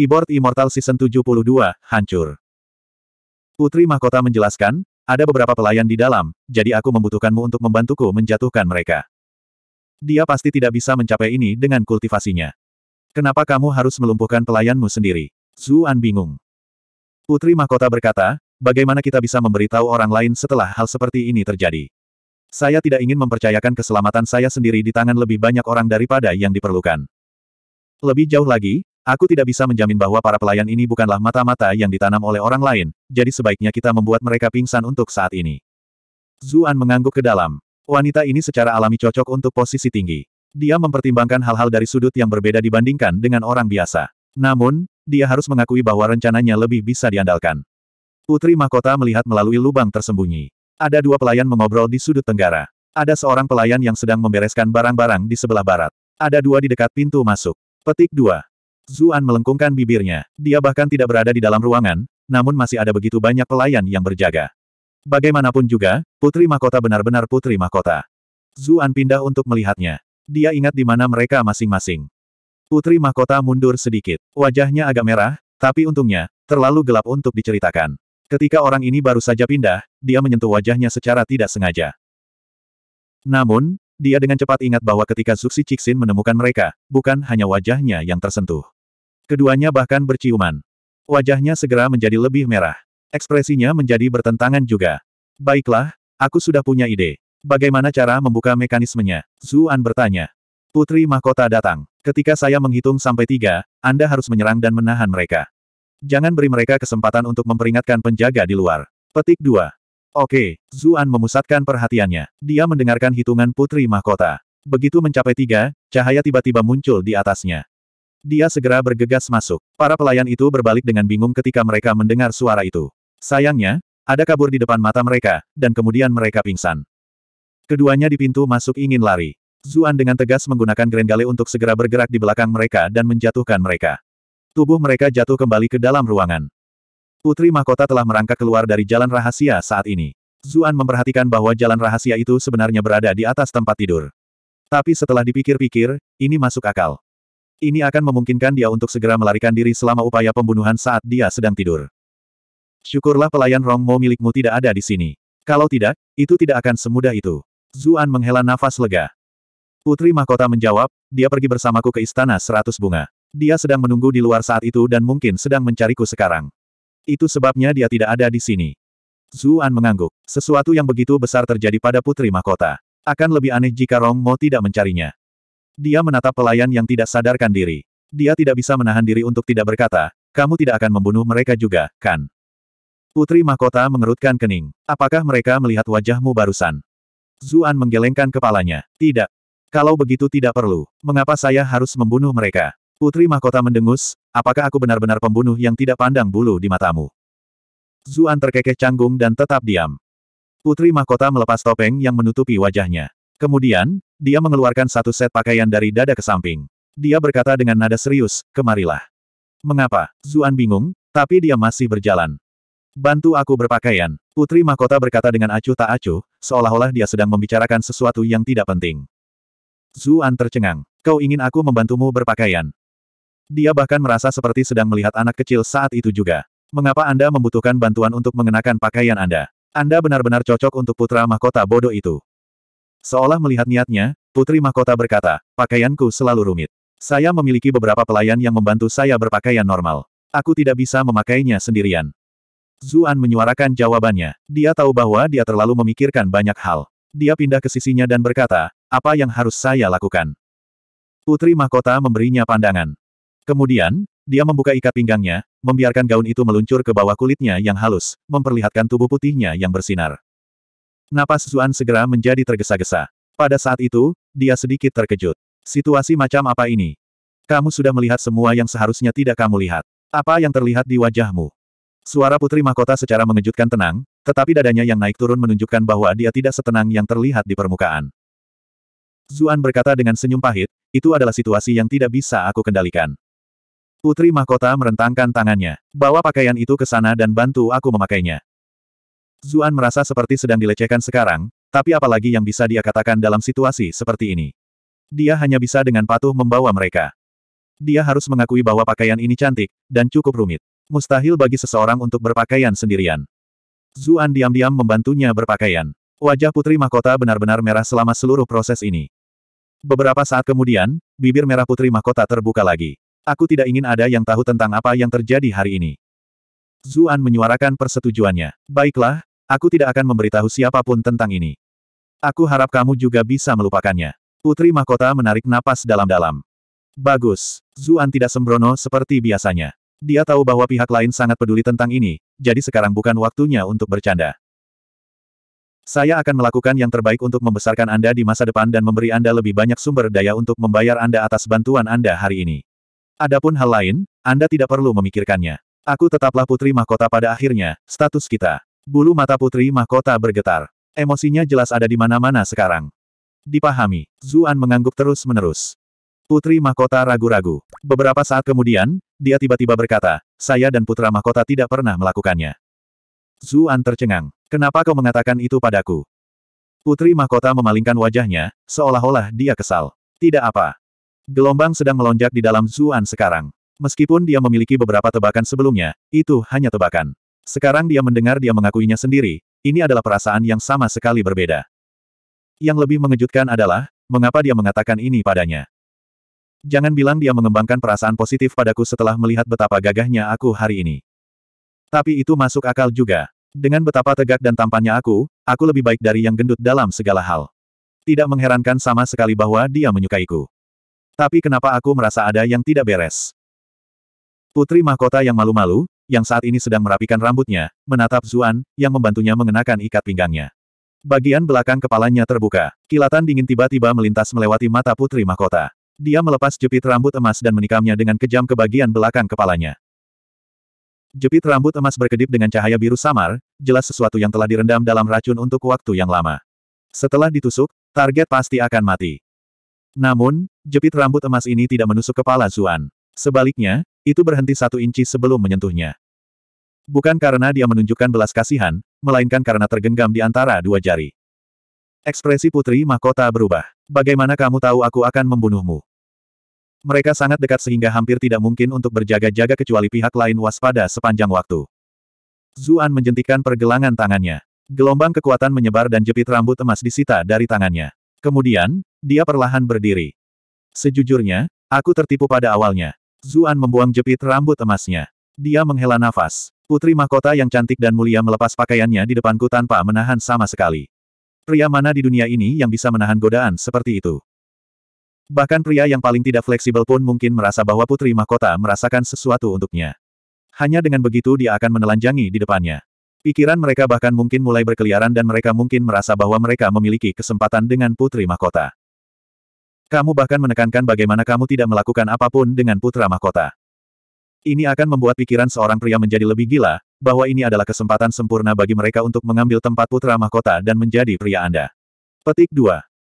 Keyboard Immortal Season 72, hancur. Putri Mahkota menjelaskan, ada beberapa pelayan di dalam, jadi aku membutuhkanmu untuk membantuku menjatuhkan mereka. Dia pasti tidak bisa mencapai ini dengan kultivasinya. Kenapa kamu harus melumpuhkan pelayanmu sendiri? Zuan bingung. Putri Mahkota berkata, bagaimana kita bisa memberitahu orang lain setelah hal seperti ini terjadi? Saya tidak ingin mempercayakan keselamatan saya sendiri di tangan lebih banyak orang daripada yang diperlukan. Lebih jauh lagi, Aku tidak bisa menjamin bahwa para pelayan ini bukanlah mata-mata yang ditanam oleh orang lain, jadi sebaiknya kita membuat mereka pingsan untuk saat ini. Zuan mengangguk ke dalam. Wanita ini secara alami cocok untuk posisi tinggi. Dia mempertimbangkan hal-hal dari sudut yang berbeda dibandingkan dengan orang biasa. Namun, dia harus mengakui bahwa rencananya lebih bisa diandalkan. Putri Mahkota melihat melalui lubang tersembunyi. Ada dua pelayan mengobrol di sudut tenggara. Ada seorang pelayan yang sedang membereskan barang-barang di sebelah barat. Ada dua di dekat pintu masuk. Petik 2. Zuan melengkungkan bibirnya. Dia bahkan tidak berada di dalam ruangan, namun masih ada begitu banyak pelayan yang berjaga. Bagaimanapun juga, Putri Mahkota benar-benar Putri Mahkota. Zuan pindah untuk melihatnya. Dia ingat di mana mereka masing-masing. Putri Mahkota mundur sedikit. Wajahnya agak merah, tapi untungnya, terlalu gelap untuk diceritakan. Ketika orang ini baru saja pindah, dia menyentuh wajahnya secara tidak sengaja. Namun, dia dengan cepat ingat bahwa ketika Zuxi Cixin menemukan mereka, bukan hanya wajahnya yang tersentuh. Keduanya bahkan berciuman. Wajahnya segera menjadi lebih merah. Ekspresinya menjadi bertentangan juga. Baiklah, aku sudah punya ide. Bagaimana cara membuka mekanismenya? Zuan bertanya. Putri mahkota datang. Ketika saya menghitung sampai tiga, Anda harus menyerang dan menahan mereka. Jangan beri mereka kesempatan untuk memperingatkan penjaga di luar. Petik 2. Oke, Zuan memusatkan perhatiannya. Dia mendengarkan hitungan putri mahkota. Begitu mencapai tiga, cahaya tiba-tiba muncul di atasnya. Dia segera bergegas masuk. Para pelayan itu berbalik dengan bingung ketika mereka mendengar suara itu. Sayangnya, ada kabur di depan mata mereka, dan kemudian mereka pingsan. Keduanya di pintu masuk ingin lari. Zuan dengan tegas menggunakan Grengale untuk segera bergerak di belakang mereka dan menjatuhkan mereka. Tubuh mereka jatuh kembali ke dalam ruangan. Putri Mahkota telah merangkak keluar dari jalan rahasia saat ini. Zuan memperhatikan bahwa jalan rahasia itu sebenarnya berada di atas tempat tidur. Tapi setelah dipikir-pikir, ini masuk akal. Ini akan memungkinkan dia untuk segera melarikan diri selama upaya pembunuhan saat dia sedang tidur. Syukurlah pelayan Rongmo milikmu tidak ada di sini. Kalau tidak, itu tidak akan semudah itu. Zuan menghela nafas lega. Putri Mahkota menjawab, dia pergi bersamaku ke istana seratus bunga. Dia sedang menunggu di luar saat itu dan mungkin sedang mencariku sekarang. Itu sebabnya dia tidak ada di sini. Zuan mengangguk. Sesuatu yang begitu besar terjadi pada Putri Mahkota. Akan lebih aneh jika Rong Mo tidak mencarinya. Dia menatap pelayan yang tidak sadarkan diri. Dia tidak bisa menahan diri untuk tidak berkata, kamu tidak akan membunuh mereka juga, kan? Putri mahkota mengerutkan kening. Apakah mereka melihat wajahmu barusan? Zuan menggelengkan kepalanya. Tidak. Kalau begitu tidak perlu. Mengapa saya harus membunuh mereka? Putri mahkota mendengus, apakah aku benar-benar pembunuh yang tidak pandang bulu di matamu? Zuan terkekeh canggung dan tetap diam. Putri mahkota melepas topeng yang menutupi wajahnya. Kemudian, dia mengeluarkan satu set pakaian dari dada ke samping. Dia berkata dengan nada serius, kemarilah. Mengapa? Zuan bingung, tapi dia masih berjalan. Bantu aku berpakaian. Putri mahkota berkata dengan acuh tak acuh, seolah-olah dia sedang membicarakan sesuatu yang tidak penting. Zuan tercengang. Kau ingin aku membantumu berpakaian. Dia bahkan merasa seperti sedang melihat anak kecil saat itu juga. Mengapa Anda membutuhkan bantuan untuk mengenakan pakaian Anda? Anda benar-benar cocok untuk putra mahkota bodoh itu. Seolah melihat niatnya, Putri Mahkota berkata, pakaianku selalu rumit. Saya memiliki beberapa pelayan yang membantu saya berpakaian normal. Aku tidak bisa memakainya sendirian. Zuan menyuarakan jawabannya. Dia tahu bahwa dia terlalu memikirkan banyak hal. Dia pindah ke sisinya dan berkata, apa yang harus saya lakukan? Putri Mahkota memberinya pandangan. Kemudian, dia membuka ikat pinggangnya, membiarkan gaun itu meluncur ke bawah kulitnya yang halus, memperlihatkan tubuh putihnya yang bersinar. Napas Zuan segera menjadi tergesa-gesa. Pada saat itu, dia sedikit terkejut. Situasi macam apa ini? Kamu sudah melihat semua yang seharusnya tidak kamu lihat. Apa yang terlihat di wajahmu? Suara Putri Mahkota secara mengejutkan tenang, tetapi dadanya yang naik turun menunjukkan bahwa dia tidak setenang yang terlihat di permukaan. Zuan berkata dengan senyum pahit, itu adalah situasi yang tidak bisa aku kendalikan. Putri Mahkota merentangkan tangannya. Bawa pakaian itu ke sana dan bantu aku memakainya. Zuan merasa seperti sedang dilecehkan sekarang, tapi apalagi yang bisa dia katakan dalam situasi seperti ini. Dia hanya bisa dengan patuh membawa mereka. Dia harus mengakui bahwa pakaian ini cantik, dan cukup rumit. Mustahil bagi seseorang untuk berpakaian sendirian. Zuan diam-diam membantunya berpakaian. Wajah putri mahkota benar-benar merah selama seluruh proses ini. Beberapa saat kemudian, bibir merah putri mahkota terbuka lagi. Aku tidak ingin ada yang tahu tentang apa yang terjadi hari ini. Zuan menyuarakan persetujuannya. Baiklah, Aku tidak akan memberitahu siapapun tentang ini. Aku harap kamu juga bisa melupakannya. Putri Mahkota menarik napas dalam-dalam. Bagus. Zuan tidak sembrono seperti biasanya. Dia tahu bahwa pihak lain sangat peduli tentang ini, jadi sekarang bukan waktunya untuk bercanda. Saya akan melakukan yang terbaik untuk membesarkan Anda di masa depan dan memberi Anda lebih banyak sumber daya untuk membayar Anda atas bantuan Anda hari ini. Adapun hal lain, Anda tidak perlu memikirkannya. Aku tetaplah putri mahkota pada akhirnya, status kita. Bulu mata putri mahkota bergetar. Emosinya jelas ada di mana-mana sekarang. Dipahami, Zuan mengangguk terus-menerus. Putri mahkota ragu-ragu. Beberapa saat kemudian, dia tiba-tiba berkata, saya dan putra mahkota tidak pernah melakukannya. Zuan tercengang. Kenapa kau mengatakan itu padaku? Putri mahkota memalingkan wajahnya, seolah-olah dia kesal. Tidak apa. Gelombang sedang melonjak di dalam Zuan sekarang. Meskipun dia memiliki beberapa tebakan sebelumnya, itu hanya tebakan. Sekarang dia mendengar dia mengakuinya sendiri, ini adalah perasaan yang sama sekali berbeda. Yang lebih mengejutkan adalah, mengapa dia mengatakan ini padanya. Jangan bilang dia mengembangkan perasaan positif padaku setelah melihat betapa gagahnya aku hari ini. Tapi itu masuk akal juga. Dengan betapa tegak dan tampannya aku, aku lebih baik dari yang gendut dalam segala hal. Tidak mengherankan sama sekali bahwa dia menyukaiku. Tapi kenapa aku merasa ada yang tidak beres? Putri mahkota yang malu-malu, yang saat ini sedang merapikan rambutnya, menatap Zuan, yang membantunya mengenakan ikat pinggangnya. Bagian belakang kepalanya terbuka. Kilatan dingin tiba-tiba melintas melewati mata putri mahkota. Dia melepas jepit rambut emas dan menikamnya dengan kejam ke bagian belakang kepalanya. Jepit rambut emas berkedip dengan cahaya biru samar, jelas sesuatu yang telah direndam dalam racun untuk waktu yang lama. Setelah ditusuk, target pasti akan mati. Namun, jepit rambut emas ini tidak menusuk kepala Zuan. Sebaliknya, itu berhenti satu inci sebelum menyentuhnya. Bukan karena dia menunjukkan belas kasihan, melainkan karena tergenggam di antara dua jari. Ekspresi putri mahkota berubah. Bagaimana kamu tahu aku akan membunuhmu? Mereka sangat dekat sehingga hampir tidak mungkin untuk berjaga-jaga kecuali pihak lain waspada sepanjang waktu. Zuan menjentikan pergelangan tangannya. Gelombang kekuatan menyebar dan jepit rambut emas disita dari tangannya. Kemudian, dia perlahan berdiri. Sejujurnya, aku tertipu pada awalnya. Zuan membuang jepit rambut emasnya. Dia menghela nafas. Putri mahkota yang cantik dan mulia melepas pakaiannya di depanku tanpa menahan sama sekali. Pria mana di dunia ini yang bisa menahan godaan seperti itu? Bahkan pria yang paling tidak fleksibel pun mungkin merasa bahwa putri mahkota merasakan sesuatu untuknya. Hanya dengan begitu dia akan menelanjangi di depannya. Pikiran mereka bahkan mungkin mulai berkeliaran dan mereka mungkin merasa bahwa mereka memiliki kesempatan dengan putri mahkota. Kamu bahkan menekankan bagaimana kamu tidak melakukan apapun dengan putra mahkota. Ini akan membuat pikiran seorang pria menjadi lebih gila, bahwa ini adalah kesempatan sempurna bagi mereka untuk mengambil tempat putra mahkota dan menjadi pria Anda. Petik 2.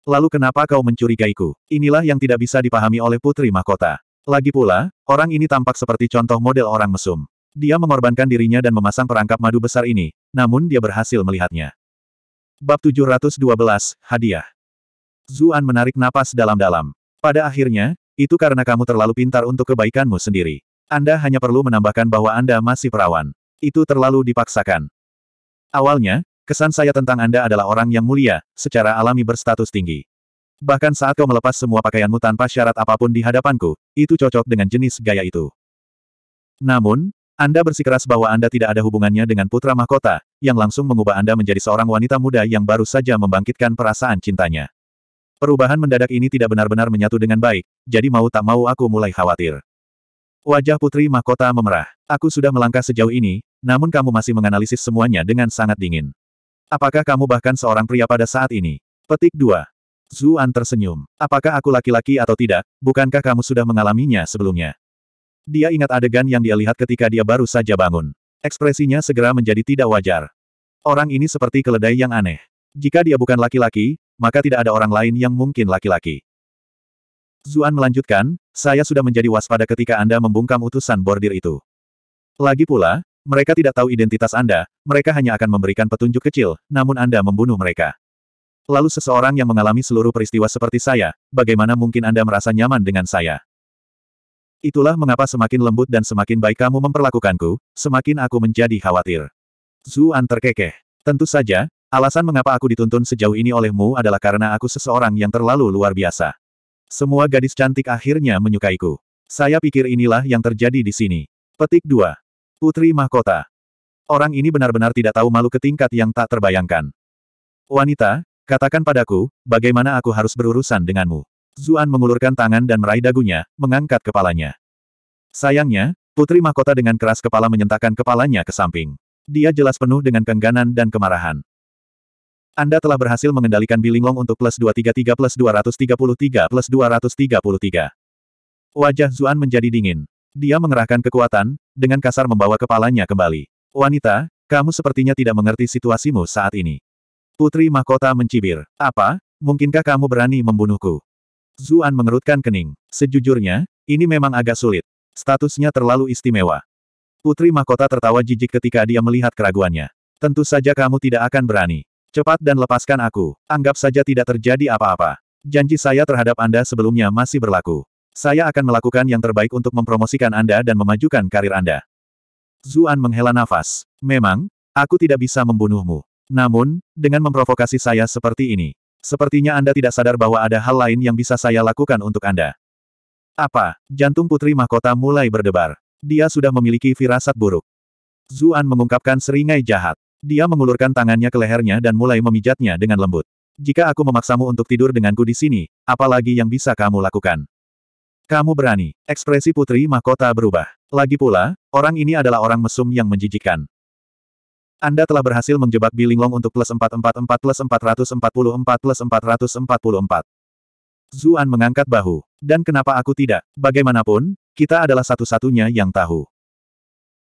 Lalu kenapa kau mencurigaiku? Inilah yang tidak bisa dipahami oleh putri mahkota. Lagi pula, orang ini tampak seperti contoh model orang mesum. Dia mengorbankan dirinya dan memasang perangkap madu besar ini, namun dia berhasil melihatnya. Bab 712, Hadiah Zuan menarik napas dalam-dalam. Pada akhirnya, itu karena kamu terlalu pintar untuk kebaikanmu sendiri. Anda hanya perlu menambahkan bahwa Anda masih perawan. Itu terlalu dipaksakan. Awalnya, kesan saya tentang Anda adalah orang yang mulia, secara alami berstatus tinggi. Bahkan saat kau melepas semua pakaianmu tanpa syarat apapun di hadapanku, itu cocok dengan jenis gaya itu. Namun, Anda bersikeras bahwa Anda tidak ada hubungannya dengan putra mahkota, yang langsung mengubah Anda menjadi seorang wanita muda yang baru saja membangkitkan perasaan cintanya. Perubahan mendadak ini tidak benar-benar menyatu dengan baik, jadi mau tak mau aku mulai khawatir. Wajah Putri Mahkota memerah. Aku sudah melangkah sejauh ini, namun kamu masih menganalisis semuanya dengan sangat dingin. Apakah kamu bahkan seorang pria pada saat ini? Petik 2. Zuan tersenyum. Apakah aku laki-laki atau tidak, bukankah kamu sudah mengalaminya sebelumnya? Dia ingat adegan yang dia lihat ketika dia baru saja bangun. Ekspresinya segera menjadi tidak wajar. Orang ini seperti keledai yang aneh. Jika dia bukan laki-laki, maka tidak ada orang lain yang mungkin laki-laki. Zuan melanjutkan, saya sudah menjadi waspada ketika Anda membungkam utusan bordir itu. Lagi pula, mereka tidak tahu identitas Anda, mereka hanya akan memberikan petunjuk kecil, namun Anda membunuh mereka. Lalu seseorang yang mengalami seluruh peristiwa seperti saya, bagaimana mungkin Anda merasa nyaman dengan saya? Itulah mengapa semakin lembut dan semakin baik kamu memperlakukanku, semakin aku menjadi khawatir. Zuan terkekeh. Tentu saja, Alasan mengapa aku dituntun sejauh ini olehmu adalah karena aku seseorang yang terlalu luar biasa. Semua gadis cantik akhirnya menyukaiku. Saya pikir inilah yang terjadi di sini. Petik 2. Putri Mahkota. Orang ini benar-benar tidak tahu malu ke tingkat yang tak terbayangkan. Wanita, katakan padaku, bagaimana aku harus berurusan denganmu. Zuan mengulurkan tangan dan meraih dagunya, mengangkat kepalanya. Sayangnya, Putri Mahkota dengan keras kepala menyentakkan kepalanya ke samping. Dia jelas penuh dengan kengganan dan kemarahan. Anda telah berhasil mengendalikan Bilinglong untuk plus 233 plus 233 plus 233. Wajah Zuan menjadi dingin. Dia mengerahkan kekuatan, dengan kasar membawa kepalanya kembali. Wanita, kamu sepertinya tidak mengerti situasimu saat ini. Putri Mahkota mencibir. Apa? Mungkinkah kamu berani membunuhku? Zuan mengerutkan kening. Sejujurnya, ini memang agak sulit. Statusnya terlalu istimewa. Putri Mahkota tertawa jijik ketika dia melihat keraguannya. Tentu saja kamu tidak akan berani. Cepat dan lepaskan aku. Anggap saja tidak terjadi apa-apa. Janji saya terhadap Anda sebelumnya masih berlaku. Saya akan melakukan yang terbaik untuk mempromosikan Anda dan memajukan karir Anda. Zuan menghela nafas. Memang, aku tidak bisa membunuhmu. Namun, dengan memprovokasi saya seperti ini, sepertinya Anda tidak sadar bahwa ada hal lain yang bisa saya lakukan untuk Anda. Apa? Jantung putri mahkota mulai berdebar. Dia sudah memiliki firasat buruk. Zuan mengungkapkan seringai jahat. Dia mengulurkan tangannya ke lehernya dan mulai memijatnya dengan lembut. Jika aku memaksamu untuk tidur denganku di sini, apalagi yang bisa kamu lakukan? Kamu berani. Ekspresi putri mahkota berubah. Lagi pula, orang ini adalah orang mesum yang menjijikan. Anda telah berhasil menjebak Bilinglong untuk plus 444 plus 444 plus 444. Zuan mengangkat bahu. Dan kenapa aku tidak? Bagaimanapun, kita adalah satu-satunya yang tahu.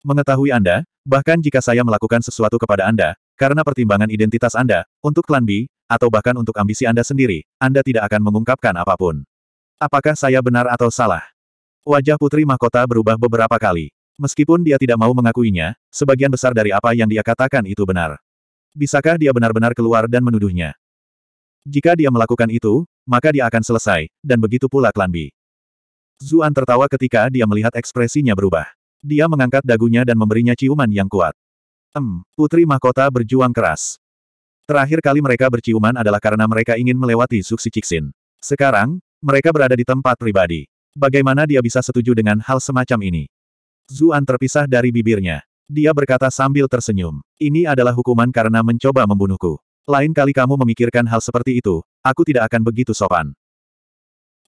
Mengetahui Anda, bahkan jika saya melakukan sesuatu kepada Anda, karena pertimbangan identitas Anda, untuk klan B, atau bahkan untuk ambisi Anda sendiri, Anda tidak akan mengungkapkan apapun. Apakah saya benar atau salah? Wajah Putri Mahkota berubah beberapa kali. Meskipun dia tidak mau mengakuinya, sebagian besar dari apa yang dia katakan itu benar. Bisakah dia benar-benar keluar dan menuduhnya? Jika dia melakukan itu, maka dia akan selesai, dan begitu pula Klan B. Zuan tertawa ketika dia melihat ekspresinya berubah. Dia mengangkat dagunya dan memberinya ciuman yang kuat. Em, putri mahkota berjuang keras. Terakhir kali mereka berciuman adalah karena mereka ingin melewati suksi Ciksin. Sekarang, mereka berada di tempat pribadi. Bagaimana dia bisa setuju dengan hal semacam ini? Zuan terpisah dari bibirnya. Dia berkata sambil tersenyum. Ini adalah hukuman karena mencoba membunuhku. Lain kali kamu memikirkan hal seperti itu, aku tidak akan begitu sopan.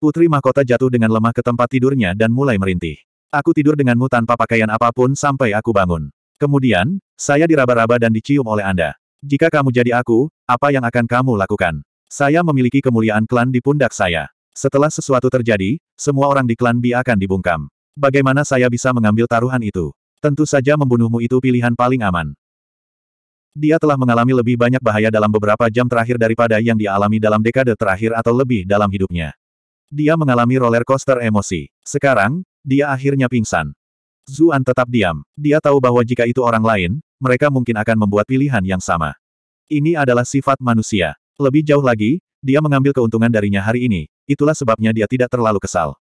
Putri mahkota jatuh dengan lemah ke tempat tidurnya dan mulai merintih. Aku tidur denganmu tanpa pakaian apapun sampai aku bangun. Kemudian, saya diraba-raba dan dicium oleh Anda. Jika kamu jadi aku, apa yang akan kamu lakukan? Saya memiliki kemuliaan klan di pundak saya. Setelah sesuatu terjadi, semua orang di klan Bi akan dibungkam. Bagaimana saya bisa mengambil taruhan itu? Tentu saja membunuhmu itu pilihan paling aman. Dia telah mengalami lebih banyak bahaya dalam beberapa jam terakhir daripada yang dialami dalam dekade terakhir atau lebih dalam hidupnya. Dia mengalami roller coaster emosi. Sekarang, dia akhirnya pingsan. Zuan tetap diam. Dia tahu bahwa jika itu orang lain, mereka mungkin akan membuat pilihan yang sama. Ini adalah sifat manusia. Lebih jauh lagi, dia mengambil keuntungan darinya hari ini, itulah sebabnya dia tidak terlalu kesal.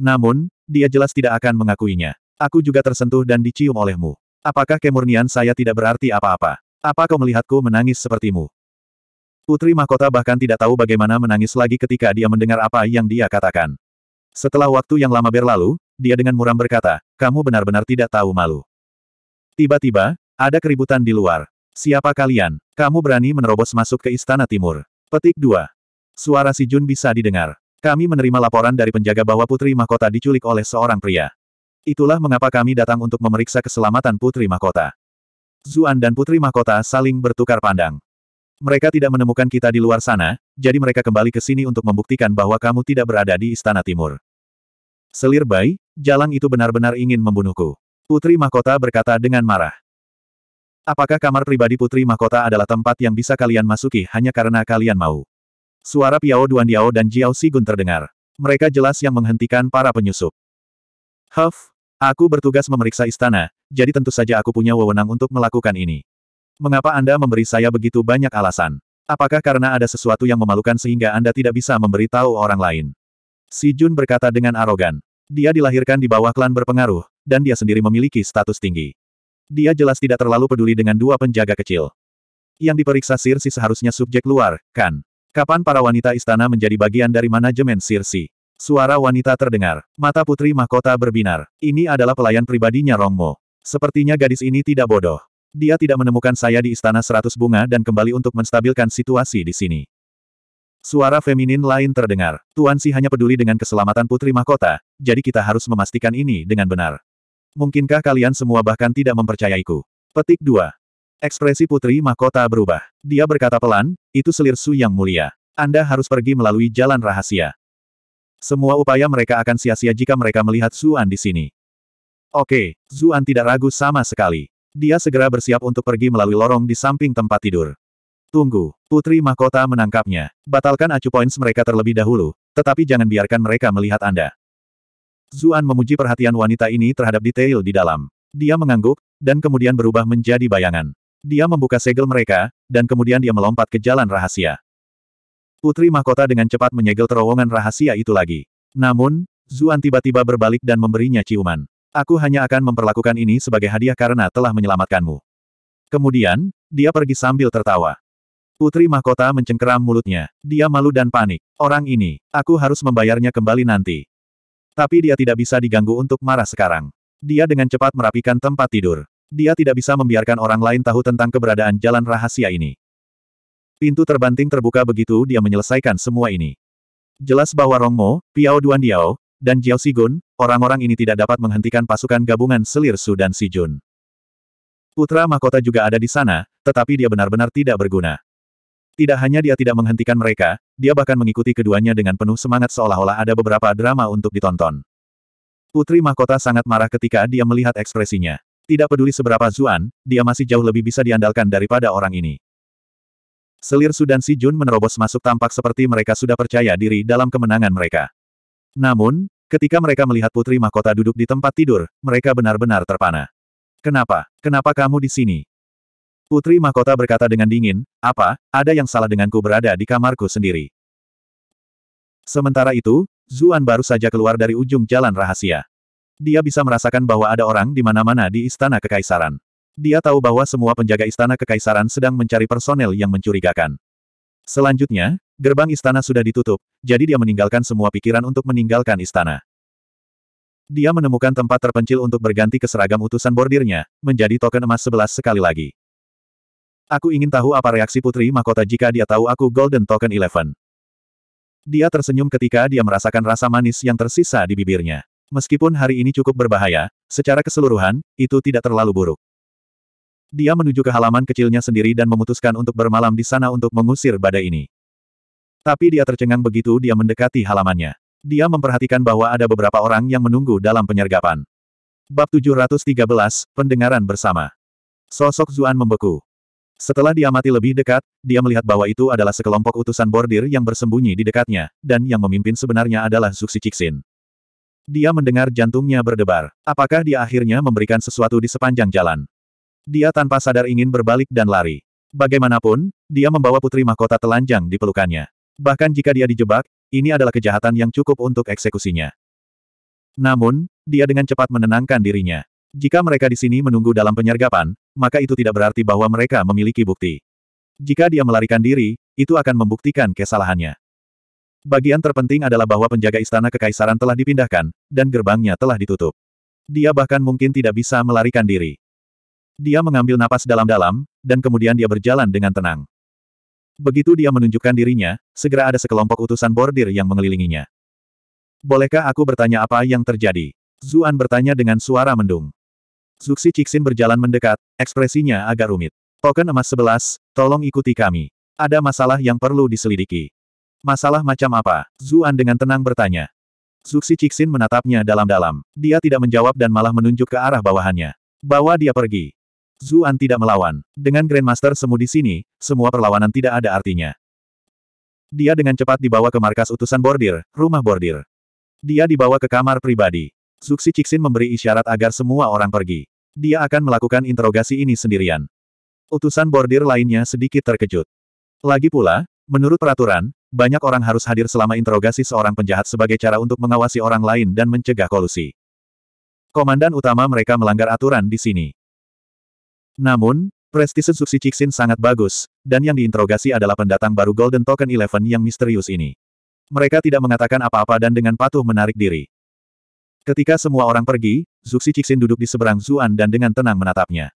Namun, dia jelas tidak akan mengakuinya. Aku juga tersentuh dan dicium olehmu. Apakah kemurnian saya tidak berarti apa-apa? Apa kau melihatku menangis sepertimu? Putri mahkota bahkan tidak tahu bagaimana menangis lagi ketika dia mendengar apa yang dia katakan. Setelah waktu yang lama berlalu, dia dengan muram berkata, kamu benar-benar tidak tahu malu. Tiba-tiba, ada keributan di luar. Siapa kalian? Kamu berani menerobos masuk ke Istana Timur. Petik 2. Suara si Jun bisa didengar. Kami menerima laporan dari penjaga bahwa Putri Mahkota diculik oleh seorang pria. Itulah mengapa kami datang untuk memeriksa keselamatan Putri Mahkota. Zuan dan Putri Mahkota saling bertukar pandang. Mereka tidak menemukan kita di luar sana, jadi mereka kembali ke sini untuk membuktikan bahwa kamu tidak berada di Istana Timur. Selir Bai, jalang itu benar-benar ingin membunuhku. Putri Mahkota berkata dengan marah. Apakah kamar pribadi Putri Mahkota adalah tempat yang bisa kalian masuki hanya karena kalian mau? Suara Piao Diao dan Jiao Sigun terdengar. Mereka jelas yang menghentikan para penyusup. Huff, aku bertugas memeriksa istana, jadi tentu saja aku punya wewenang untuk melakukan ini. Mengapa Anda memberi saya begitu banyak alasan? Apakah karena ada sesuatu yang memalukan sehingga Anda tidak bisa memberitahu orang lain? Si Jun berkata dengan arogan. Dia dilahirkan di bawah klan berpengaruh, dan dia sendiri memiliki status tinggi. Dia jelas tidak terlalu peduli dengan dua penjaga kecil. Yang diperiksa Sirsi seharusnya subjek luar, kan? Kapan para wanita istana menjadi bagian dari manajemen Sirsi? Suara wanita terdengar. Mata putri mahkota berbinar. Ini adalah pelayan pribadinya Rongmo. Sepertinya gadis ini tidak bodoh. Dia tidak menemukan saya di Istana Seratus Bunga dan kembali untuk menstabilkan situasi di sini. Suara feminin lain terdengar. Tuan Si hanya peduli dengan keselamatan putri mahkota, jadi kita harus memastikan ini dengan benar. Mungkinkah kalian semua bahkan tidak mempercayaiku? Petik 2. Ekspresi putri mahkota berubah. Dia berkata pelan, itu selir Su yang mulia. Anda harus pergi melalui jalan rahasia. Semua upaya mereka akan sia-sia jika mereka melihat Zuan di sini. Oke, Zuan tidak ragu sama sekali. Dia segera bersiap untuk pergi melalui lorong di samping tempat tidur. Tunggu, Putri Mahkota menangkapnya. Batalkan acu points mereka terlebih dahulu, tetapi jangan biarkan mereka melihat Anda. Zuan memuji perhatian wanita ini terhadap detail di dalam. Dia mengangguk, dan kemudian berubah menjadi bayangan. Dia membuka segel mereka, dan kemudian dia melompat ke jalan rahasia. Putri Mahkota dengan cepat menyegel terowongan rahasia itu lagi. Namun, Zuan tiba-tiba berbalik dan memberinya ciuman. Aku hanya akan memperlakukan ini sebagai hadiah karena telah menyelamatkanmu. Kemudian, dia pergi sambil tertawa. Putri mahkota mencengkeram mulutnya. Dia malu dan panik. Orang ini, aku harus membayarnya kembali nanti. Tapi dia tidak bisa diganggu untuk marah sekarang. Dia dengan cepat merapikan tempat tidur. Dia tidak bisa membiarkan orang lain tahu tentang keberadaan jalan rahasia ini. Pintu terbanting terbuka begitu dia menyelesaikan semua ini. Jelas bahwa Rongmo, Piao Duan Diao, dan Jiao Sigun, orang-orang ini tidak dapat menghentikan pasukan gabungan selir Su dan Sijun. Putra mahkota juga ada di sana, tetapi dia benar-benar tidak berguna. Tidak hanya dia tidak menghentikan mereka, dia bahkan mengikuti keduanya dengan penuh semangat seolah-olah ada beberapa drama untuk ditonton. Putri mahkota sangat marah ketika dia melihat ekspresinya. Tidak peduli seberapa Zuan, dia masih jauh lebih bisa diandalkan daripada orang ini. Selir Su dan Si Jun menerobos masuk tampak seperti mereka sudah percaya diri dalam kemenangan mereka. Namun, Ketika mereka melihat Putri Mahkota duduk di tempat tidur, mereka benar-benar terpana. Kenapa? Kenapa kamu di sini? Putri Mahkota berkata dengan dingin, apa, ada yang salah denganku berada di kamarku sendiri. Sementara itu, Zuan baru saja keluar dari ujung jalan rahasia. Dia bisa merasakan bahwa ada orang di mana-mana di istana kekaisaran. Dia tahu bahwa semua penjaga istana kekaisaran sedang mencari personel yang mencurigakan. Selanjutnya, Gerbang istana sudah ditutup, jadi dia meninggalkan semua pikiran untuk meninggalkan istana. Dia menemukan tempat terpencil untuk berganti ke seragam utusan bordirnya, menjadi token emas sebelas sekali lagi. Aku ingin tahu apa reaksi Putri Mahkota jika dia tahu aku Golden Token Eleven. Dia tersenyum ketika dia merasakan rasa manis yang tersisa di bibirnya. Meskipun hari ini cukup berbahaya, secara keseluruhan, itu tidak terlalu buruk. Dia menuju ke halaman kecilnya sendiri dan memutuskan untuk bermalam di sana untuk mengusir badai ini. Tapi dia tercengang begitu dia mendekati halamannya. Dia memperhatikan bahwa ada beberapa orang yang menunggu dalam penyergapan. Bab 713, Pendengaran Bersama. Sosok Zuan membeku. Setelah diamati lebih dekat, dia melihat bahwa itu adalah sekelompok utusan bordir yang bersembunyi di dekatnya, dan yang memimpin sebenarnya adalah Zuxi Cixin. Dia mendengar jantungnya berdebar. Apakah dia akhirnya memberikan sesuatu di sepanjang jalan? Dia tanpa sadar ingin berbalik dan lari. Bagaimanapun, dia membawa putri mahkota telanjang di pelukannya. Bahkan jika dia dijebak, ini adalah kejahatan yang cukup untuk eksekusinya. Namun, dia dengan cepat menenangkan dirinya. Jika mereka di sini menunggu dalam penyergapan, maka itu tidak berarti bahwa mereka memiliki bukti. Jika dia melarikan diri, itu akan membuktikan kesalahannya. Bagian terpenting adalah bahwa penjaga istana kekaisaran telah dipindahkan, dan gerbangnya telah ditutup. Dia bahkan mungkin tidak bisa melarikan diri. Dia mengambil napas dalam-dalam, dan kemudian dia berjalan dengan tenang. Begitu dia menunjukkan dirinya, segera ada sekelompok utusan bordir yang mengelilinginya. Bolehkah aku bertanya apa yang terjadi? Zuan bertanya dengan suara mendung. Zuxi Cixin berjalan mendekat, ekspresinya agak rumit. Token emas sebelas, tolong ikuti kami. Ada masalah yang perlu diselidiki. Masalah macam apa? Zuan dengan tenang bertanya. Zuxi Cixin menatapnya dalam-dalam. Dia tidak menjawab dan malah menunjuk ke arah bawahannya. Bawa dia pergi. Zuan tidak melawan. Dengan Grandmaster Semu di sini, semua perlawanan tidak ada artinya. Dia dengan cepat dibawa ke markas utusan bordir, rumah bordir. Dia dibawa ke kamar pribadi. Zuxi Cixin memberi isyarat agar semua orang pergi. Dia akan melakukan interogasi ini sendirian. Utusan bordir lainnya sedikit terkejut. Lagi pula, menurut peraturan, banyak orang harus hadir selama interogasi seorang penjahat sebagai cara untuk mengawasi orang lain dan mencegah kolusi. Komandan utama mereka melanggar aturan di sini. Namun, prestise Suksi Cixin sangat bagus, dan yang diinterogasi adalah pendatang baru Golden Token Eleven yang misterius ini. Mereka tidak mengatakan apa-apa dan dengan patuh menarik diri. Ketika semua orang pergi, Zuxi Cixin duduk di seberang Zuan dan dengan tenang menatapnya.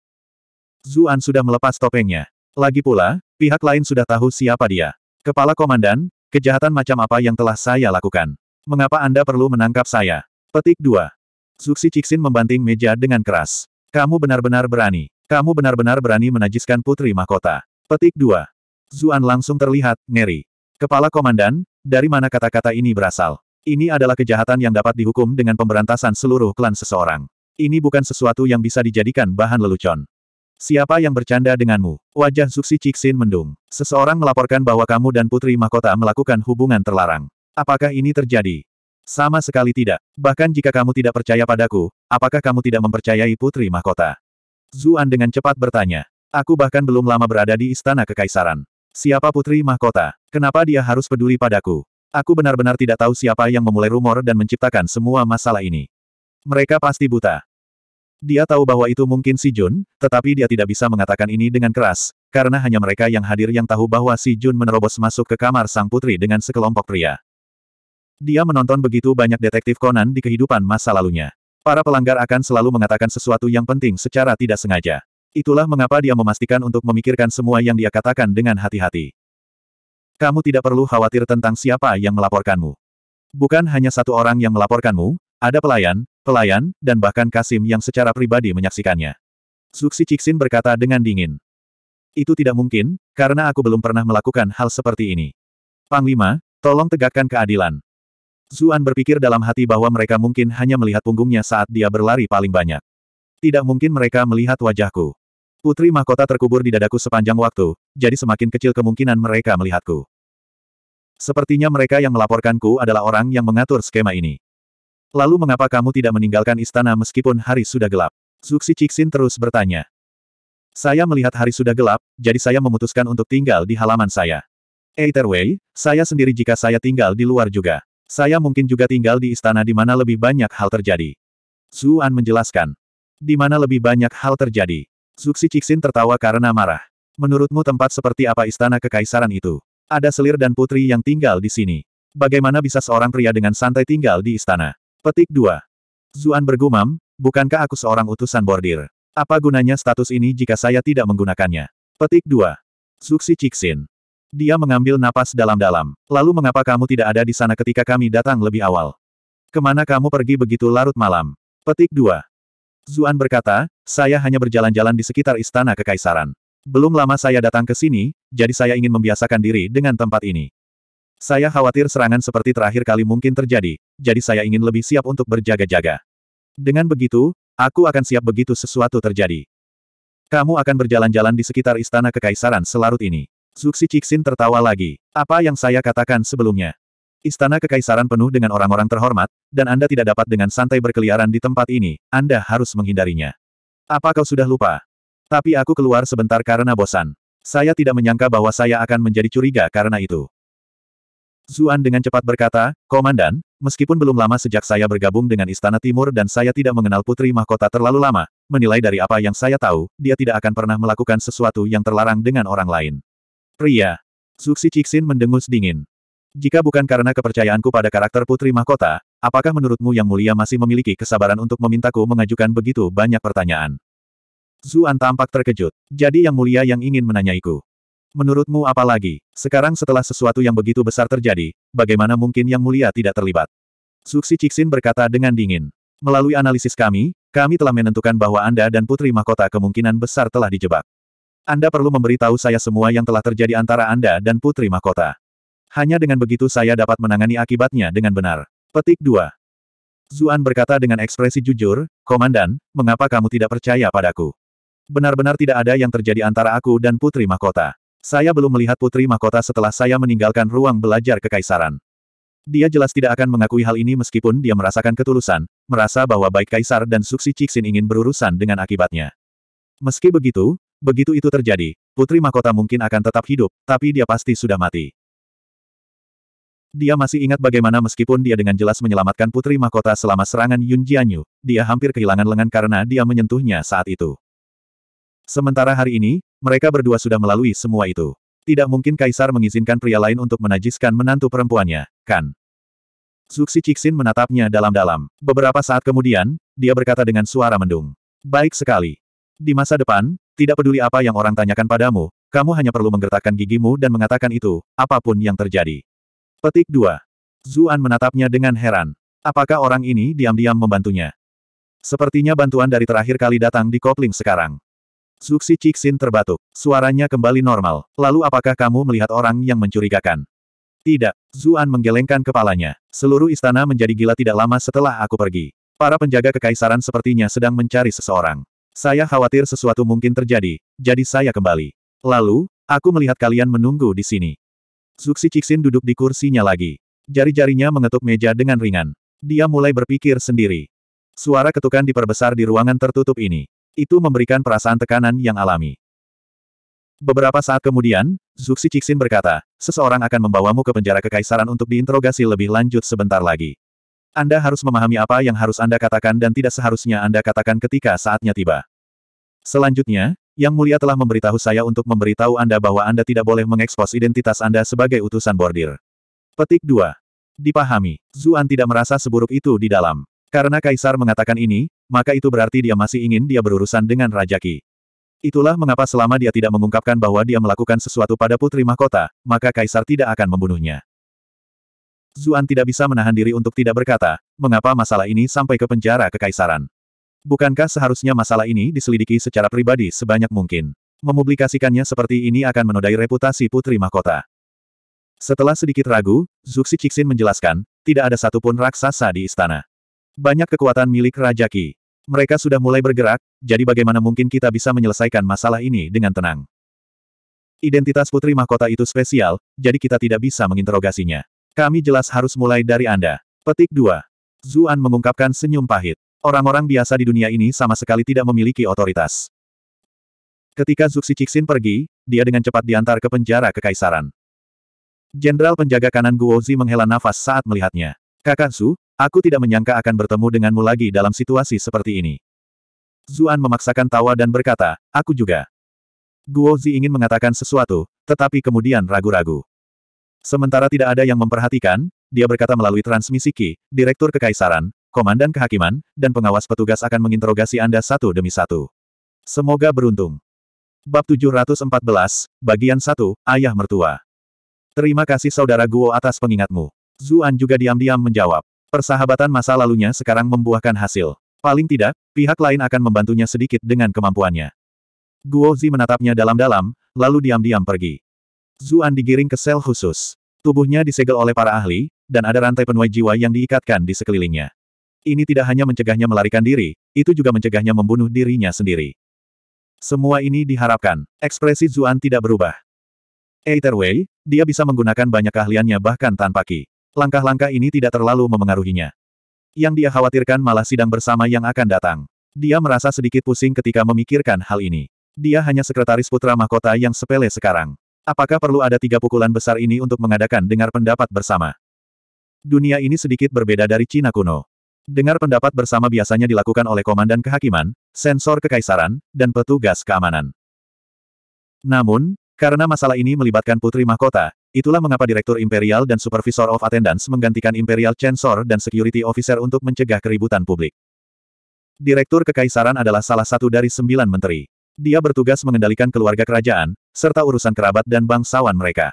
Zuan sudah melepas topengnya. Lagi pula, pihak lain sudah tahu siapa dia. Kepala Komandan, kejahatan macam apa yang telah saya lakukan? Mengapa Anda perlu menangkap saya? Petik 2. Zuxi Cixin membanting meja dengan keras. Kamu benar-benar berani. Kamu benar-benar berani menajiskan putri mahkota. Petik 2. Zuan langsung terlihat, ngeri. Kepala Komandan, dari mana kata-kata ini berasal? Ini adalah kejahatan yang dapat dihukum dengan pemberantasan seluruh klan seseorang. Ini bukan sesuatu yang bisa dijadikan bahan lelucon. Siapa yang bercanda denganmu? Wajah Zuxi Cixin mendung. Seseorang melaporkan bahwa kamu dan Putri Mahkota melakukan hubungan terlarang. Apakah ini terjadi? Sama sekali tidak. Bahkan jika kamu tidak percaya padaku, apakah kamu tidak mempercayai Putri Mahkota? Zuan dengan cepat bertanya. Aku bahkan belum lama berada di istana kekaisaran. Siapa putri mahkota? Kenapa dia harus peduli padaku? Aku benar-benar tidak tahu siapa yang memulai rumor dan menciptakan semua masalah ini. Mereka pasti buta. Dia tahu bahwa itu mungkin si Jun, tetapi dia tidak bisa mengatakan ini dengan keras, karena hanya mereka yang hadir yang tahu bahwa si Jun menerobos masuk ke kamar sang putri dengan sekelompok pria. Dia menonton begitu banyak detektif Conan di kehidupan masa lalunya. Para pelanggar akan selalu mengatakan sesuatu yang penting secara tidak sengaja. Itulah mengapa dia memastikan untuk memikirkan semua yang dia katakan dengan hati-hati. Kamu tidak perlu khawatir tentang siapa yang melaporkanmu. Bukan hanya satu orang yang melaporkanmu, ada pelayan, pelayan, dan bahkan Kasim yang secara pribadi menyaksikannya. Zuxi Cixin berkata dengan dingin. Itu tidak mungkin, karena aku belum pernah melakukan hal seperti ini. Panglima, tolong tegakkan keadilan. Zuan berpikir dalam hati bahwa mereka mungkin hanya melihat punggungnya saat dia berlari paling banyak. Tidak mungkin mereka melihat wajahku. Putri mahkota terkubur di dadaku sepanjang waktu, jadi semakin kecil kemungkinan mereka melihatku. Sepertinya mereka yang melaporkanku adalah orang yang mengatur skema ini. Lalu mengapa kamu tidak meninggalkan istana meskipun hari sudah gelap? Zuxi Cixin terus bertanya. Saya melihat hari sudah gelap, jadi saya memutuskan untuk tinggal di halaman saya. Eiterwei, saya sendiri jika saya tinggal di luar juga. Saya mungkin juga tinggal di istana di mana lebih banyak hal terjadi. Zuan menjelaskan. Di mana lebih banyak hal terjadi. Zuxi Cixin tertawa karena marah. Menurutmu tempat seperti apa istana kekaisaran itu? Ada selir dan putri yang tinggal di sini. Bagaimana bisa seorang pria dengan santai tinggal di istana? Petik 2. Zuan bergumam, bukankah aku seorang utusan bordir? Apa gunanya status ini jika saya tidak menggunakannya? Petik 2. Zuxi Cixin. Dia mengambil napas dalam-dalam. Lalu mengapa kamu tidak ada di sana ketika kami datang lebih awal? Kemana kamu pergi begitu larut malam? Petik 2. Zuan berkata, saya hanya berjalan-jalan di sekitar istana kekaisaran. Belum lama saya datang ke sini, jadi saya ingin membiasakan diri dengan tempat ini. Saya khawatir serangan seperti terakhir kali mungkin terjadi, jadi saya ingin lebih siap untuk berjaga-jaga. Dengan begitu, aku akan siap begitu sesuatu terjadi. Kamu akan berjalan-jalan di sekitar istana kekaisaran selarut ini. Zuxi Cixin tertawa lagi. Apa yang saya katakan sebelumnya? Istana kekaisaran penuh dengan orang-orang terhormat, dan Anda tidak dapat dengan santai berkeliaran di tempat ini, Anda harus menghindarinya. Apa kau sudah lupa? Tapi aku keluar sebentar karena bosan. Saya tidak menyangka bahwa saya akan menjadi curiga karena itu. Zuan dengan cepat berkata, Komandan, meskipun belum lama sejak saya bergabung dengan Istana Timur dan saya tidak mengenal Putri Mahkota terlalu lama, menilai dari apa yang saya tahu, dia tidak akan pernah melakukan sesuatu yang terlarang dengan orang lain. Pria. Suksi Cixin mendengus dingin. Jika bukan karena kepercayaanku pada karakter Putri Mahkota, apakah menurutmu Yang Mulia masih memiliki kesabaran untuk memintaku mengajukan begitu banyak pertanyaan? Zuan tampak terkejut. Jadi Yang Mulia yang ingin menanyaiku. Menurutmu apalagi, Sekarang setelah sesuatu yang begitu besar terjadi, bagaimana mungkin Yang Mulia tidak terlibat? Suksi Cixin berkata dengan dingin. Melalui analisis kami, kami telah menentukan bahwa Anda dan Putri Mahkota kemungkinan besar telah dijebak. Anda perlu memberitahu saya semua yang telah terjadi antara Anda dan Putri Mahkota. Hanya dengan begitu saya dapat menangani akibatnya dengan benar. Petik 2. Zuan berkata dengan ekspresi jujur, Komandan, mengapa kamu tidak percaya padaku? Benar-benar tidak ada yang terjadi antara aku dan Putri Mahkota. Saya belum melihat Putri Mahkota setelah saya meninggalkan ruang belajar kekaisaran. Dia jelas tidak akan mengakui hal ini meskipun dia merasakan ketulusan, merasa bahwa baik Kaisar dan Suksi Cixin ingin berurusan dengan akibatnya. Meski begitu, Begitu itu terjadi, Putri Mahkota mungkin akan tetap hidup, tapi dia pasti sudah mati. Dia masih ingat bagaimana meskipun dia dengan jelas menyelamatkan Putri Mahkota selama serangan Yun Jianyu, dia hampir kehilangan lengan karena dia menyentuhnya saat itu. Sementara hari ini, mereka berdua sudah melalui semua itu. Tidak mungkin Kaisar mengizinkan pria lain untuk menajiskan menantu perempuannya, kan? Zuxi Cixin menatapnya dalam-dalam. Beberapa saat kemudian, dia berkata dengan suara mendung. Baik sekali. Di masa depan, tidak peduli apa yang orang tanyakan padamu, kamu hanya perlu menggertakkan gigimu dan mengatakan itu, apapun yang terjadi. Petik 2. Zuan menatapnya dengan heran. Apakah orang ini diam-diam membantunya? Sepertinya bantuan dari terakhir kali datang di kopling sekarang. Zuxi Cixin terbatuk. Suaranya kembali normal. Lalu apakah kamu melihat orang yang mencurigakan? Tidak. Zuan menggelengkan kepalanya. Seluruh istana menjadi gila tidak lama setelah aku pergi. Para penjaga kekaisaran sepertinya sedang mencari seseorang. Saya khawatir sesuatu mungkin terjadi, jadi saya kembali. Lalu, aku melihat kalian menunggu di sini. Zuxi Cixin duduk di kursinya lagi. Jari-jarinya mengetuk meja dengan ringan. Dia mulai berpikir sendiri. Suara ketukan diperbesar di ruangan tertutup ini. Itu memberikan perasaan tekanan yang alami. Beberapa saat kemudian, Zuxi Cixin berkata, seseorang akan membawamu ke penjara kekaisaran untuk diinterogasi lebih lanjut sebentar lagi. Anda harus memahami apa yang harus Anda katakan dan tidak seharusnya Anda katakan ketika saatnya tiba. Selanjutnya, Yang Mulia telah memberitahu saya untuk memberitahu Anda bahwa Anda tidak boleh mengekspos identitas Anda sebagai utusan bordir. Petik 2. Dipahami, Zuan tidak merasa seburuk itu di dalam. Karena Kaisar mengatakan ini, maka itu berarti dia masih ingin dia berurusan dengan Raja Ki. Itulah mengapa selama dia tidak mengungkapkan bahwa dia melakukan sesuatu pada Putri Mahkota, maka Kaisar tidak akan membunuhnya. Zuan tidak bisa menahan diri untuk tidak berkata, mengapa masalah ini sampai ke penjara kekaisaran. Bukankah seharusnya masalah ini diselidiki secara pribadi sebanyak mungkin? Memublikasikannya seperti ini akan menodai reputasi Putri Mahkota. Setelah sedikit ragu, Zuxi Cixin menjelaskan, tidak ada satupun raksasa di istana. Banyak kekuatan milik Raja Qi. Mereka sudah mulai bergerak, jadi bagaimana mungkin kita bisa menyelesaikan masalah ini dengan tenang? Identitas Putri Mahkota itu spesial, jadi kita tidak bisa menginterogasinya. Kami jelas harus mulai dari Anda. Petik 2. Zuan mengungkapkan senyum pahit. Orang-orang biasa di dunia ini sama sekali tidak memiliki otoritas. Ketika Zuxi Cixin pergi, dia dengan cepat diantar ke penjara kekaisaran. Jenderal penjaga kanan Guozi menghela nafas saat melihatnya. Kakak Zu, aku tidak menyangka akan bertemu denganmu lagi dalam situasi seperti ini. Zuan memaksakan tawa dan berkata, aku juga. Guozi ingin mengatakan sesuatu, tetapi kemudian ragu-ragu. Sementara tidak ada yang memperhatikan, dia berkata melalui transmisi Ki, Direktur Kekaisaran, komandan kehakiman, dan pengawas petugas akan menginterogasi Anda satu demi satu. Semoga beruntung. Bab 714, Bagian 1, Ayah Mertua. Terima kasih saudara Guo atas pengingatmu. Zuan juga diam-diam menjawab. Persahabatan masa lalunya sekarang membuahkan hasil. Paling tidak, pihak lain akan membantunya sedikit dengan kemampuannya. Guo Zi menatapnya dalam-dalam, lalu diam-diam pergi. Zuan digiring ke sel khusus. Tubuhnya disegel oleh para ahli, dan ada rantai penuai jiwa yang diikatkan di sekelilingnya. Ini tidak hanya mencegahnya melarikan diri, itu juga mencegahnya membunuh dirinya sendiri. Semua ini diharapkan. Ekspresi Zuan tidak berubah. Either way, dia bisa menggunakan banyak keahliannya bahkan tanpa Ki. Langkah-langkah ini tidak terlalu memengaruhinya. Yang dia khawatirkan malah sidang bersama yang akan datang. Dia merasa sedikit pusing ketika memikirkan hal ini. Dia hanya sekretaris putra mahkota yang sepele sekarang. Apakah perlu ada tiga pukulan besar ini untuk mengadakan dengar pendapat bersama? Dunia ini sedikit berbeda dari Cina kuno. Dengar pendapat bersama biasanya dilakukan oleh komandan kehakiman, sensor kekaisaran, dan petugas keamanan. Namun, karena masalah ini melibatkan Putri Mahkota, itulah mengapa Direktur Imperial dan Supervisor of Attendance menggantikan Imperial Chancellor dan Security Officer untuk mencegah keributan publik. Direktur Kekaisaran adalah salah satu dari sembilan menteri. Dia bertugas mengendalikan keluarga kerajaan, serta urusan kerabat dan bangsawan mereka.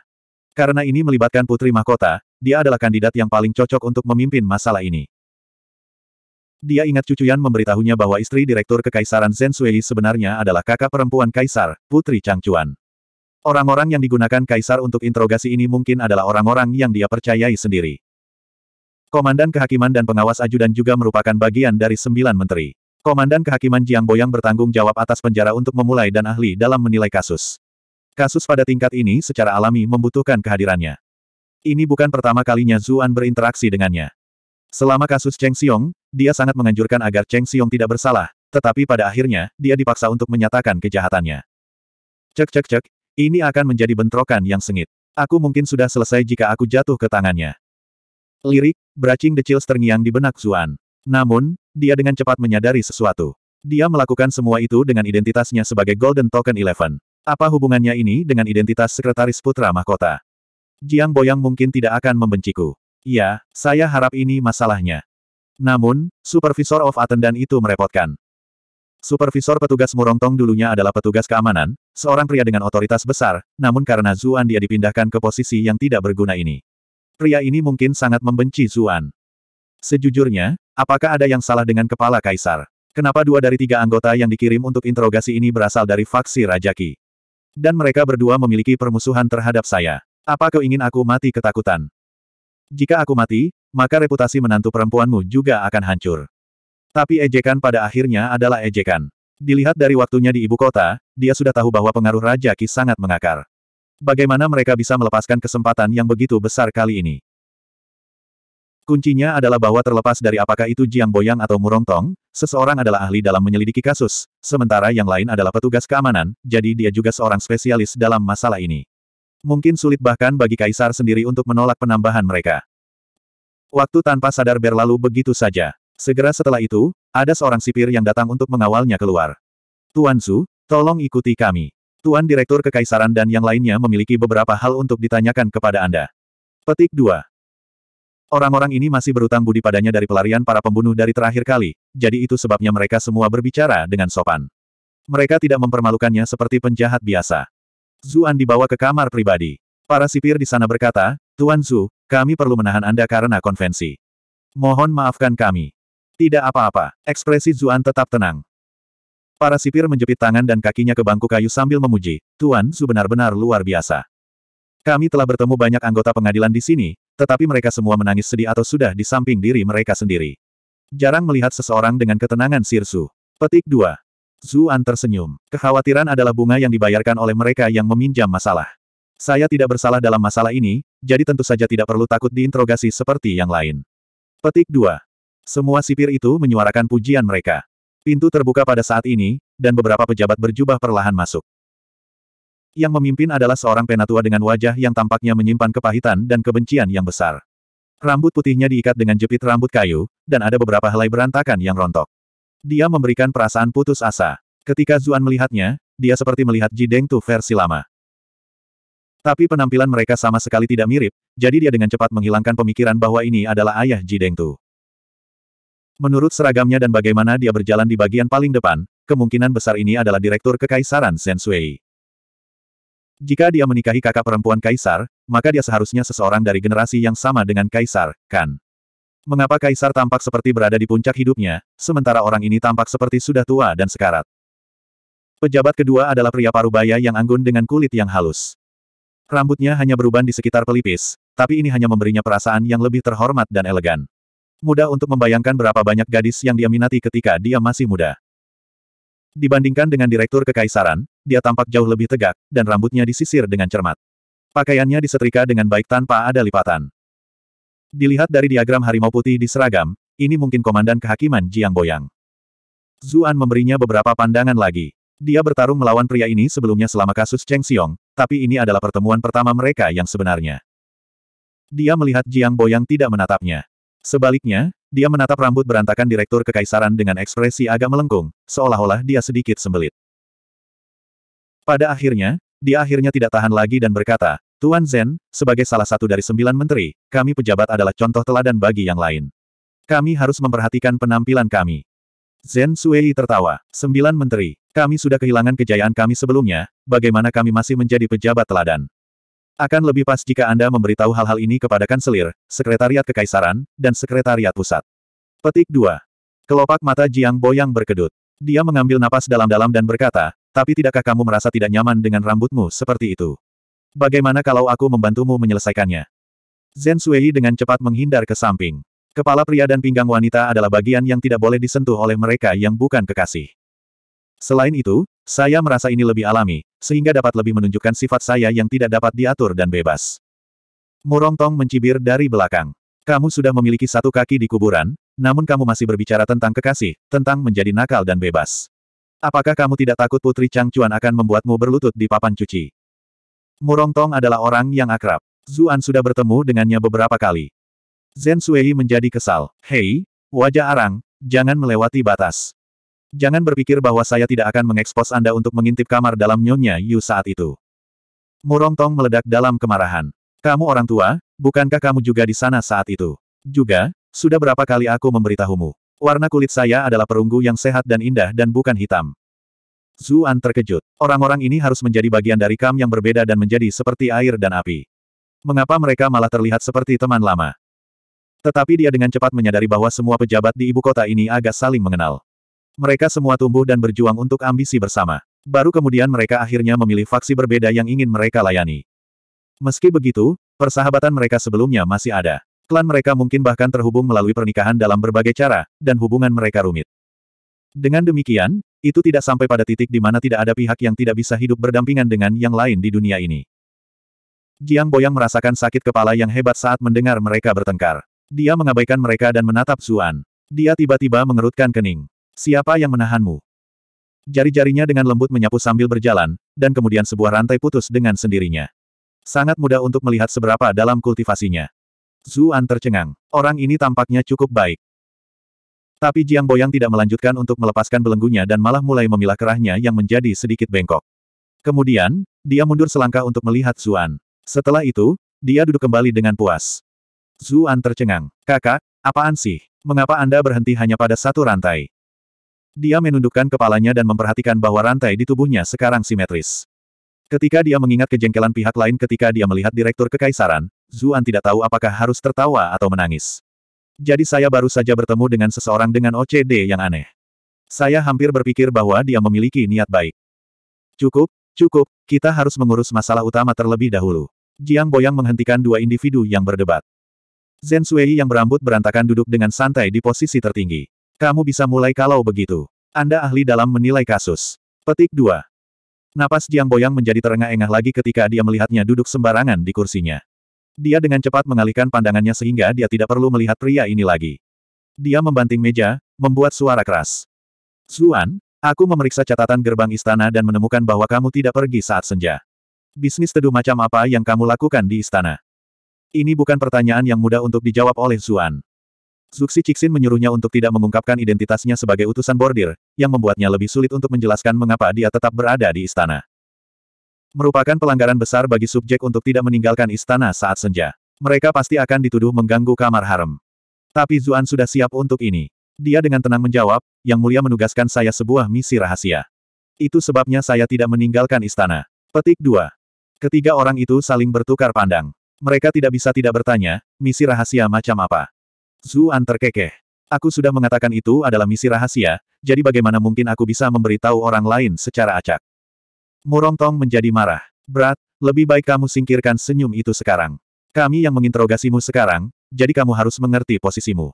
Karena ini melibatkan Putri Mahkota, dia adalah kandidat yang paling cocok untuk memimpin masalah ini. Dia ingat cucuyan memberitahunya bahwa istri Direktur Kekaisaran Zhen Sui sebenarnya adalah kakak perempuan Kaisar, Putri Changchuan. Orang-orang yang digunakan Kaisar untuk interogasi ini mungkin adalah orang-orang yang dia percayai sendiri. Komandan Kehakiman dan Pengawas Ajudan juga merupakan bagian dari sembilan menteri. Komandan Kehakiman Jiang Boyang bertanggung jawab atas penjara untuk memulai dan ahli dalam menilai kasus. Kasus pada tingkat ini secara alami membutuhkan kehadirannya. Ini bukan pertama kalinya Zuan berinteraksi dengannya. Selama kasus Cheng Xiong, dia sangat menganjurkan agar Cheng Xiong tidak bersalah, tetapi pada akhirnya, dia dipaksa untuk menyatakan kejahatannya. Cek cek cek, ini akan menjadi bentrokan yang sengit. Aku mungkin sudah selesai jika aku jatuh ke tangannya. Lirik, beracing decil terngiang di benak Zuan. Namun, dia dengan cepat menyadari sesuatu. Dia melakukan semua itu dengan identitasnya sebagai Golden Token Eleven. Apa hubungannya ini dengan identitas sekretaris putra mahkota? Jiang Boyang mungkin tidak akan membenciku. Ya, saya harap ini masalahnya. Namun, supervisor of attendant itu merepotkan. Supervisor petugas Murongtong dulunya adalah petugas keamanan, seorang pria dengan otoritas besar, namun karena Zuan dia dipindahkan ke posisi yang tidak berguna ini. Pria ini mungkin sangat membenci Zuan. Sejujurnya, apakah ada yang salah dengan kepala kaisar? Kenapa dua dari tiga anggota yang dikirim untuk interogasi ini berasal dari faksi Rajaki? Dan mereka berdua memiliki permusuhan terhadap saya. Apa kau ingin aku mati ketakutan? Jika aku mati, maka reputasi menantu perempuanmu juga akan hancur. Tapi ejekan pada akhirnya adalah ejekan. Dilihat dari waktunya di ibu kota, dia sudah tahu bahwa pengaruh Raja Ki sangat mengakar. Bagaimana mereka bisa melepaskan kesempatan yang begitu besar kali ini? Kuncinya adalah bahwa terlepas dari apakah itu Jiang Boyang atau Murong Tong, seseorang adalah ahli dalam menyelidiki kasus, sementara yang lain adalah petugas keamanan, jadi dia juga seorang spesialis dalam masalah ini. Mungkin sulit bahkan bagi Kaisar sendiri untuk menolak penambahan mereka. Waktu tanpa sadar berlalu begitu saja. Segera setelah itu, ada seorang sipir yang datang untuk mengawalnya keluar. Tuan Su, tolong ikuti kami. Tuan Direktur Kekaisaran dan yang lainnya memiliki beberapa hal untuk ditanyakan kepada Anda. Petik 2. Orang-orang ini masih berutang budi padanya dari pelarian para pembunuh dari terakhir kali, jadi itu sebabnya mereka semua berbicara dengan sopan. Mereka tidak mempermalukannya seperti penjahat biasa. Zuan dibawa ke kamar pribadi. Para sipir di sana berkata, Tuan Zhu, kami perlu menahan Anda karena konvensi. Mohon maafkan kami. Tidak apa-apa, ekspresi Zuan tetap tenang. Para sipir menjepit tangan dan kakinya ke bangku kayu sambil memuji, Tuan Zhu benar-benar luar biasa. Kami telah bertemu banyak anggota pengadilan di sini, tetapi mereka semua menangis sedih atau sudah di samping diri mereka sendiri. Jarang melihat seseorang dengan ketenangan Sirsu. Petik 2. Zuan tersenyum. Kekhawatiran adalah bunga yang dibayarkan oleh mereka yang meminjam masalah. Saya tidak bersalah dalam masalah ini, jadi tentu saja tidak perlu takut diinterogasi seperti yang lain. Petik 2. Semua sipir itu menyuarakan pujian mereka. Pintu terbuka pada saat ini, dan beberapa pejabat berjubah perlahan masuk. Yang memimpin adalah seorang penatua dengan wajah yang tampaknya menyimpan kepahitan dan kebencian yang besar. Rambut putihnya diikat dengan jepit rambut kayu, dan ada beberapa helai berantakan yang rontok. Dia memberikan perasaan putus asa. Ketika Zuan melihatnya, dia seperti melihat Jideng Tu versi lama. Tapi penampilan mereka sama sekali tidak mirip, jadi dia dengan cepat menghilangkan pemikiran bahwa ini adalah ayah Jideng Tu. Menurut seragamnya dan bagaimana dia berjalan di bagian paling depan, kemungkinan besar ini adalah Direktur Kekaisaran Sensui. Jika dia menikahi kakak perempuan Kaisar, maka dia seharusnya seseorang dari generasi yang sama dengan Kaisar, kan? Mengapa Kaisar tampak seperti berada di puncak hidupnya, sementara orang ini tampak seperti sudah tua dan sekarat? Pejabat kedua adalah pria parubaya yang anggun dengan kulit yang halus. Rambutnya hanya beruban di sekitar pelipis, tapi ini hanya memberinya perasaan yang lebih terhormat dan elegan. Mudah untuk membayangkan berapa banyak gadis yang dia minati ketika dia masih muda. Dibandingkan dengan direktur kekaisaran, dia tampak jauh lebih tegak, dan rambutnya disisir dengan cermat. Pakaiannya disetrika dengan baik tanpa ada lipatan. Dilihat dari diagram harimau putih di seragam, ini mungkin komandan kehakiman Jiang Boyang. Zuan memberinya beberapa pandangan lagi. Dia bertarung melawan pria ini sebelumnya selama kasus Cheng Xiong, tapi ini adalah pertemuan pertama mereka yang sebenarnya. Dia melihat Jiang Bo yang tidak menatapnya. Sebaliknya, dia menatap rambut berantakan Direktur Kekaisaran dengan ekspresi agak melengkung, seolah-olah dia sedikit sembelit. Pada akhirnya, dia akhirnya tidak tahan lagi dan berkata, Tuan Zen, sebagai salah satu dari sembilan menteri, kami pejabat adalah contoh teladan bagi yang lain. Kami harus memperhatikan penampilan kami. Zen Suei tertawa. Sembilan menteri. Kami sudah kehilangan kejayaan kami sebelumnya, bagaimana kami masih menjadi pejabat teladan? Akan lebih pas jika Anda memberitahu hal-hal ini kepada Kanselir, Sekretariat Kekaisaran, dan Sekretariat Pusat. Petik 2. Kelopak mata Jiang Boyang berkedut. Dia mengambil napas dalam-dalam dan berkata, tapi tidakkah kamu merasa tidak nyaman dengan rambutmu seperti itu? Bagaimana kalau aku membantumu menyelesaikannya? Zhen Sui dengan cepat menghindar ke samping. Kepala pria dan pinggang wanita adalah bagian yang tidak boleh disentuh oleh mereka yang bukan kekasih. Selain itu, saya merasa ini lebih alami, sehingga dapat lebih menunjukkan sifat saya yang tidak dapat diatur dan bebas. Murong Tong mencibir dari belakang. Kamu sudah memiliki satu kaki di kuburan, namun kamu masih berbicara tentang kekasih, tentang menjadi nakal dan bebas. Apakah kamu tidak takut Putri Chang akan membuatmu berlutut di papan cuci? Murong Tong adalah orang yang akrab. Zuan sudah bertemu dengannya beberapa kali. Zhen Sui menjadi kesal. Hei, wajah arang, jangan melewati batas. Jangan berpikir bahwa saya tidak akan mengekspos Anda untuk mengintip kamar dalam Nyonya Yu saat itu. Murong Tong meledak dalam kemarahan. Kamu orang tua, bukankah kamu juga di sana saat itu? Juga, sudah berapa kali aku memberitahumu. Warna kulit saya adalah perunggu yang sehat dan indah dan bukan hitam. Zuan terkejut. Orang-orang ini harus menjadi bagian dari kam yang berbeda dan menjadi seperti air dan api. Mengapa mereka malah terlihat seperti teman lama? Tetapi dia dengan cepat menyadari bahwa semua pejabat di ibu kota ini agak saling mengenal. Mereka semua tumbuh dan berjuang untuk ambisi bersama. Baru kemudian mereka akhirnya memilih faksi berbeda yang ingin mereka layani. Meski begitu, persahabatan mereka sebelumnya masih ada. Klan mereka mungkin bahkan terhubung melalui pernikahan dalam berbagai cara, dan hubungan mereka rumit. Dengan demikian, itu tidak sampai pada titik di mana tidak ada pihak yang tidak bisa hidup berdampingan dengan yang lain di dunia ini. Jiang Boyang merasakan sakit kepala yang hebat saat mendengar mereka bertengkar. Dia mengabaikan mereka dan menatap Zuan. Dia tiba-tiba mengerutkan kening. Siapa yang menahanmu? Jari-jarinya dengan lembut menyapu sambil berjalan, dan kemudian sebuah rantai putus dengan sendirinya. Sangat mudah untuk melihat seberapa dalam kultivasinya. Zuan tercengang. Orang ini tampaknya cukup baik. Tapi Jiang Boyang tidak melanjutkan untuk melepaskan belenggunya dan malah mulai memilah kerahnya yang menjadi sedikit bengkok. Kemudian, dia mundur selangkah untuk melihat Zuan. Setelah itu, dia duduk kembali dengan puas. Zuan tercengang. Kakak, apaan sih? Mengapa Anda berhenti hanya pada satu rantai? Dia menundukkan kepalanya dan memperhatikan bahwa rantai di tubuhnya sekarang simetris. Ketika dia mengingat kejengkelan pihak lain ketika dia melihat Direktur Kekaisaran, Zuan tidak tahu apakah harus tertawa atau menangis. Jadi saya baru saja bertemu dengan seseorang dengan OCD yang aneh. Saya hampir berpikir bahwa dia memiliki niat baik. Cukup, cukup, kita harus mengurus masalah utama terlebih dahulu. Jiang Boyang menghentikan dua individu yang berdebat. Zhen Sui yang berambut berantakan duduk dengan santai di posisi tertinggi. Kamu bisa mulai kalau begitu. Anda ahli dalam menilai kasus. Petik 2. Napas Jiang Boyang menjadi terengah-engah lagi ketika dia melihatnya duduk sembarangan di kursinya. Dia dengan cepat mengalihkan pandangannya sehingga dia tidak perlu melihat pria ini lagi. Dia membanting meja, membuat suara keras. Zuan, aku memeriksa catatan gerbang istana dan menemukan bahwa kamu tidak pergi saat senja. Bisnis teduh macam apa yang kamu lakukan di istana? Ini bukan pertanyaan yang mudah untuk dijawab oleh Zuan. Zuxi Cixin menyuruhnya untuk tidak mengungkapkan identitasnya sebagai utusan bordir, yang membuatnya lebih sulit untuk menjelaskan mengapa dia tetap berada di istana. Merupakan pelanggaran besar bagi subjek untuk tidak meninggalkan istana saat senja. Mereka pasti akan dituduh mengganggu kamar harem. Tapi Zuan sudah siap untuk ini. Dia dengan tenang menjawab, Yang Mulia menugaskan saya sebuah misi rahasia. Itu sebabnya saya tidak meninggalkan istana. Petik 2. Ketiga orang itu saling bertukar pandang. Mereka tidak bisa tidak bertanya, misi rahasia macam apa. Zuan terkekeh. Aku sudah mengatakan itu adalah misi rahasia, jadi bagaimana mungkin aku bisa memberitahu orang lain secara acak. Murong Tong menjadi marah. Berat, lebih baik kamu singkirkan senyum itu sekarang. Kami yang menginterogasimu sekarang, jadi kamu harus mengerti posisimu.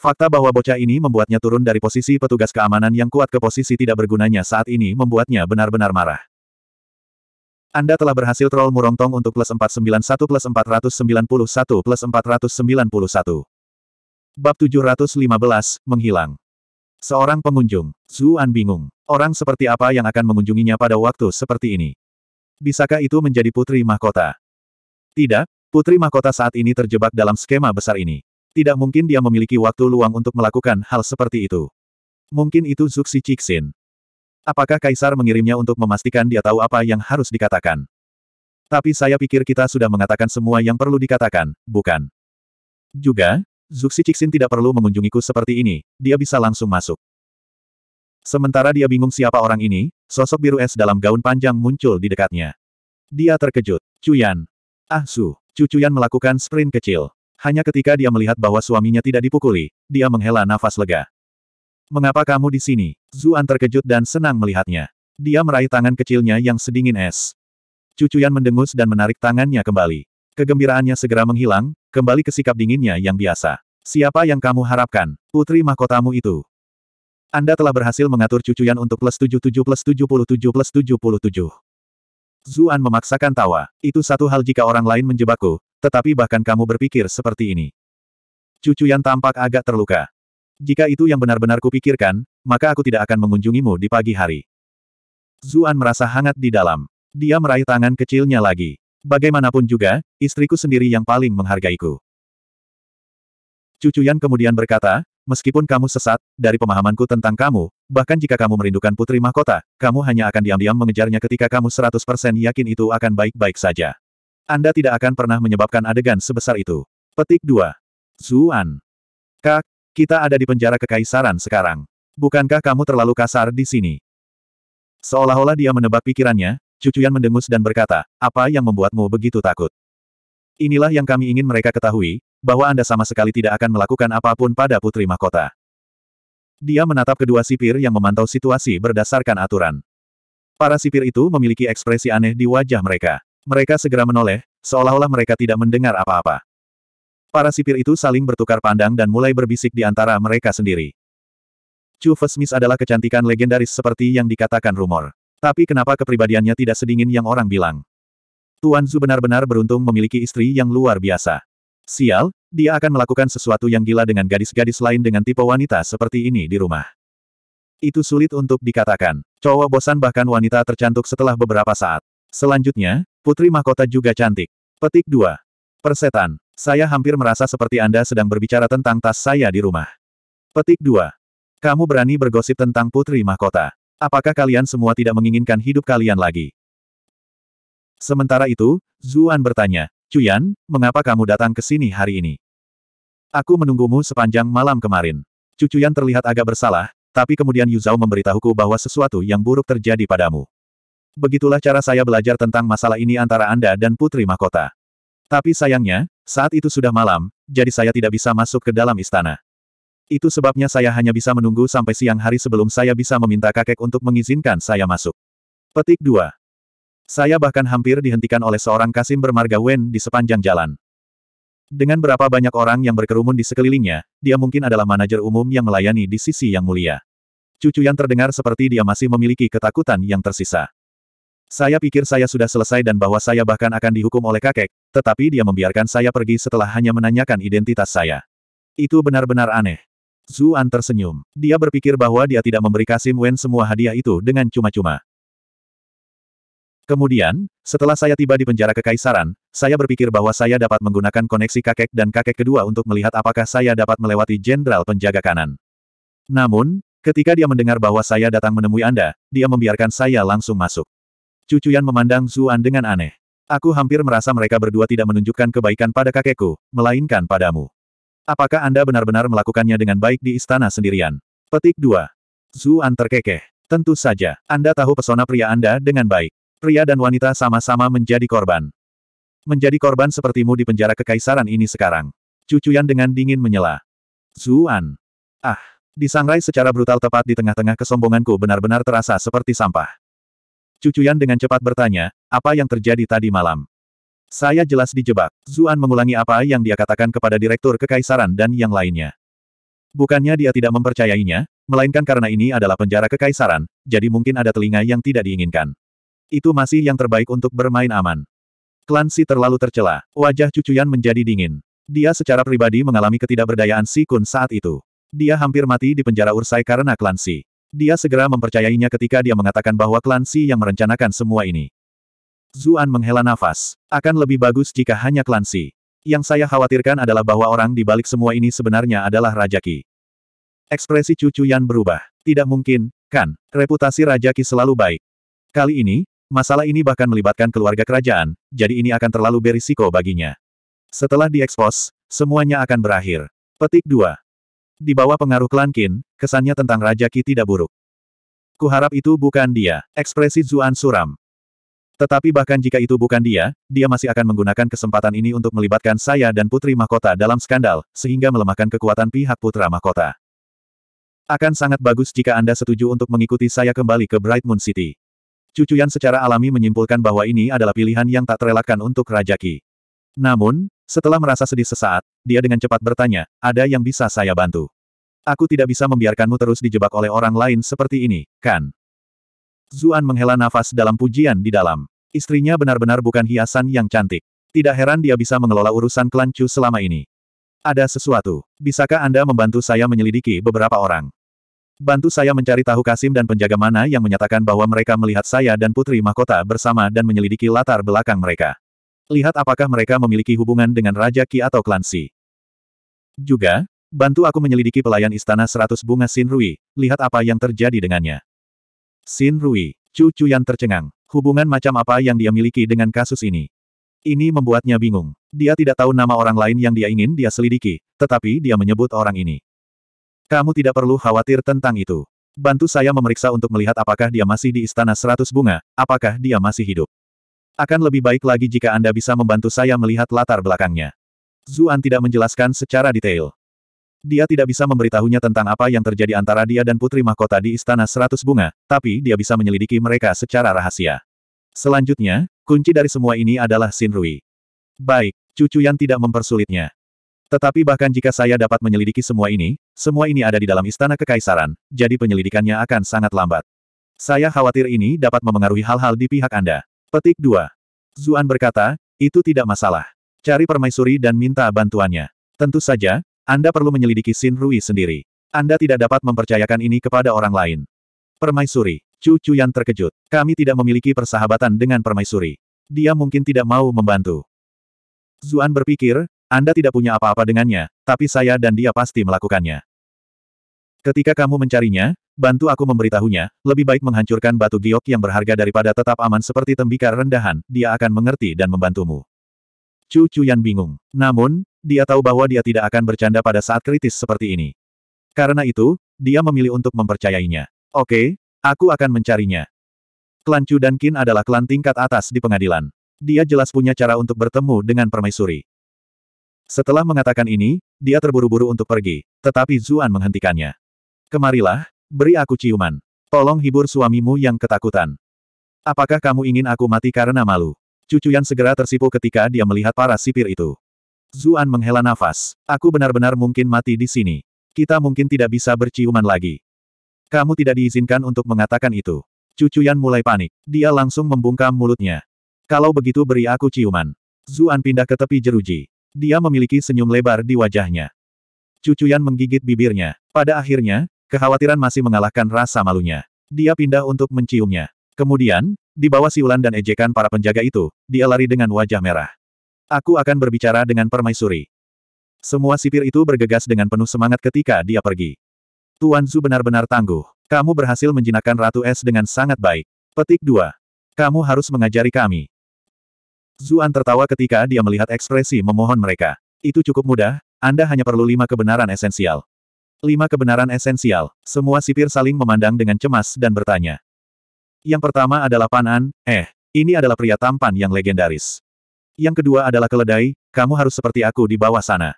Fakta bahwa bocah ini membuatnya turun dari posisi petugas keamanan yang kuat ke posisi tidak bergunanya saat ini membuatnya benar-benar marah. Anda telah berhasil troll Murongtong untuk plus 491 plus 491 plus 491. Bab 715, Menghilang. Seorang pengunjung, Zuan bingung. Orang seperti apa yang akan mengunjunginya pada waktu seperti ini? Bisakah itu menjadi putri mahkota? Tidak, putri mahkota saat ini terjebak dalam skema besar ini. Tidak mungkin dia memiliki waktu luang untuk melakukan hal seperti itu. Mungkin itu Zuxi Cixin. Apakah Kaisar mengirimnya untuk memastikan dia tahu apa yang harus dikatakan? Tapi saya pikir kita sudah mengatakan semua yang perlu dikatakan, bukan? Juga, Zuxi Cixin tidak perlu mengunjungiku seperti ini, dia bisa langsung masuk. Sementara dia bingung siapa orang ini, sosok biru es dalam gaun panjang muncul di dekatnya. Dia terkejut. Cuyan. Ah Su. Cucuyan melakukan sprint kecil. Hanya ketika dia melihat bahwa suaminya tidak dipukuli, dia menghela nafas lega. Mengapa kamu di sini? Zuan terkejut dan senang melihatnya. Dia meraih tangan kecilnya yang sedingin es. Cucuyan mendengus dan menarik tangannya kembali. Kegembiraannya segera menghilang, kembali ke sikap dinginnya yang biasa. Siapa yang kamu harapkan? Putri mahkotamu itu. Anda telah berhasil mengatur cucuyan untuk plus 77 plus 77 plus 77. Zuan memaksakan tawa. Itu satu hal jika orang lain menjebakku, tetapi bahkan kamu berpikir seperti ini. Cucuyan tampak agak terluka. Jika itu yang benar-benar kupikirkan, maka aku tidak akan mengunjungimu di pagi hari. Zuan merasa hangat di dalam. Dia meraih tangan kecilnya lagi. Bagaimanapun juga, istriku sendiri yang paling menghargaiku. Cucuyan kemudian berkata, meskipun kamu sesat, dari pemahamanku tentang kamu, bahkan jika kamu merindukan putri mahkota, kamu hanya akan diam-diam mengejarnya ketika kamu 100% yakin itu akan baik-baik saja. Anda tidak akan pernah menyebabkan adegan sebesar itu. Petik 2. Zuan. Kak, kita ada di penjara kekaisaran sekarang. Bukankah kamu terlalu kasar di sini? Seolah-olah dia menebak pikirannya, Cucuyan mendengus dan berkata, apa yang membuatmu begitu takut? Inilah yang kami ingin mereka ketahui, bahwa Anda sama sekali tidak akan melakukan apapun pada Putri Mahkota. Dia menatap kedua sipir yang memantau situasi berdasarkan aturan. Para sipir itu memiliki ekspresi aneh di wajah mereka. Mereka segera menoleh, seolah-olah mereka tidak mendengar apa-apa. Para sipir itu saling bertukar pandang dan mulai berbisik di antara mereka sendiri. Chu Fesmis adalah kecantikan legendaris seperti yang dikatakan rumor. Tapi kenapa kepribadiannya tidak sedingin yang orang bilang? Tuan Zhu benar-benar beruntung memiliki istri yang luar biasa. Sial, dia akan melakukan sesuatu yang gila dengan gadis-gadis lain dengan tipe wanita seperti ini di rumah. Itu sulit untuk dikatakan. Cowok bosan bahkan wanita tercantik setelah beberapa saat. Selanjutnya, Putri Mahkota juga cantik. Petik 2. Persetan. Saya hampir merasa seperti Anda sedang berbicara tentang tas saya di rumah. Petik 2. Kamu berani bergosip tentang putri mahkota. Apakah kalian semua tidak menginginkan hidup kalian lagi? Sementara itu, Zuan bertanya, Cuyan, mengapa kamu datang ke sini hari ini? Aku menunggumu sepanjang malam kemarin. Cucuyan terlihat agak bersalah, tapi kemudian Yu Zhao memberitahuku bahwa sesuatu yang buruk terjadi padamu. Begitulah cara saya belajar tentang masalah ini antara Anda dan Putri Mahkota. Tapi sayangnya, saat itu sudah malam, jadi saya tidak bisa masuk ke dalam istana. Itu sebabnya saya hanya bisa menunggu sampai siang hari sebelum saya bisa meminta kakek untuk mengizinkan saya masuk. Petik 2. Saya bahkan hampir dihentikan oleh seorang kasim bermarga Wen di sepanjang jalan. Dengan berapa banyak orang yang berkerumun di sekelilingnya, dia mungkin adalah manajer umum yang melayani di sisi yang mulia. Cucu yang terdengar seperti dia masih memiliki ketakutan yang tersisa. Saya pikir saya sudah selesai dan bahwa saya bahkan akan dihukum oleh kakek, tetapi dia membiarkan saya pergi setelah hanya menanyakan identitas saya. Itu benar-benar aneh. Zuan tersenyum. Dia berpikir bahwa dia tidak memberi Kasim Wen semua hadiah itu dengan cuma-cuma. Kemudian, setelah saya tiba di penjara kekaisaran, saya berpikir bahwa saya dapat menggunakan koneksi kakek dan kakek kedua untuk melihat apakah saya dapat melewati jenderal penjaga kanan. Namun, ketika dia mendengar bahwa saya datang menemui Anda, dia membiarkan saya langsung masuk. Cucuyan memandang Zuan dengan aneh. Aku hampir merasa mereka berdua tidak menunjukkan kebaikan pada kakekku, melainkan padamu. Apakah Anda benar-benar melakukannya dengan baik di istana sendirian? Petik 2. Zuan terkekeh. Tentu saja, Anda tahu pesona pria Anda dengan baik. Pria dan wanita sama-sama menjadi korban. Menjadi korban sepertimu di penjara kekaisaran ini sekarang. Cucuyan dengan dingin menyela. Zuan. Ah, disangrai secara brutal tepat di tengah-tengah kesombonganku benar-benar terasa seperti sampah. Cucuyan dengan cepat bertanya, apa yang terjadi tadi malam? Saya jelas dijebak. Zuan mengulangi apa yang dia katakan kepada Direktur Kekaisaran dan yang lainnya. Bukannya dia tidak mempercayainya, melainkan karena ini adalah penjara kekaisaran, jadi mungkin ada telinga yang tidak diinginkan. Itu masih yang terbaik untuk bermain aman. Klan Si terlalu tercela. Wajah cucuyan menjadi dingin. Dia secara pribadi mengalami ketidakberdayaan Si Kun saat itu. Dia hampir mati di penjara Ursai karena klan Si. Dia segera mempercayainya ketika dia mengatakan bahwa klan Si yang merencanakan semua ini. Zuan menghela nafas. Akan lebih bagus jika hanya klan Si. Yang saya khawatirkan adalah bahwa orang di balik semua ini sebenarnya adalah Raja Ki. Ekspresi cucu Yan berubah. Tidak mungkin, kan? Reputasi Raja Ki selalu baik. Kali ini, masalah ini bahkan melibatkan keluarga kerajaan, jadi ini akan terlalu berisiko baginya. Setelah diekspos, semuanya akan berakhir. Petik 2. Di bawah pengaruh klan Qin, kesannya tentang Raja Qi tidak buruk. Kuharap itu bukan dia, ekspresi Zuan suram. Tetapi bahkan jika itu bukan dia, dia masih akan menggunakan kesempatan ini untuk melibatkan saya dan Putri Mahkota dalam skandal, sehingga melemahkan kekuatan pihak Putra Mahkota. Akan sangat bagus jika Anda setuju untuk mengikuti saya kembali ke Bright Moon City. Cucuyan secara alami menyimpulkan bahwa ini adalah pilihan yang tak terelakkan untuk Raja Ki. Namun, setelah merasa sedih sesaat, dia dengan cepat bertanya, ada yang bisa saya bantu? Aku tidak bisa membiarkanmu terus dijebak oleh orang lain seperti ini, kan? Zuan menghela nafas dalam pujian di dalam. Istrinya benar-benar bukan hiasan yang cantik. Tidak heran dia bisa mengelola urusan klan Chu selama ini. Ada sesuatu. Bisakah Anda membantu saya menyelidiki beberapa orang? Bantu saya mencari tahu Kasim dan penjaga mana yang menyatakan bahwa mereka melihat saya dan Putri Mahkota bersama dan menyelidiki latar belakang mereka. Lihat apakah mereka memiliki hubungan dengan Raja Ki atau klan Si. Juga, bantu aku menyelidiki pelayan istana seratus bunga Sin Rui, lihat apa yang terjadi dengannya. Sin Rui, cucu yang tercengang. Hubungan macam apa yang dia miliki dengan kasus ini? Ini membuatnya bingung. Dia tidak tahu nama orang lain yang dia ingin dia selidiki, tetapi dia menyebut orang ini. Kamu tidak perlu khawatir tentang itu. Bantu saya memeriksa untuk melihat apakah dia masih di Istana Seratus Bunga, apakah dia masih hidup. Akan lebih baik lagi jika Anda bisa membantu saya melihat latar belakangnya. Zuan tidak menjelaskan secara detail. Dia tidak bisa memberitahunya tentang apa yang terjadi antara dia dan Putri Mahkota di Istana Seratus Bunga, tapi dia bisa menyelidiki mereka secara rahasia. Selanjutnya, kunci dari semua ini adalah Xin Rui. Baik, cucu yang tidak mempersulitnya. Tetapi bahkan jika saya dapat menyelidiki semua ini, semua ini ada di dalam Istana Kekaisaran, jadi penyelidikannya akan sangat lambat. Saya khawatir ini dapat memengaruhi hal-hal di pihak Anda. Petik 2. Zuan berkata, itu tidak masalah. Cari permaisuri dan minta bantuannya. Tentu saja, Anda perlu menyelidiki Sin Rui sendiri. Anda tidak dapat mempercayakan ini kepada orang lain. Permaisuri. Chu yang terkejut. Kami tidak memiliki persahabatan dengan permaisuri. Dia mungkin tidak mau membantu. Zuan berpikir, Anda tidak punya apa-apa dengannya, tapi saya dan dia pasti melakukannya. Ketika kamu mencarinya, bantu aku memberitahunya, lebih baik menghancurkan batu giok yang berharga daripada tetap aman seperti tembikar rendahan, dia akan mengerti dan membantumu. Chu Chuyan bingung. Namun, dia tahu bahwa dia tidak akan bercanda pada saat kritis seperti ini. Karena itu, dia memilih untuk mempercayainya. Oke, aku akan mencarinya. Klan Chu dan Qin adalah klan tingkat atas di pengadilan. Dia jelas punya cara untuk bertemu dengan permaisuri. Setelah mengatakan ini, dia terburu-buru untuk pergi, tetapi Zuan menghentikannya. Kemarilah, beri aku ciuman. Tolong hibur suamimu yang ketakutan. Apakah kamu ingin aku mati karena malu? Cucuyan segera tersipu ketika dia melihat para sipir itu. Zuan menghela nafas. Aku benar-benar mungkin mati di sini. Kita mungkin tidak bisa berciuman lagi. Kamu tidak diizinkan untuk mengatakan itu. Cucuyan mulai panik. Dia langsung membungkam mulutnya. Kalau begitu beri aku ciuman. Zuan pindah ke tepi jeruji. Dia memiliki senyum lebar di wajahnya. Cucuyan menggigit bibirnya. Pada akhirnya, Kekhawatiran masih mengalahkan rasa malunya. Dia pindah untuk menciumnya. Kemudian, di bawah siulan dan ejekan para penjaga itu, dia lari dengan wajah merah. Aku akan berbicara dengan permaisuri. Semua sipir itu bergegas dengan penuh semangat ketika dia pergi. Tuan Zhu benar-benar tangguh. Kamu berhasil menjinakkan Ratu Es dengan sangat baik. Petik 2. Kamu harus mengajari kami. Zuan tertawa ketika dia melihat ekspresi memohon mereka. Itu cukup mudah, Anda hanya perlu lima kebenaran esensial. Lima kebenaran esensial. Semua sipir saling memandang dengan cemas dan bertanya. Yang pertama adalah Panan, eh, ini adalah pria tampan yang legendaris. Yang kedua adalah keledai, kamu harus seperti aku di bawah sana.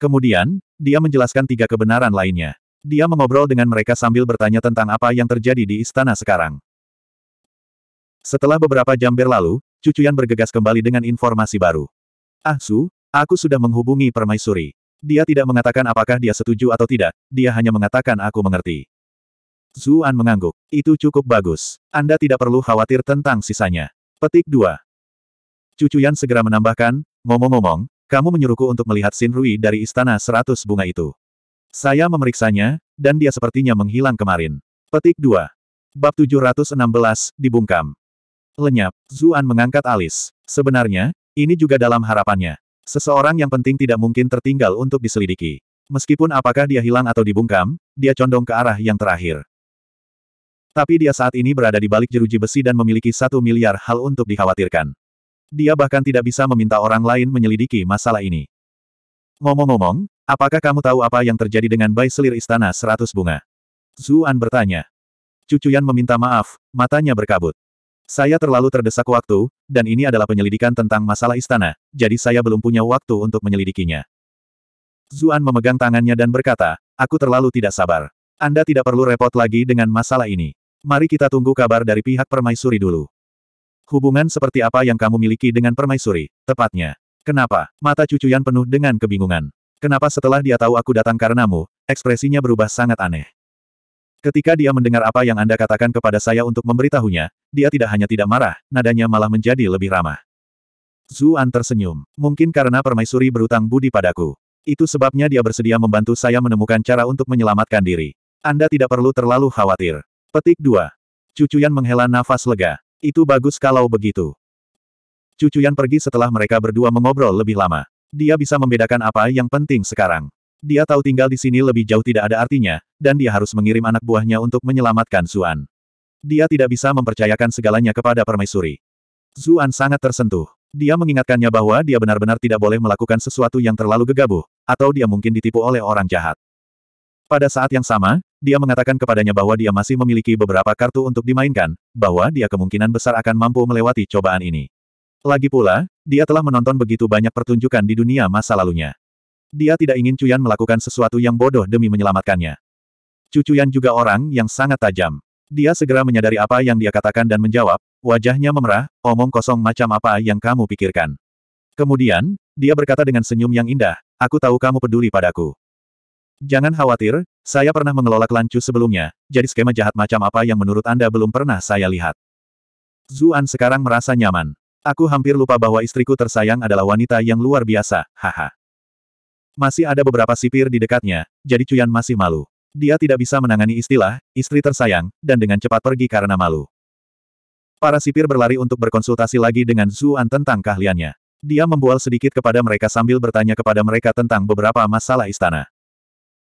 Kemudian, dia menjelaskan tiga kebenaran lainnya. Dia mengobrol dengan mereka sambil bertanya tentang apa yang terjadi di istana sekarang. Setelah beberapa jam berlalu, Cucuyan bergegas kembali dengan informasi baru. Ah Su, aku sudah menghubungi permaisuri. Dia tidak mengatakan apakah dia setuju atau tidak, dia hanya mengatakan aku mengerti. Zuan mengangguk. Itu cukup bagus. Anda tidak perlu khawatir tentang sisanya. Petik 2. Yan segera menambahkan, ngomong-ngomong, kamu menyuruhku untuk melihat Sin Rui dari Istana Seratus Bunga itu. Saya memeriksanya, dan dia sepertinya menghilang kemarin. Petik 2. Bab 716, dibungkam. Lenyap, Zuan mengangkat alis. Sebenarnya, ini juga dalam harapannya. Seseorang yang penting tidak mungkin tertinggal untuk diselidiki. Meskipun apakah dia hilang atau dibungkam, dia condong ke arah yang terakhir. Tapi dia saat ini berada di balik jeruji besi dan memiliki satu miliar hal untuk dikhawatirkan. Dia bahkan tidak bisa meminta orang lain menyelidiki masalah ini. Ngomong-ngomong, apakah kamu tahu apa yang terjadi dengan Bai Selir Istana Seratus Bunga? Zuan bertanya. Cucuyan meminta maaf, matanya berkabut. Saya terlalu terdesak waktu, dan ini adalah penyelidikan tentang masalah istana, jadi saya belum punya waktu untuk menyelidikinya. Zuan memegang tangannya dan berkata, aku terlalu tidak sabar. Anda tidak perlu repot lagi dengan masalah ini. Mari kita tunggu kabar dari pihak permaisuri dulu. Hubungan seperti apa yang kamu miliki dengan permaisuri, tepatnya. Kenapa? Mata cucuyan penuh dengan kebingungan. Kenapa setelah dia tahu aku datang karenamu, ekspresinya berubah sangat aneh. Ketika dia mendengar apa yang Anda katakan kepada saya untuk memberitahunya, dia tidak hanya tidak marah, nadanya malah menjadi lebih ramah. Zuan tersenyum. Mungkin karena permaisuri berutang budi padaku. Itu sebabnya dia bersedia membantu saya menemukan cara untuk menyelamatkan diri. Anda tidak perlu terlalu khawatir. Petik 2. Cucuyan menghela nafas lega. Itu bagus kalau begitu. Cucuyan pergi setelah mereka berdua mengobrol lebih lama. Dia bisa membedakan apa yang penting sekarang. Dia tahu tinggal di sini lebih jauh tidak ada artinya, dan dia harus mengirim anak buahnya untuk menyelamatkan Zuan. Dia tidak bisa mempercayakan segalanya kepada permaisuri. Zuan sangat tersentuh. Dia mengingatkannya bahwa dia benar-benar tidak boleh melakukan sesuatu yang terlalu gegabah, atau dia mungkin ditipu oleh orang jahat. Pada saat yang sama, dia mengatakan kepadanya bahwa dia masih memiliki beberapa kartu untuk dimainkan, bahwa dia kemungkinan besar akan mampu melewati cobaan ini. Lagi pula, dia telah menonton begitu banyak pertunjukan di dunia masa lalunya. Dia tidak ingin Cuyan melakukan sesuatu yang bodoh demi menyelamatkannya. Cucuyan juga orang yang sangat tajam. Dia segera menyadari apa yang dia katakan dan menjawab, wajahnya memerah, omong kosong macam apa yang kamu pikirkan. Kemudian, dia berkata dengan senyum yang indah, aku tahu kamu peduli padaku. Jangan khawatir, saya pernah mengelola kelancu sebelumnya, jadi skema jahat macam apa yang menurut Anda belum pernah saya lihat. Zuan sekarang merasa nyaman. Aku hampir lupa bahwa istriku tersayang adalah wanita yang luar biasa, haha. Masih ada beberapa sipir di dekatnya, jadi Cuyan masih malu. Dia tidak bisa menangani istilah, istri tersayang, dan dengan cepat pergi karena malu. Para sipir berlari untuk berkonsultasi lagi dengan Zuan tentang keahliannya. Dia membual sedikit kepada mereka sambil bertanya kepada mereka tentang beberapa masalah istana.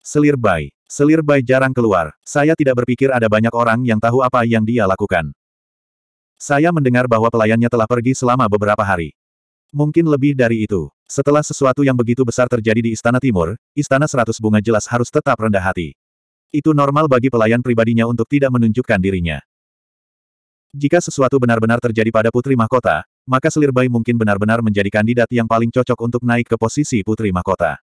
Selir Bai. Selir Bai jarang keluar. Saya tidak berpikir ada banyak orang yang tahu apa yang dia lakukan. Saya mendengar bahwa pelayannya telah pergi selama beberapa hari. Mungkin lebih dari itu. Setelah sesuatu yang begitu besar terjadi di Istana Timur, Istana Seratus Bunga jelas harus tetap rendah hati. Itu normal bagi pelayan pribadinya untuk tidak menunjukkan dirinya. Jika sesuatu benar-benar terjadi pada Putri Mahkota, maka Selir bayi mungkin benar-benar menjadi kandidat yang paling cocok untuk naik ke posisi Putri Mahkota.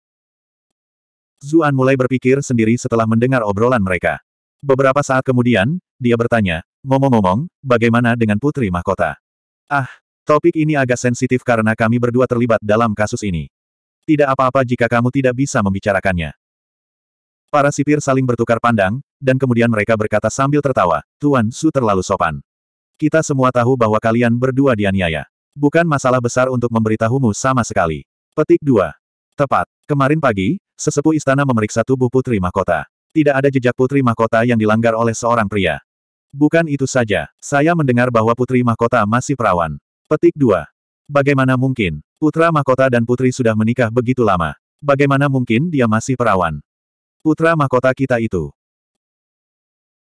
Zuan mulai berpikir sendiri setelah mendengar obrolan mereka. Beberapa saat kemudian, dia bertanya, ngomong-ngomong, bagaimana dengan Putri Mahkota? Ah, Topik ini agak sensitif karena kami berdua terlibat dalam kasus ini. Tidak apa-apa jika kamu tidak bisa membicarakannya. Para sipir saling bertukar pandang, dan kemudian mereka berkata sambil tertawa, Tuan Su terlalu sopan. Kita semua tahu bahwa kalian berdua dianiaya. Bukan masalah besar untuk memberitahumu sama sekali. Petik 2. Tepat. Kemarin pagi, sesepuh istana memeriksa tubuh Putri Mahkota. Tidak ada jejak Putri Mahkota yang dilanggar oleh seorang pria. Bukan itu saja, saya mendengar bahwa Putri Mahkota masih perawan. Petik 2. Bagaimana mungkin, putra mahkota dan putri sudah menikah begitu lama. Bagaimana mungkin dia masih perawan? Putra mahkota kita itu.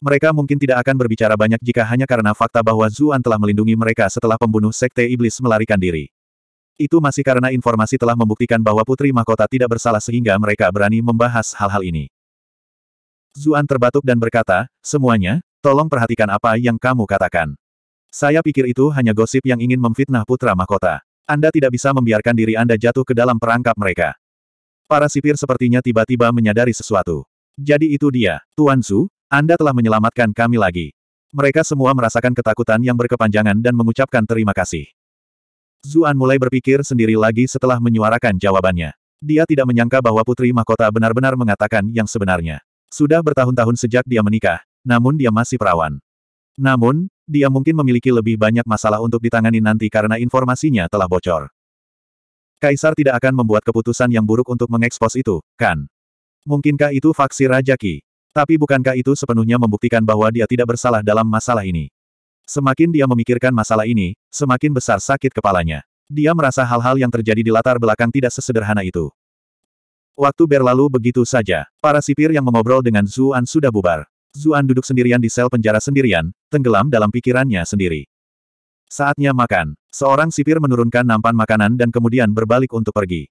Mereka mungkin tidak akan berbicara banyak jika hanya karena fakta bahwa Zuan telah melindungi mereka setelah pembunuh sekte iblis melarikan diri. Itu masih karena informasi telah membuktikan bahwa putri mahkota tidak bersalah sehingga mereka berani membahas hal-hal ini. Zuan terbatuk dan berkata, semuanya, tolong perhatikan apa yang kamu katakan. Saya pikir itu hanya gosip yang ingin memfitnah putra mahkota. Anda tidak bisa membiarkan diri Anda jatuh ke dalam perangkap mereka. Para sipir sepertinya tiba-tiba menyadari sesuatu. Jadi itu dia, Tuan Su, Anda telah menyelamatkan kami lagi. Mereka semua merasakan ketakutan yang berkepanjangan dan mengucapkan terima kasih. Zuan mulai berpikir sendiri lagi setelah menyuarakan jawabannya. Dia tidak menyangka bahwa putri mahkota benar-benar mengatakan yang sebenarnya. Sudah bertahun-tahun sejak dia menikah, namun dia masih perawan. Namun, dia mungkin memiliki lebih banyak masalah untuk ditangani nanti karena informasinya telah bocor. Kaisar tidak akan membuat keputusan yang buruk untuk mengekspos itu, kan? Mungkinkah itu faksi Raja Ki? Tapi bukankah itu sepenuhnya membuktikan bahwa dia tidak bersalah dalam masalah ini? Semakin dia memikirkan masalah ini, semakin besar sakit kepalanya. Dia merasa hal-hal yang terjadi di latar belakang tidak sesederhana itu. Waktu berlalu begitu saja, para sipir yang mengobrol dengan Zuan sudah bubar. Zuan duduk sendirian di sel penjara sendirian, tenggelam dalam pikirannya sendiri. Saatnya makan. Seorang sipir menurunkan nampan makanan dan kemudian berbalik untuk pergi.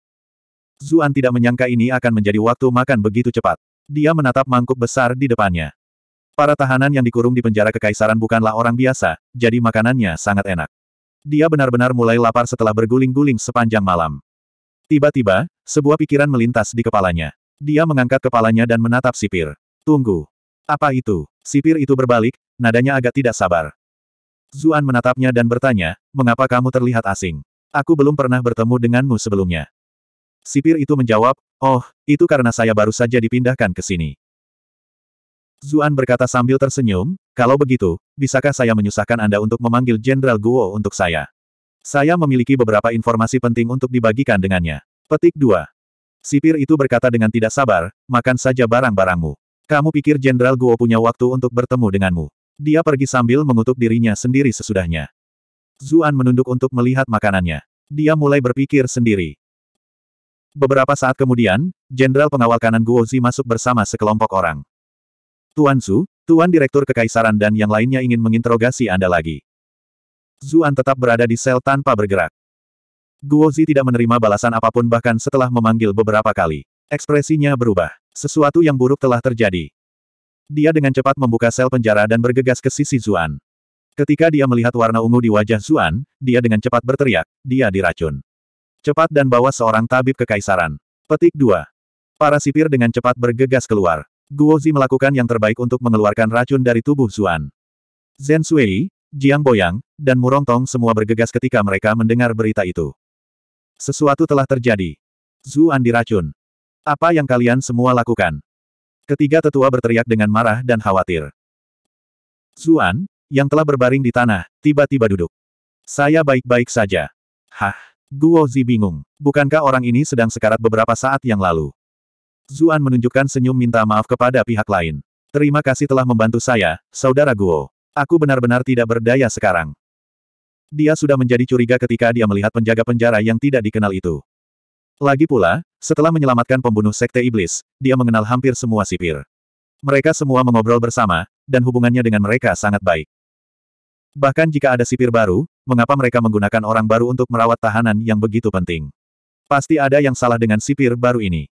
Zuan tidak menyangka ini akan menjadi waktu makan begitu cepat. Dia menatap mangkuk besar di depannya. Para tahanan yang dikurung di penjara kekaisaran bukanlah orang biasa, jadi makanannya sangat enak. Dia benar-benar mulai lapar setelah berguling-guling sepanjang malam. Tiba-tiba, sebuah pikiran melintas di kepalanya. Dia mengangkat kepalanya dan menatap sipir. Tunggu. Apa itu? Sipir itu berbalik, nadanya agak tidak sabar. Zuan menatapnya dan bertanya, mengapa kamu terlihat asing? Aku belum pernah bertemu denganmu sebelumnya. Sipir itu menjawab, oh, itu karena saya baru saja dipindahkan ke sini. Zuan berkata sambil tersenyum, kalau begitu, bisakah saya menyusahkan Anda untuk memanggil Jenderal Guo untuk saya? Saya memiliki beberapa informasi penting untuk dibagikan dengannya. Petik 2. Sipir itu berkata dengan tidak sabar, makan saja barang-barangmu. Kamu pikir Jenderal Guo punya waktu untuk bertemu denganmu? Dia pergi sambil mengutuk dirinya sendiri sesudahnya. Zuan menunduk untuk melihat makanannya. Dia mulai berpikir sendiri. Beberapa saat kemudian, Jenderal Pengawal Kanan Guo Zi masuk bersama sekelompok orang. Tuan Su, Tuan Direktur Kekaisaran dan yang lainnya ingin menginterogasi Anda lagi. Zuan tetap berada di sel tanpa bergerak. Guo Zi tidak menerima balasan apapun bahkan setelah memanggil beberapa kali. Ekspresinya berubah. Sesuatu yang buruk telah terjadi. Dia dengan cepat membuka sel penjara dan bergegas ke sisi Zuan. Ketika dia melihat warna ungu di wajah Zuan, dia dengan cepat berteriak, dia diracun. Cepat dan bawa seorang tabib ke kaisaran. Petik 2. Para sipir dengan cepat bergegas keluar. Guozi melakukan yang terbaik untuk mengeluarkan racun dari tubuh Zuan. Zhen Sui, Jiang Boyang, dan Murong Tong semua bergegas ketika mereka mendengar berita itu. Sesuatu telah terjadi. Zuan diracun. Apa yang kalian semua lakukan? Ketiga tetua berteriak dengan marah dan khawatir. Zuan, yang telah berbaring di tanah, tiba-tiba duduk. Saya baik-baik saja. Hah, Guo Zi bingung. Bukankah orang ini sedang sekarat beberapa saat yang lalu? Zuan menunjukkan senyum minta maaf kepada pihak lain. Terima kasih telah membantu saya, Saudara Guo. Aku benar-benar tidak berdaya sekarang. Dia sudah menjadi curiga ketika dia melihat penjaga penjara yang tidak dikenal itu. Lagi pula, setelah menyelamatkan pembunuh sekte iblis, dia mengenal hampir semua sipir. Mereka semua mengobrol bersama, dan hubungannya dengan mereka sangat baik. Bahkan jika ada sipir baru, mengapa mereka menggunakan orang baru untuk merawat tahanan yang begitu penting? Pasti ada yang salah dengan sipir baru ini.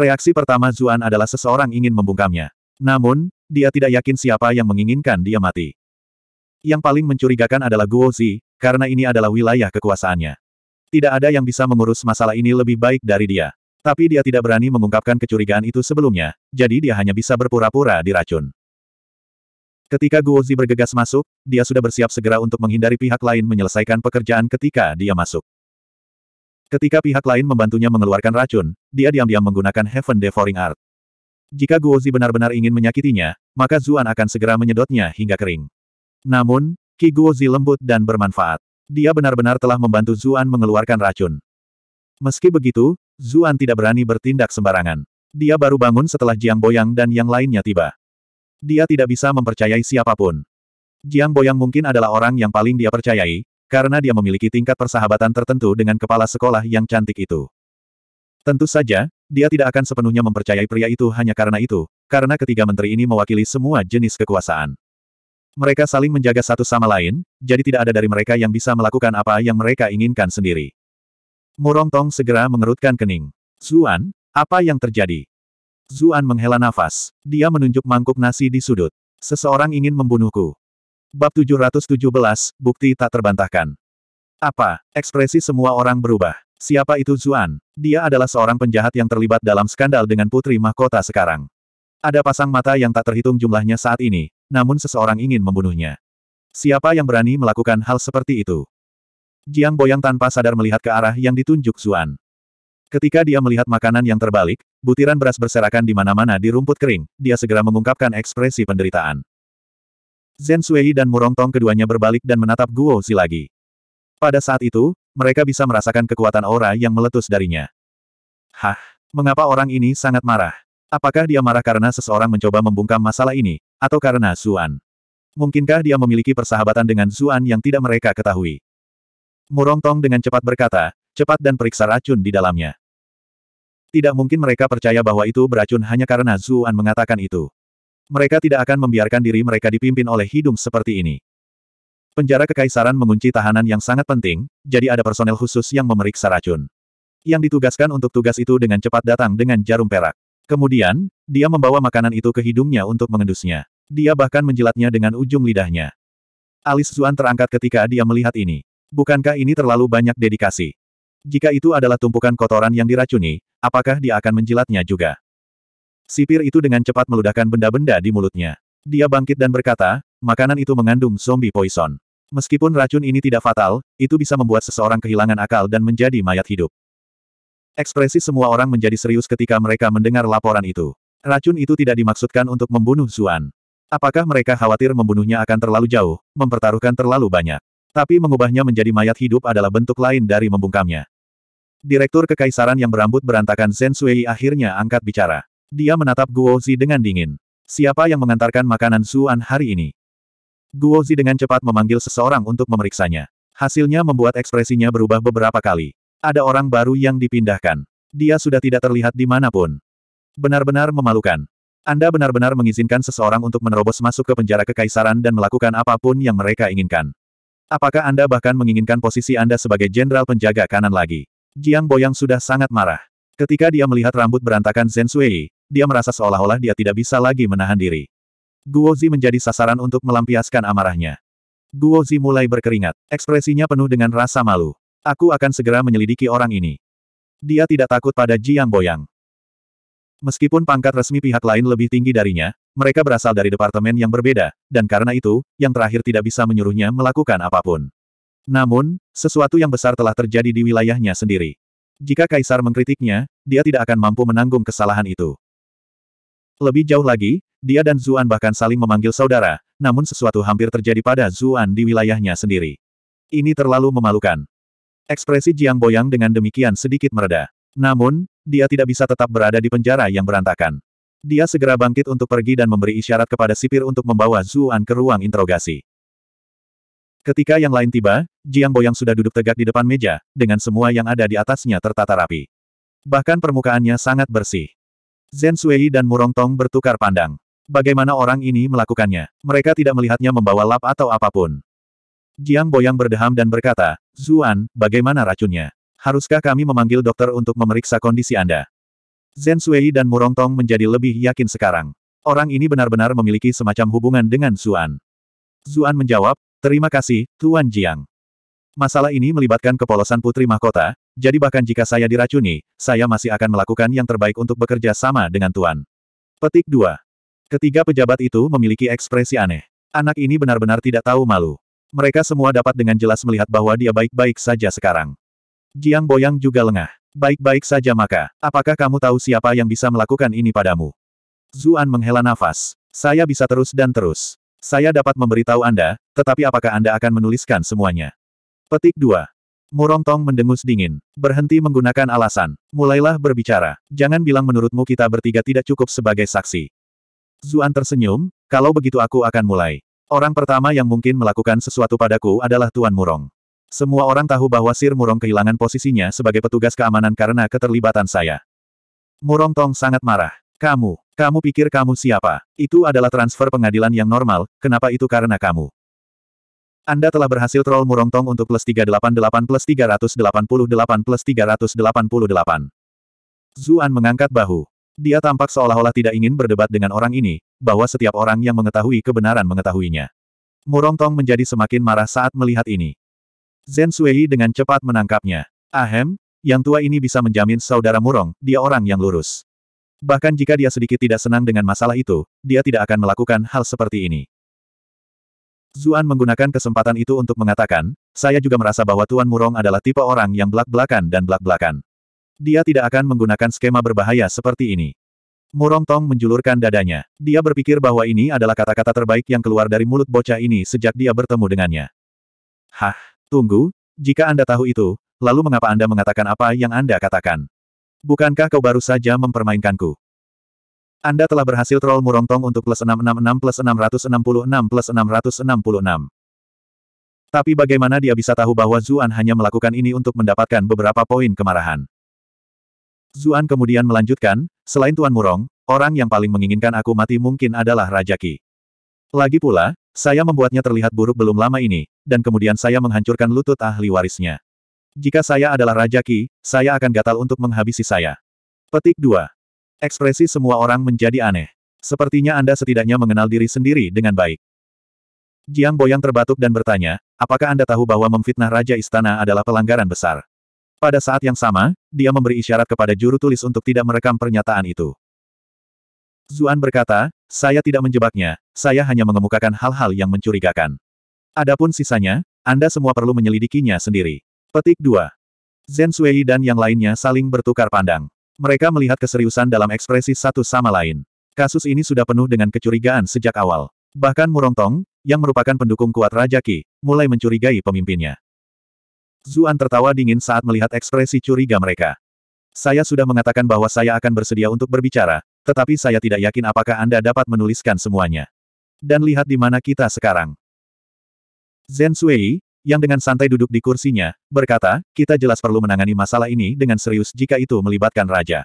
Reaksi pertama Zuan adalah seseorang ingin membungkamnya. Namun, dia tidak yakin siapa yang menginginkan dia mati. Yang paling mencurigakan adalah Guo Zi, karena ini adalah wilayah kekuasaannya. Tidak ada yang bisa mengurus masalah ini lebih baik dari dia. Tapi dia tidak berani mengungkapkan kecurigaan itu sebelumnya, jadi dia hanya bisa berpura-pura diracun. Ketika Guo Zi bergegas masuk, dia sudah bersiap segera untuk menghindari pihak lain menyelesaikan pekerjaan ketika dia masuk. Ketika pihak lain membantunya mengeluarkan racun, dia diam-diam menggunakan Heaven Devouring Art. Jika Guo Zi benar-benar ingin menyakitinya, maka Zuan akan segera menyedotnya hingga kering. Namun, Ki Zi lembut dan bermanfaat. Dia benar-benar telah membantu Zuan mengeluarkan racun. Meski begitu, Zuan tidak berani bertindak sembarangan. Dia baru bangun setelah Jiang Boyang dan yang lainnya tiba. Dia tidak bisa mempercayai siapapun. Jiang Boyang mungkin adalah orang yang paling dia percayai, karena dia memiliki tingkat persahabatan tertentu dengan kepala sekolah yang cantik itu. Tentu saja, dia tidak akan sepenuhnya mempercayai pria itu hanya karena itu, karena ketiga menteri ini mewakili semua jenis kekuasaan. Mereka saling menjaga satu sama lain, jadi tidak ada dari mereka yang bisa melakukan apa yang mereka inginkan sendiri. Murong Tong segera mengerutkan kening. Zuan, apa yang terjadi? Zuan menghela nafas. Dia menunjuk mangkuk nasi di sudut. Seseorang ingin membunuhku. Bab 717, bukti tak terbantahkan. Apa? Ekspresi semua orang berubah. Siapa itu Zuan? Dia adalah seorang penjahat yang terlibat dalam skandal dengan putri mahkota sekarang. Ada pasang mata yang tak terhitung jumlahnya saat ini, namun seseorang ingin membunuhnya. Siapa yang berani melakukan hal seperti itu? Jiang Boyang tanpa sadar melihat ke arah yang ditunjuk Zuan. Ketika dia melihat makanan yang terbalik, butiran beras berserakan di mana-mana di rumput kering, dia segera mengungkapkan ekspresi penderitaan. Zhen Sui dan Murong Tong keduanya berbalik dan menatap Guo Zi lagi. Pada saat itu, mereka bisa merasakan kekuatan aura yang meletus darinya. Hah, mengapa orang ini sangat marah? Apakah dia marah karena seseorang mencoba membungkam masalah ini, atau karena Zuan? Mungkinkah dia memiliki persahabatan dengan Zuan yang tidak mereka ketahui? Murong Tong dengan cepat berkata, cepat dan periksa racun di dalamnya. Tidak mungkin mereka percaya bahwa itu beracun hanya karena Zuan mengatakan itu. Mereka tidak akan membiarkan diri mereka dipimpin oleh hidung seperti ini. Penjara kekaisaran mengunci tahanan yang sangat penting, jadi ada personel khusus yang memeriksa racun. Yang ditugaskan untuk tugas itu dengan cepat datang dengan jarum perak. Kemudian, dia membawa makanan itu ke hidungnya untuk mengendusnya. Dia bahkan menjilatnya dengan ujung lidahnya. Alis Zuan terangkat ketika dia melihat ini. Bukankah ini terlalu banyak dedikasi? Jika itu adalah tumpukan kotoran yang diracuni, apakah dia akan menjilatnya juga? Sipir itu dengan cepat meludahkan benda-benda di mulutnya. Dia bangkit dan berkata, makanan itu mengandung zombie poison. Meskipun racun ini tidak fatal, itu bisa membuat seseorang kehilangan akal dan menjadi mayat hidup. Ekspresi semua orang menjadi serius ketika mereka mendengar laporan itu. Racun itu tidak dimaksudkan untuk membunuh Zuan. Apakah mereka khawatir membunuhnya akan terlalu jauh, mempertaruhkan terlalu banyak. Tapi mengubahnya menjadi mayat hidup adalah bentuk lain dari membungkamnya. Direktur Kekaisaran yang berambut berantakan Zhen Sui akhirnya angkat bicara. Dia menatap Guo Zi dengan dingin. Siapa yang mengantarkan makanan Zuan hari ini? Guo Zi dengan cepat memanggil seseorang untuk memeriksanya. Hasilnya membuat ekspresinya berubah beberapa kali. Ada orang baru yang dipindahkan. Dia sudah tidak terlihat di manapun. Benar-benar memalukan. Anda benar-benar mengizinkan seseorang untuk menerobos masuk ke penjara kekaisaran dan melakukan apapun yang mereka inginkan. Apakah Anda bahkan menginginkan posisi Anda sebagai jenderal penjaga kanan lagi? Jiang Boyang sudah sangat marah. Ketika dia melihat rambut berantakan Zhen Sui, dia merasa seolah-olah dia tidak bisa lagi menahan diri. Guo Zi menjadi sasaran untuk melampiaskan amarahnya. Guo Zi mulai berkeringat, ekspresinya penuh dengan rasa malu. Aku akan segera menyelidiki orang ini. Dia tidak takut pada Jiang Boyang. Meskipun pangkat resmi pihak lain lebih tinggi darinya, mereka berasal dari departemen yang berbeda, dan karena itu, yang terakhir tidak bisa menyuruhnya melakukan apapun. Namun, sesuatu yang besar telah terjadi di wilayahnya sendiri. Jika Kaisar mengkritiknya, dia tidak akan mampu menanggung kesalahan itu. Lebih jauh lagi, dia dan Zuan bahkan saling memanggil saudara, namun sesuatu hampir terjadi pada Zuan di wilayahnya sendiri. Ini terlalu memalukan. Ekspresi Jiang Boyang dengan demikian sedikit mereda. Namun, dia tidak bisa tetap berada di penjara yang berantakan. Dia segera bangkit untuk pergi dan memberi isyarat kepada sipir untuk membawa Zuan ke ruang interogasi. Ketika yang lain tiba, Jiang Boyang sudah duduk tegak di depan meja, dengan semua yang ada di atasnya tertata rapi. Bahkan permukaannya sangat bersih. Zhen Sui dan Murong Tong bertukar pandang. Bagaimana orang ini melakukannya? Mereka tidak melihatnya membawa lap atau apapun. Jiang Boyang berdeham dan berkata, Zuan, bagaimana racunnya? Haruskah kami memanggil dokter untuk memeriksa kondisi Anda? Zhen Sui dan Murong Tong menjadi lebih yakin sekarang. Orang ini benar-benar memiliki semacam hubungan dengan Zuan. Zuan menjawab, terima kasih, Tuan Jiang. Masalah ini melibatkan kepolosan Putri Mahkota, jadi bahkan jika saya diracuni, saya masih akan melakukan yang terbaik untuk bekerja sama dengan Tuan. Petik 2. Ketiga pejabat itu memiliki ekspresi aneh. Anak ini benar-benar tidak tahu malu. Mereka semua dapat dengan jelas melihat bahwa dia baik-baik saja sekarang. Jiang Boyang juga lengah. Baik-baik saja maka, apakah kamu tahu siapa yang bisa melakukan ini padamu? Zuan menghela nafas. Saya bisa terus dan terus. Saya dapat memberitahu Anda, tetapi apakah Anda akan menuliskan semuanya? Petik 2. Murong Tong mendengus dingin. Berhenti menggunakan alasan. Mulailah berbicara. Jangan bilang menurutmu kita bertiga tidak cukup sebagai saksi. Zuan tersenyum, kalau begitu aku akan mulai. Orang pertama yang mungkin melakukan sesuatu padaku adalah Tuan Murong. Semua orang tahu bahwa Sir Murong kehilangan posisinya sebagai petugas keamanan karena keterlibatan saya. Murong Tong sangat marah. Kamu, kamu pikir kamu siapa? Itu adalah transfer pengadilan yang normal, kenapa itu karena kamu? Anda telah berhasil troll Murong Tong untuk plus 388 plus 388 plus 388. Zuan mengangkat bahu. Dia tampak seolah-olah tidak ingin berdebat dengan orang ini, bahwa setiap orang yang mengetahui kebenaran mengetahuinya. Murong Tong menjadi semakin marah saat melihat ini. Zhen Sui dengan cepat menangkapnya. Ahem, yang tua ini bisa menjamin saudara Murong, dia orang yang lurus. Bahkan jika dia sedikit tidak senang dengan masalah itu, dia tidak akan melakukan hal seperti ini. Zuan menggunakan kesempatan itu untuk mengatakan, saya juga merasa bahwa Tuan Murong adalah tipe orang yang belak-belakan dan belak-belakan. Dia tidak akan menggunakan skema berbahaya seperti ini. Murong Tong menjulurkan dadanya. Dia berpikir bahwa ini adalah kata-kata terbaik yang keluar dari mulut bocah ini sejak dia bertemu dengannya. Hah, tunggu, jika Anda tahu itu, lalu mengapa Anda mengatakan apa yang Anda katakan? Bukankah kau baru saja mempermainkanku? Anda telah berhasil troll Murong Tong untuk plus 666 plus 666 plus 666. Tapi bagaimana dia bisa tahu bahwa Zuan hanya melakukan ini untuk mendapatkan beberapa poin kemarahan? Zuan kemudian melanjutkan, selain Tuan Murong, orang yang paling menginginkan aku mati mungkin adalah Raja Ki. Lagi pula, saya membuatnya terlihat buruk belum lama ini, dan kemudian saya menghancurkan lutut ahli warisnya. Jika saya adalah Raja Ki, saya akan gatal untuk menghabisi saya. Petik 2. Ekspresi semua orang menjadi aneh. Sepertinya Anda setidaknya mengenal diri sendiri dengan baik. Jiang Boyang terbatuk dan bertanya, apakah Anda tahu bahwa memfitnah Raja Istana adalah pelanggaran besar? Pada saat yang sama, dia memberi isyarat kepada juru tulis untuk tidak merekam pernyataan itu. Zuan berkata, saya tidak menjebaknya, saya hanya mengemukakan hal-hal yang mencurigakan. Adapun sisanya, Anda semua perlu menyelidikinya sendiri. Petik 2. Zhen Sui dan yang lainnya saling bertukar pandang. Mereka melihat keseriusan dalam ekspresi satu sama lain. Kasus ini sudah penuh dengan kecurigaan sejak awal. Bahkan Murong Tong, yang merupakan pendukung kuat Raja Qi, mulai mencurigai pemimpinnya. Zuan tertawa dingin saat melihat ekspresi curiga mereka. Saya sudah mengatakan bahwa saya akan bersedia untuk berbicara, tetapi saya tidak yakin apakah Anda dapat menuliskan semuanya. Dan lihat di mana kita sekarang. Zhen Sui, yang dengan santai duduk di kursinya, berkata, kita jelas perlu menangani masalah ini dengan serius jika itu melibatkan Raja.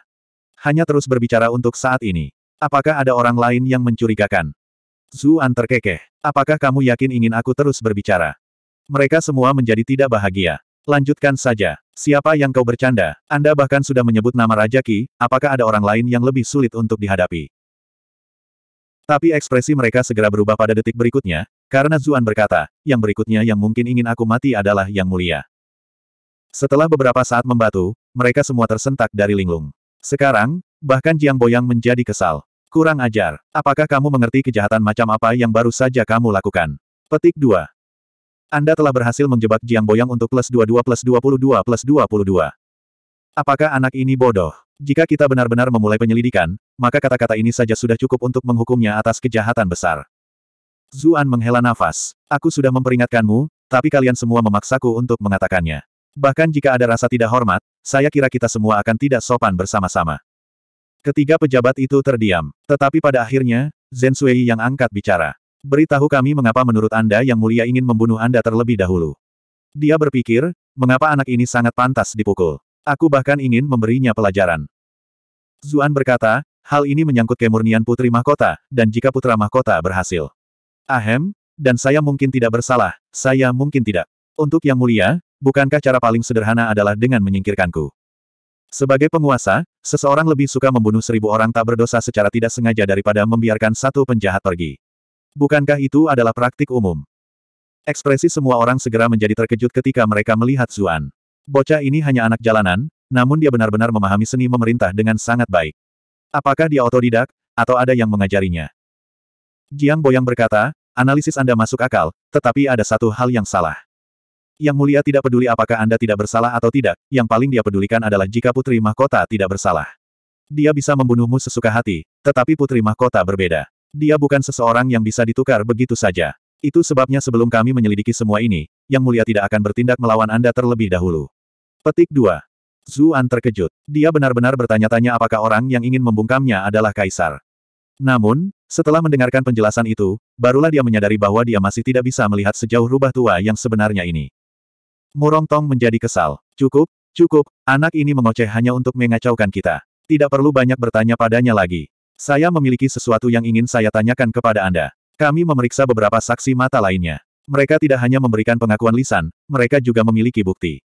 Hanya terus berbicara untuk saat ini. Apakah ada orang lain yang mencurigakan? Zuan terkekeh. Apakah kamu yakin ingin aku terus berbicara? Mereka semua menjadi tidak bahagia. Lanjutkan saja. Siapa yang kau bercanda? Anda bahkan sudah menyebut nama Raja Ki, apakah ada orang lain yang lebih sulit untuk dihadapi? Tapi ekspresi mereka segera berubah pada detik berikutnya, karena Zuan berkata, yang berikutnya yang mungkin ingin aku mati adalah yang mulia. Setelah beberapa saat membatu, mereka semua tersentak dari linglung. Sekarang, bahkan Jiang Boyang menjadi kesal. Kurang ajar. Apakah kamu mengerti kejahatan macam apa yang baru saja kamu lakukan? Petik 2. Anda telah berhasil menjebak Jiang Boyang untuk plus 22 plus 22 plus 22. Apakah anak ini bodoh? Jika kita benar-benar memulai penyelidikan, maka kata-kata ini saja sudah cukup untuk menghukumnya atas kejahatan besar. Zuan menghela nafas. Aku sudah memperingatkanmu, tapi kalian semua memaksaku untuk mengatakannya. Bahkan jika ada rasa tidak hormat, saya kira kita semua akan tidak sopan bersama-sama. Ketiga pejabat itu terdiam. Tetapi pada akhirnya, Zhen Sui yang angkat bicara beritahu kami mengapa menurut Anda yang mulia ingin membunuh Anda terlebih dahulu. Dia berpikir, mengapa anak ini sangat pantas dipukul. Aku bahkan ingin memberinya pelajaran. Zuan berkata, hal ini menyangkut kemurnian putri mahkota, dan jika putra mahkota berhasil. Ahem, dan saya mungkin tidak bersalah, saya mungkin tidak. Untuk yang mulia, bukankah cara paling sederhana adalah dengan menyingkirkanku? Sebagai penguasa, seseorang lebih suka membunuh seribu orang tak berdosa secara tidak sengaja daripada membiarkan satu penjahat pergi. Bukankah itu adalah praktik umum? Ekspresi semua orang segera menjadi terkejut ketika mereka melihat Zuan. Bocah ini hanya anak jalanan, namun dia benar-benar memahami seni memerintah dengan sangat baik. Apakah dia otodidak, atau ada yang mengajarinya? Jiang Boyang berkata, analisis Anda masuk akal, tetapi ada satu hal yang salah. Yang mulia tidak peduli apakah Anda tidak bersalah atau tidak, yang paling dia pedulikan adalah jika Putri Mahkota tidak bersalah. Dia bisa membunuhmu sesuka hati, tetapi Putri Mahkota berbeda. Dia bukan seseorang yang bisa ditukar begitu saja. Itu sebabnya sebelum kami menyelidiki semua ini, Yang Mulia tidak akan bertindak melawan Anda terlebih dahulu. Petik 2. Zuan terkejut. Dia benar-benar bertanya-tanya apakah orang yang ingin membungkamnya adalah Kaisar. Namun, setelah mendengarkan penjelasan itu, barulah dia menyadari bahwa dia masih tidak bisa melihat sejauh rubah tua yang sebenarnya ini. Murong Tong menjadi kesal. Cukup, cukup, anak ini mengoceh hanya untuk mengacaukan kita. Tidak perlu banyak bertanya padanya lagi. Saya memiliki sesuatu yang ingin saya tanyakan kepada Anda. Kami memeriksa beberapa saksi mata lainnya. Mereka tidak hanya memberikan pengakuan lisan, mereka juga memiliki bukti.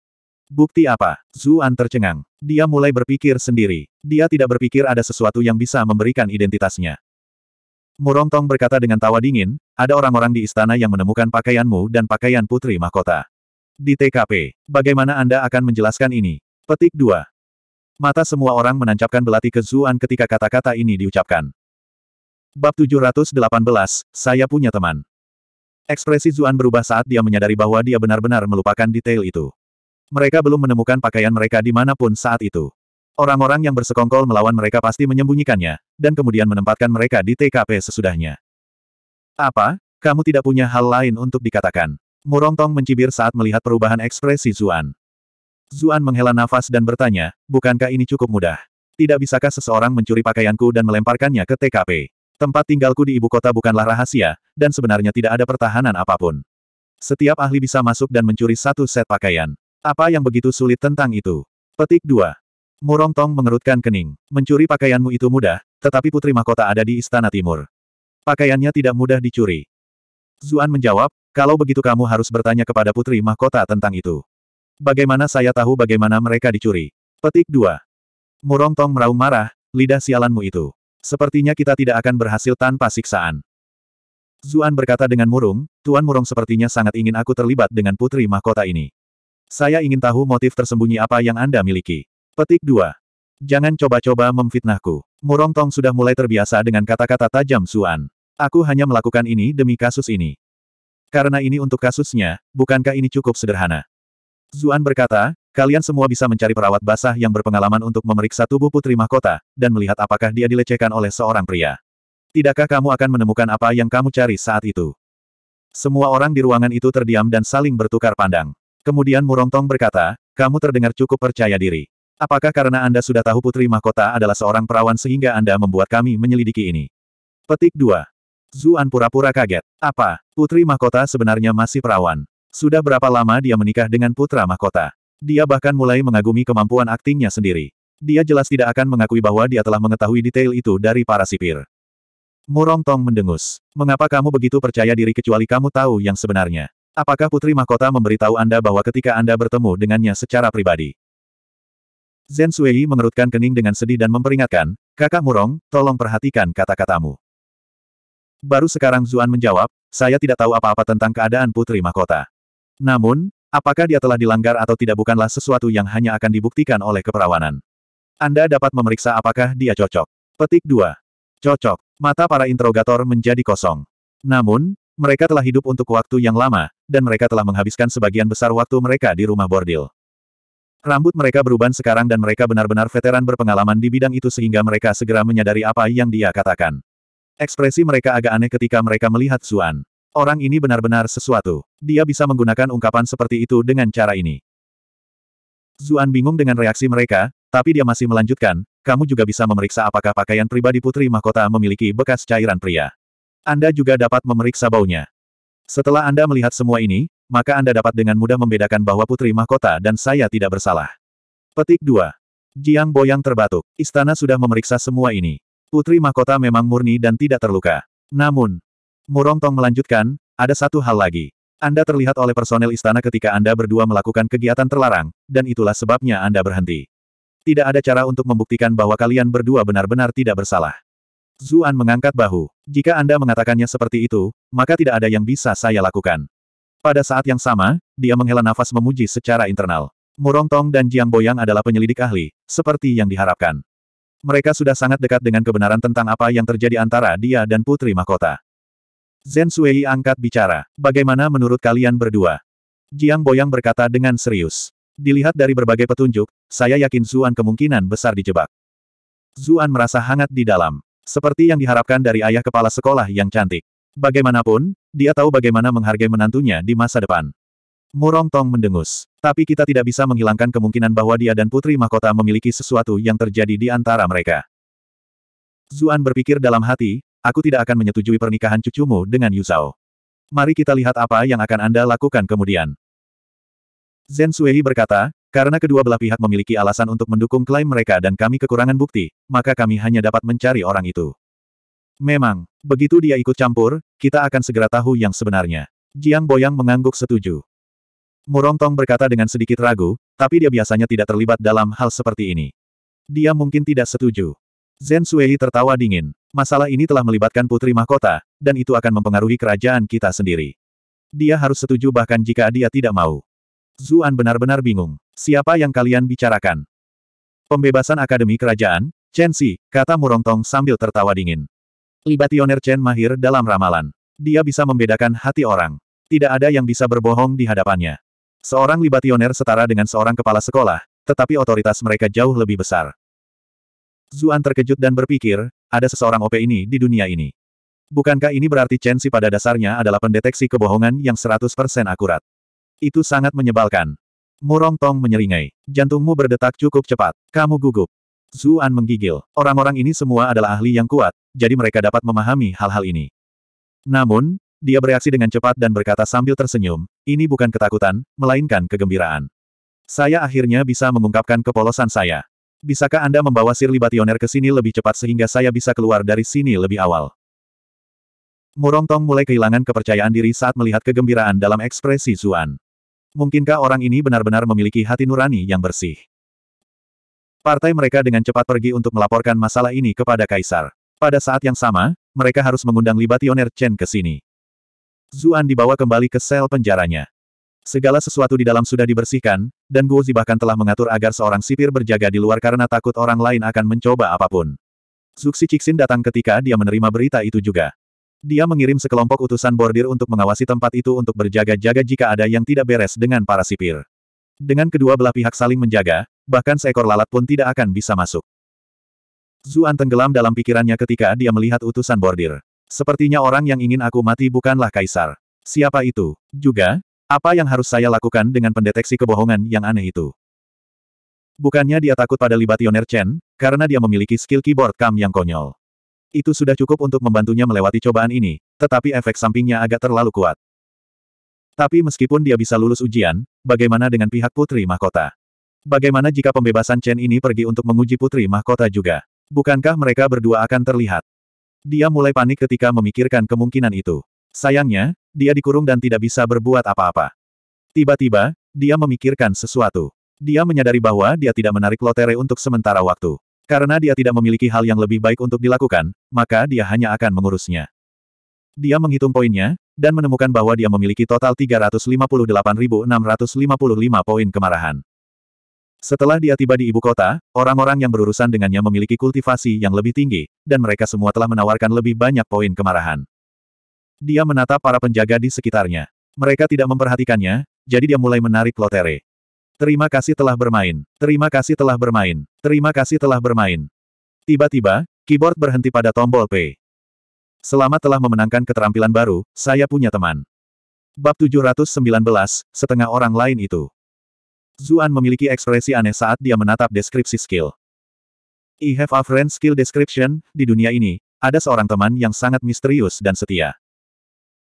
Bukti apa? Zuan tercengang. Dia mulai berpikir sendiri. Dia tidak berpikir ada sesuatu yang bisa memberikan identitasnya. Murong Tong berkata dengan tawa dingin, ada orang-orang di istana yang menemukan pakaianmu dan pakaian putri mahkota. Di TKP, bagaimana Anda akan menjelaskan ini? Petik 2. Mata semua orang menancapkan belati ke Zuan ketika kata-kata ini diucapkan. Bab 718, saya punya teman. Ekspresi Zuan berubah saat dia menyadari bahwa dia benar-benar melupakan detail itu. Mereka belum menemukan pakaian mereka di dimanapun saat itu. Orang-orang yang bersekongkol melawan mereka pasti menyembunyikannya, dan kemudian menempatkan mereka di TKP sesudahnya. Apa? Kamu tidak punya hal lain untuk dikatakan. Murong Tong mencibir saat melihat perubahan ekspresi Zuan. Zuan menghela nafas dan bertanya, bukankah ini cukup mudah? Tidak bisakah seseorang mencuri pakaianku dan melemparkannya ke TKP? Tempat tinggalku di ibu kota bukanlah rahasia, dan sebenarnya tidak ada pertahanan apapun. Setiap ahli bisa masuk dan mencuri satu set pakaian. Apa yang begitu sulit tentang itu? Petik 2. Murong Tong mengerutkan kening. Mencuri pakaianmu itu mudah, tetapi putri mahkota ada di istana timur. Pakaiannya tidak mudah dicuri. Zuan menjawab, kalau begitu kamu harus bertanya kepada putri mahkota tentang itu. Bagaimana saya tahu bagaimana mereka dicuri? Petik 2. Murong Tong meraung marah, lidah sialanmu itu. Sepertinya kita tidak akan berhasil tanpa siksaan. Zuan berkata dengan murung, Tuan Murong sepertinya sangat ingin aku terlibat dengan putri mahkota ini. Saya ingin tahu motif tersembunyi apa yang Anda miliki. Petik 2. Jangan coba-coba memfitnahku. Murong Tong sudah mulai terbiasa dengan kata-kata tajam Zuan. Aku hanya melakukan ini demi kasus ini. Karena ini untuk kasusnya, bukankah ini cukup sederhana? Zuan berkata, kalian semua bisa mencari perawat basah yang berpengalaman untuk memeriksa tubuh putri mahkota, dan melihat apakah dia dilecehkan oleh seorang pria. Tidakkah kamu akan menemukan apa yang kamu cari saat itu? Semua orang di ruangan itu terdiam dan saling bertukar pandang. Kemudian Murongtong berkata, kamu terdengar cukup percaya diri. Apakah karena Anda sudah tahu Putri Mahkota adalah seorang perawan sehingga Anda membuat kami menyelidiki ini? Petik 2. Zuan pura-pura kaget. Apa, Putri Mahkota sebenarnya masih perawan? Sudah berapa lama dia menikah dengan putra mahkota. Dia bahkan mulai mengagumi kemampuan aktingnya sendiri. Dia jelas tidak akan mengakui bahwa dia telah mengetahui detail itu dari para sipir. Murong Tong mendengus. Mengapa kamu begitu percaya diri kecuali kamu tahu yang sebenarnya? Apakah Putri Mahkota memberitahu Anda bahwa ketika Anda bertemu dengannya secara pribadi? Zhen Sui mengerutkan kening dengan sedih dan memperingatkan, Kakak Murong, tolong perhatikan kata-katamu. Baru sekarang Zuan menjawab, saya tidak tahu apa-apa tentang keadaan Putri Mahkota. Namun, apakah dia telah dilanggar atau tidak bukanlah sesuatu yang hanya akan dibuktikan oleh keperawanan. Anda dapat memeriksa apakah dia cocok. Petik 2. Cocok. Mata para interogator menjadi kosong. Namun, mereka telah hidup untuk waktu yang lama, dan mereka telah menghabiskan sebagian besar waktu mereka di rumah bordil. Rambut mereka beruban sekarang dan mereka benar-benar veteran berpengalaman di bidang itu sehingga mereka segera menyadari apa yang dia katakan. Ekspresi mereka agak aneh ketika mereka melihat Suan. Orang ini benar-benar sesuatu. Dia bisa menggunakan ungkapan seperti itu dengan cara ini. Zuan bingung dengan reaksi mereka, tapi dia masih melanjutkan, kamu juga bisa memeriksa apakah pakaian pribadi putri mahkota memiliki bekas cairan pria. Anda juga dapat memeriksa baunya. Setelah Anda melihat semua ini, maka Anda dapat dengan mudah membedakan bahwa putri mahkota dan saya tidak bersalah. Petik 2. Jiang Boyang terbatuk. Istana sudah memeriksa semua ini. Putri mahkota memang murni dan tidak terluka. Namun, Murong Tong melanjutkan, ada satu hal lagi. Anda terlihat oleh personel istana ketika Anda berdua melakukan kegiatan terlarang, dan itulah sebabnya Anda berhenti. Tidak ada cara untuk membuktikan bahwa kalian berdua benar-benar tidak bersalah. Zuan mengangkat bahu. Jika Anda mengatakannya seperti itu, maka tidak ada yang bisa saya lakukan. Pada saat yang sama, dia menghela nafas memuji secara internal. Murong Tong dan Jiang Boyang adalah penyelidik ahli, seperti yang diharapkan. Mereka sudah sangat dekat dengan kebenaran tentang apa yang terjadi antara dia dan Putri Mahkota. Zhen Sui angkat bicara. Bagaimana menurut kalian berdua? Jiang Boyang berkata dengan serius. Dilihat dari berbagai petunjuk, saya yakin Zuan kemungkinan besar dijebak. Zuan merasa hangat di dalam. Seperti yang diharapkan dari ayah kepala sekolah yang cantik. Bagaimanapun, dia tahu bagaimana menghargai menantunya di masa depan. Murong Tong mendengus. Tapi kita tidak bisa menghilangkan kemungkinan bahwa dia dan Putri Mahkota memiliki sesuatu yang terjadi di antara mereka. Zuan berpikir dalam hati, Aku tidak akan menyetujui pernikahan cucumu dengan Yu Zhao. Mari kita lihat apa yang akan Anda lakukan kemudian. Zhen Suihi berkata, karena kedua belah pihak memiliki alasan untuk mendukung klaim mereka dan kami kekurangan bukti, maka kami hanya dapat mencari orang itu. Memang, begitu dia ikut campur, kita akan segera tahu yang sebenarnya. Jiang Boyang mengangguk setuju. Murong Tong berkata dengan sedikit ragu, tapi dia biasanya tidak terlibat dalam hal seperti ini. Dia mungkin tidak setuju. Zhen Sui tertawa dingin. Masalah ini telah melibatkan putri mahkota, dan itu akan mempengaruhi kerajaan kita sendiri. Dia harus setuju bahkan jika dia tidak mau. Zuan benar-benar bingung. Siapa yang kalian bicarakan? Pembebasan Akademi Kerajaan, Chen Si, kata Murongtong sambil tertawa dingin. Libationer Chen mahir dalam ramalan. Dia bisa membedakan hati orang. Tidak ada yang bisa berbohong di hadapannya. Seorang libationer setara dengan seorang kepala sekolah, tetapi otoritas mereka jauh lebih besar. Zuan terkejut dan berpikir, ada seseorang OP ini di dunia ini. Bukankah ini berarti Chen Xi pada dasarnya adalah pendeteksi kebohongan yang 100% akurat? Itu sangat menyebalkan. Murong Tong menyeringai. Jantungmu berdetak cukup cepat. Kamu gugup. Zuan menggigil. Orang-orang ini semua adalah ahli yang kuat, jadi mereka dapat memahami hal-hal ini. Namun, dia bereaksi dengan cepat dan berkata sambil tersenyum, ini bukan ketakutan, melainkan kegembiraan. Saya akhirnya bisa mengungkapkan kepolosan saya. Bisakah Anda membawa Sir Libationer ke sini lebih cepat sehingga saya bisa keluar dari sini lebih awal? Murong Tong mulai kehilangan kepercayaan diri saat melihat kegembiraan dalam ekspresi Zuan. Mungkinkah orang ini benar-benar memiliki hati nurani yang bersih? Partai mereka dengan cepat pergi untuk melaporkan masalah ini kepada Kaisar. Pada saat yang sama, mereka harus mengundang Libationer Chen ke sini. Zuan dibawa kembali ke sel penjaranya. Segala sesuatu di dalam sudah dibersihkan, dan Guo Zi bahkan telah mengatur agar seorang sipir berjaga di luar karena takut orang lain akan mencoba apapun. Zuxi Cixin datang ketika dia menerima berita itu juga. Dia mengirim sekelompok utusan bordir untuk mengawasi tempat itu untuk berjaga-jaga jika ada yang tidak beres dengan para sipir. Dengan kedua belah pihak saling menjaga, bahkan seekor lalat pun tidak akan bisa masuk. Zuan tenggelam dalam pikirannya ketika dia melihat utusan bordir. Sepertinya orang yang ingin aku mati bukanlah kaisar. Siapa itu? Juga, apa yang harus saya lakukan dengan pendeteksi kebohongan yang aneh itu? Bukannya dia takut pada Libationer Chen, karena dia memiliki skill keyboard cam yang konyol. Itu sudah cukup untuk membantunya melewati cobaan ini, tetapi efek sampingnya agak terlalu kuat. Tapi meskipun dia bisa lulus ujian, bagaimana dengan pihak Putri Mahkota? Bagaimana jika pembebasan Chen ini pergi untuk menguji Putri Mahkota juga? Bukankah mereka berdua akan terlihat? Dia mulai panik ketika memikirkan kemungkinan itu. Sayangnya, dia dikurung dan tidak bisa berbuat apa-apa. Tiba-tiba, dia memikirkan sesuatu. Dia menyadari bahwa dia tidak menarik lotere untuk sementara waktu. Karena dia tidak memiliki hal yang lebih baik untuk dilakukan, maka dia hanya akan mengurusnya. Dia menghitung poinnya, dan menemukan bahwa dia memiliki total 358.655 poin kemarahan. Setelah dia tiba di ibu kota, orang-orang yang berurusan dengannya memiliki kultivasi yang lebih tinggi, dan mereka semua telah menawarkan lebih banyak poin kemarahan. Dia menatap para penjaga di sekitarnya. Mereka tidak memperhatikannya, jadi dia mulai menarik lotere. Terima kasih telah bermain. Terima kasih telah bermain. Terima kasih telah bermain. Tiba-tiba, keyboard berhenti pada tombol P. Selama telah memenangkan keterampilan baru, saya punya teman. Bab 719, setengah orang lain itu. Zuan memiliki ekspresi aneh saat dia menatap deskripsi skill. I have a friend skill description, di dunia ini, ada seorang teman yang sangat misterius dan setia.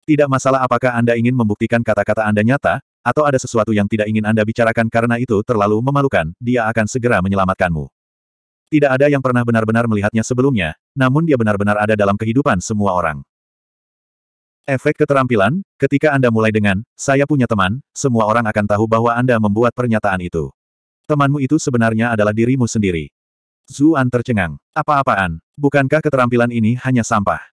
Tidak masalah apakah Anda ingin membuktikan kata-kata Anda nyata, atau ada sesuatu yang tidak ingin Anda bicarakan karena itu terlalu memalukan, dia akan segera menyelamatkanmu. Tidak ada yang pernah benar-benar melihatnya sebelumnya, namun dia benar-benar ada dalam kehidupan semua orang. Efek keterampilan, ketika Anda mulai dengan, saya punya teman, semua orang akan tahu bahwa Anda membuat pernyataan itu. Temanmu itu sebenarnya adalah dirimu sendiri. Zuan tercengang. Apa-apaan? Bukankah keterampilan ini hanya sampah?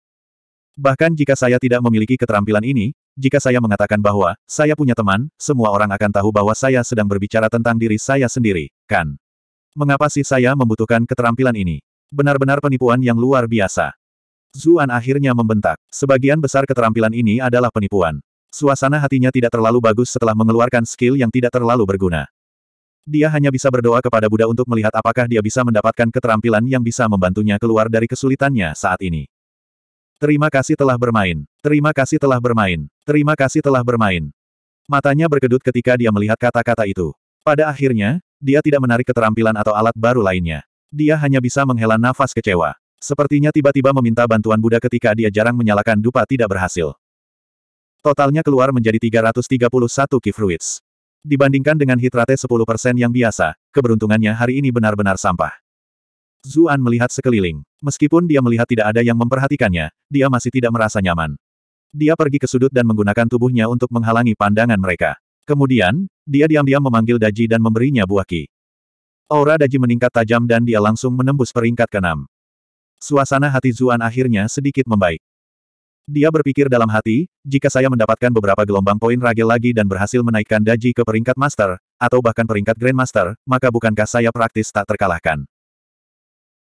Bahkan jika saya tidak memiliki keterampilan ini, jika saya mengatakan bahwa saya punya teman, semua orang akan tahu bahwa saya sedang berbicara tentang diri saya sendiri, kan? Mengapa sih saya membutuhkan keterampilan ini? Benar-benar penipuan yang luar biasa. Zuan akhirnya membentak. Sebagian besar keterampilan ini adalah penipuan. Suasana hatinya tidak terlalu bagus setelah mengeluarkan skill yang tidak terlalu berguna. Dia hanya bisa berdoa kepada Buddha untuk melihat apakah dia bisa mendapatkan keterampilan yang bisa membantunya keluar dari kesulitannya saat ini. Terima kasih telah bermain. Terima kasih telah bermain. Terima kasih telah bermain. Matanya berkedut ketika dia melihat kata-kata itu. Pada akhirnya, dia tidak menarik keterampilan atau alat baru lainnya. Dia hanya bisa menghela nafas kecewa. Sepertinya tiba-tiba meminta bantuan Buddha ketika dia jarang menyalakan dupa tidak berhasil. Totalnya keluar menjadi 331 kifruits. Dibandingkan dengan hitrate 10% yang biasa, keberuntungannya hari ini benar-benar sampah. Zuan melihat sekeliling. Meskipun dia melihat tidak ada yang memperhatikannya, dia masih tidak merasa nyaman. Dia pergi ke sudut dan menggunakan tubuhnya untuk menghalangi pandangan mereka. Kemudian, dia diam-diam memanggil Daji dan memberinya buah ki. Aura Daji meningkat tajam dan dia langsung menembus peringkat ke-6. Suasana hati Zuan akhirnya sedikit membaik. Dia berpikir dalam hati, jika saya mendapatkan beberapa gelombang poin ragil lagi dan berhasil menaikkan Daji ke peringkat Master, atau bahkan peringkat Grandmaster, maka bukankah saya praktis tak terkalahkan.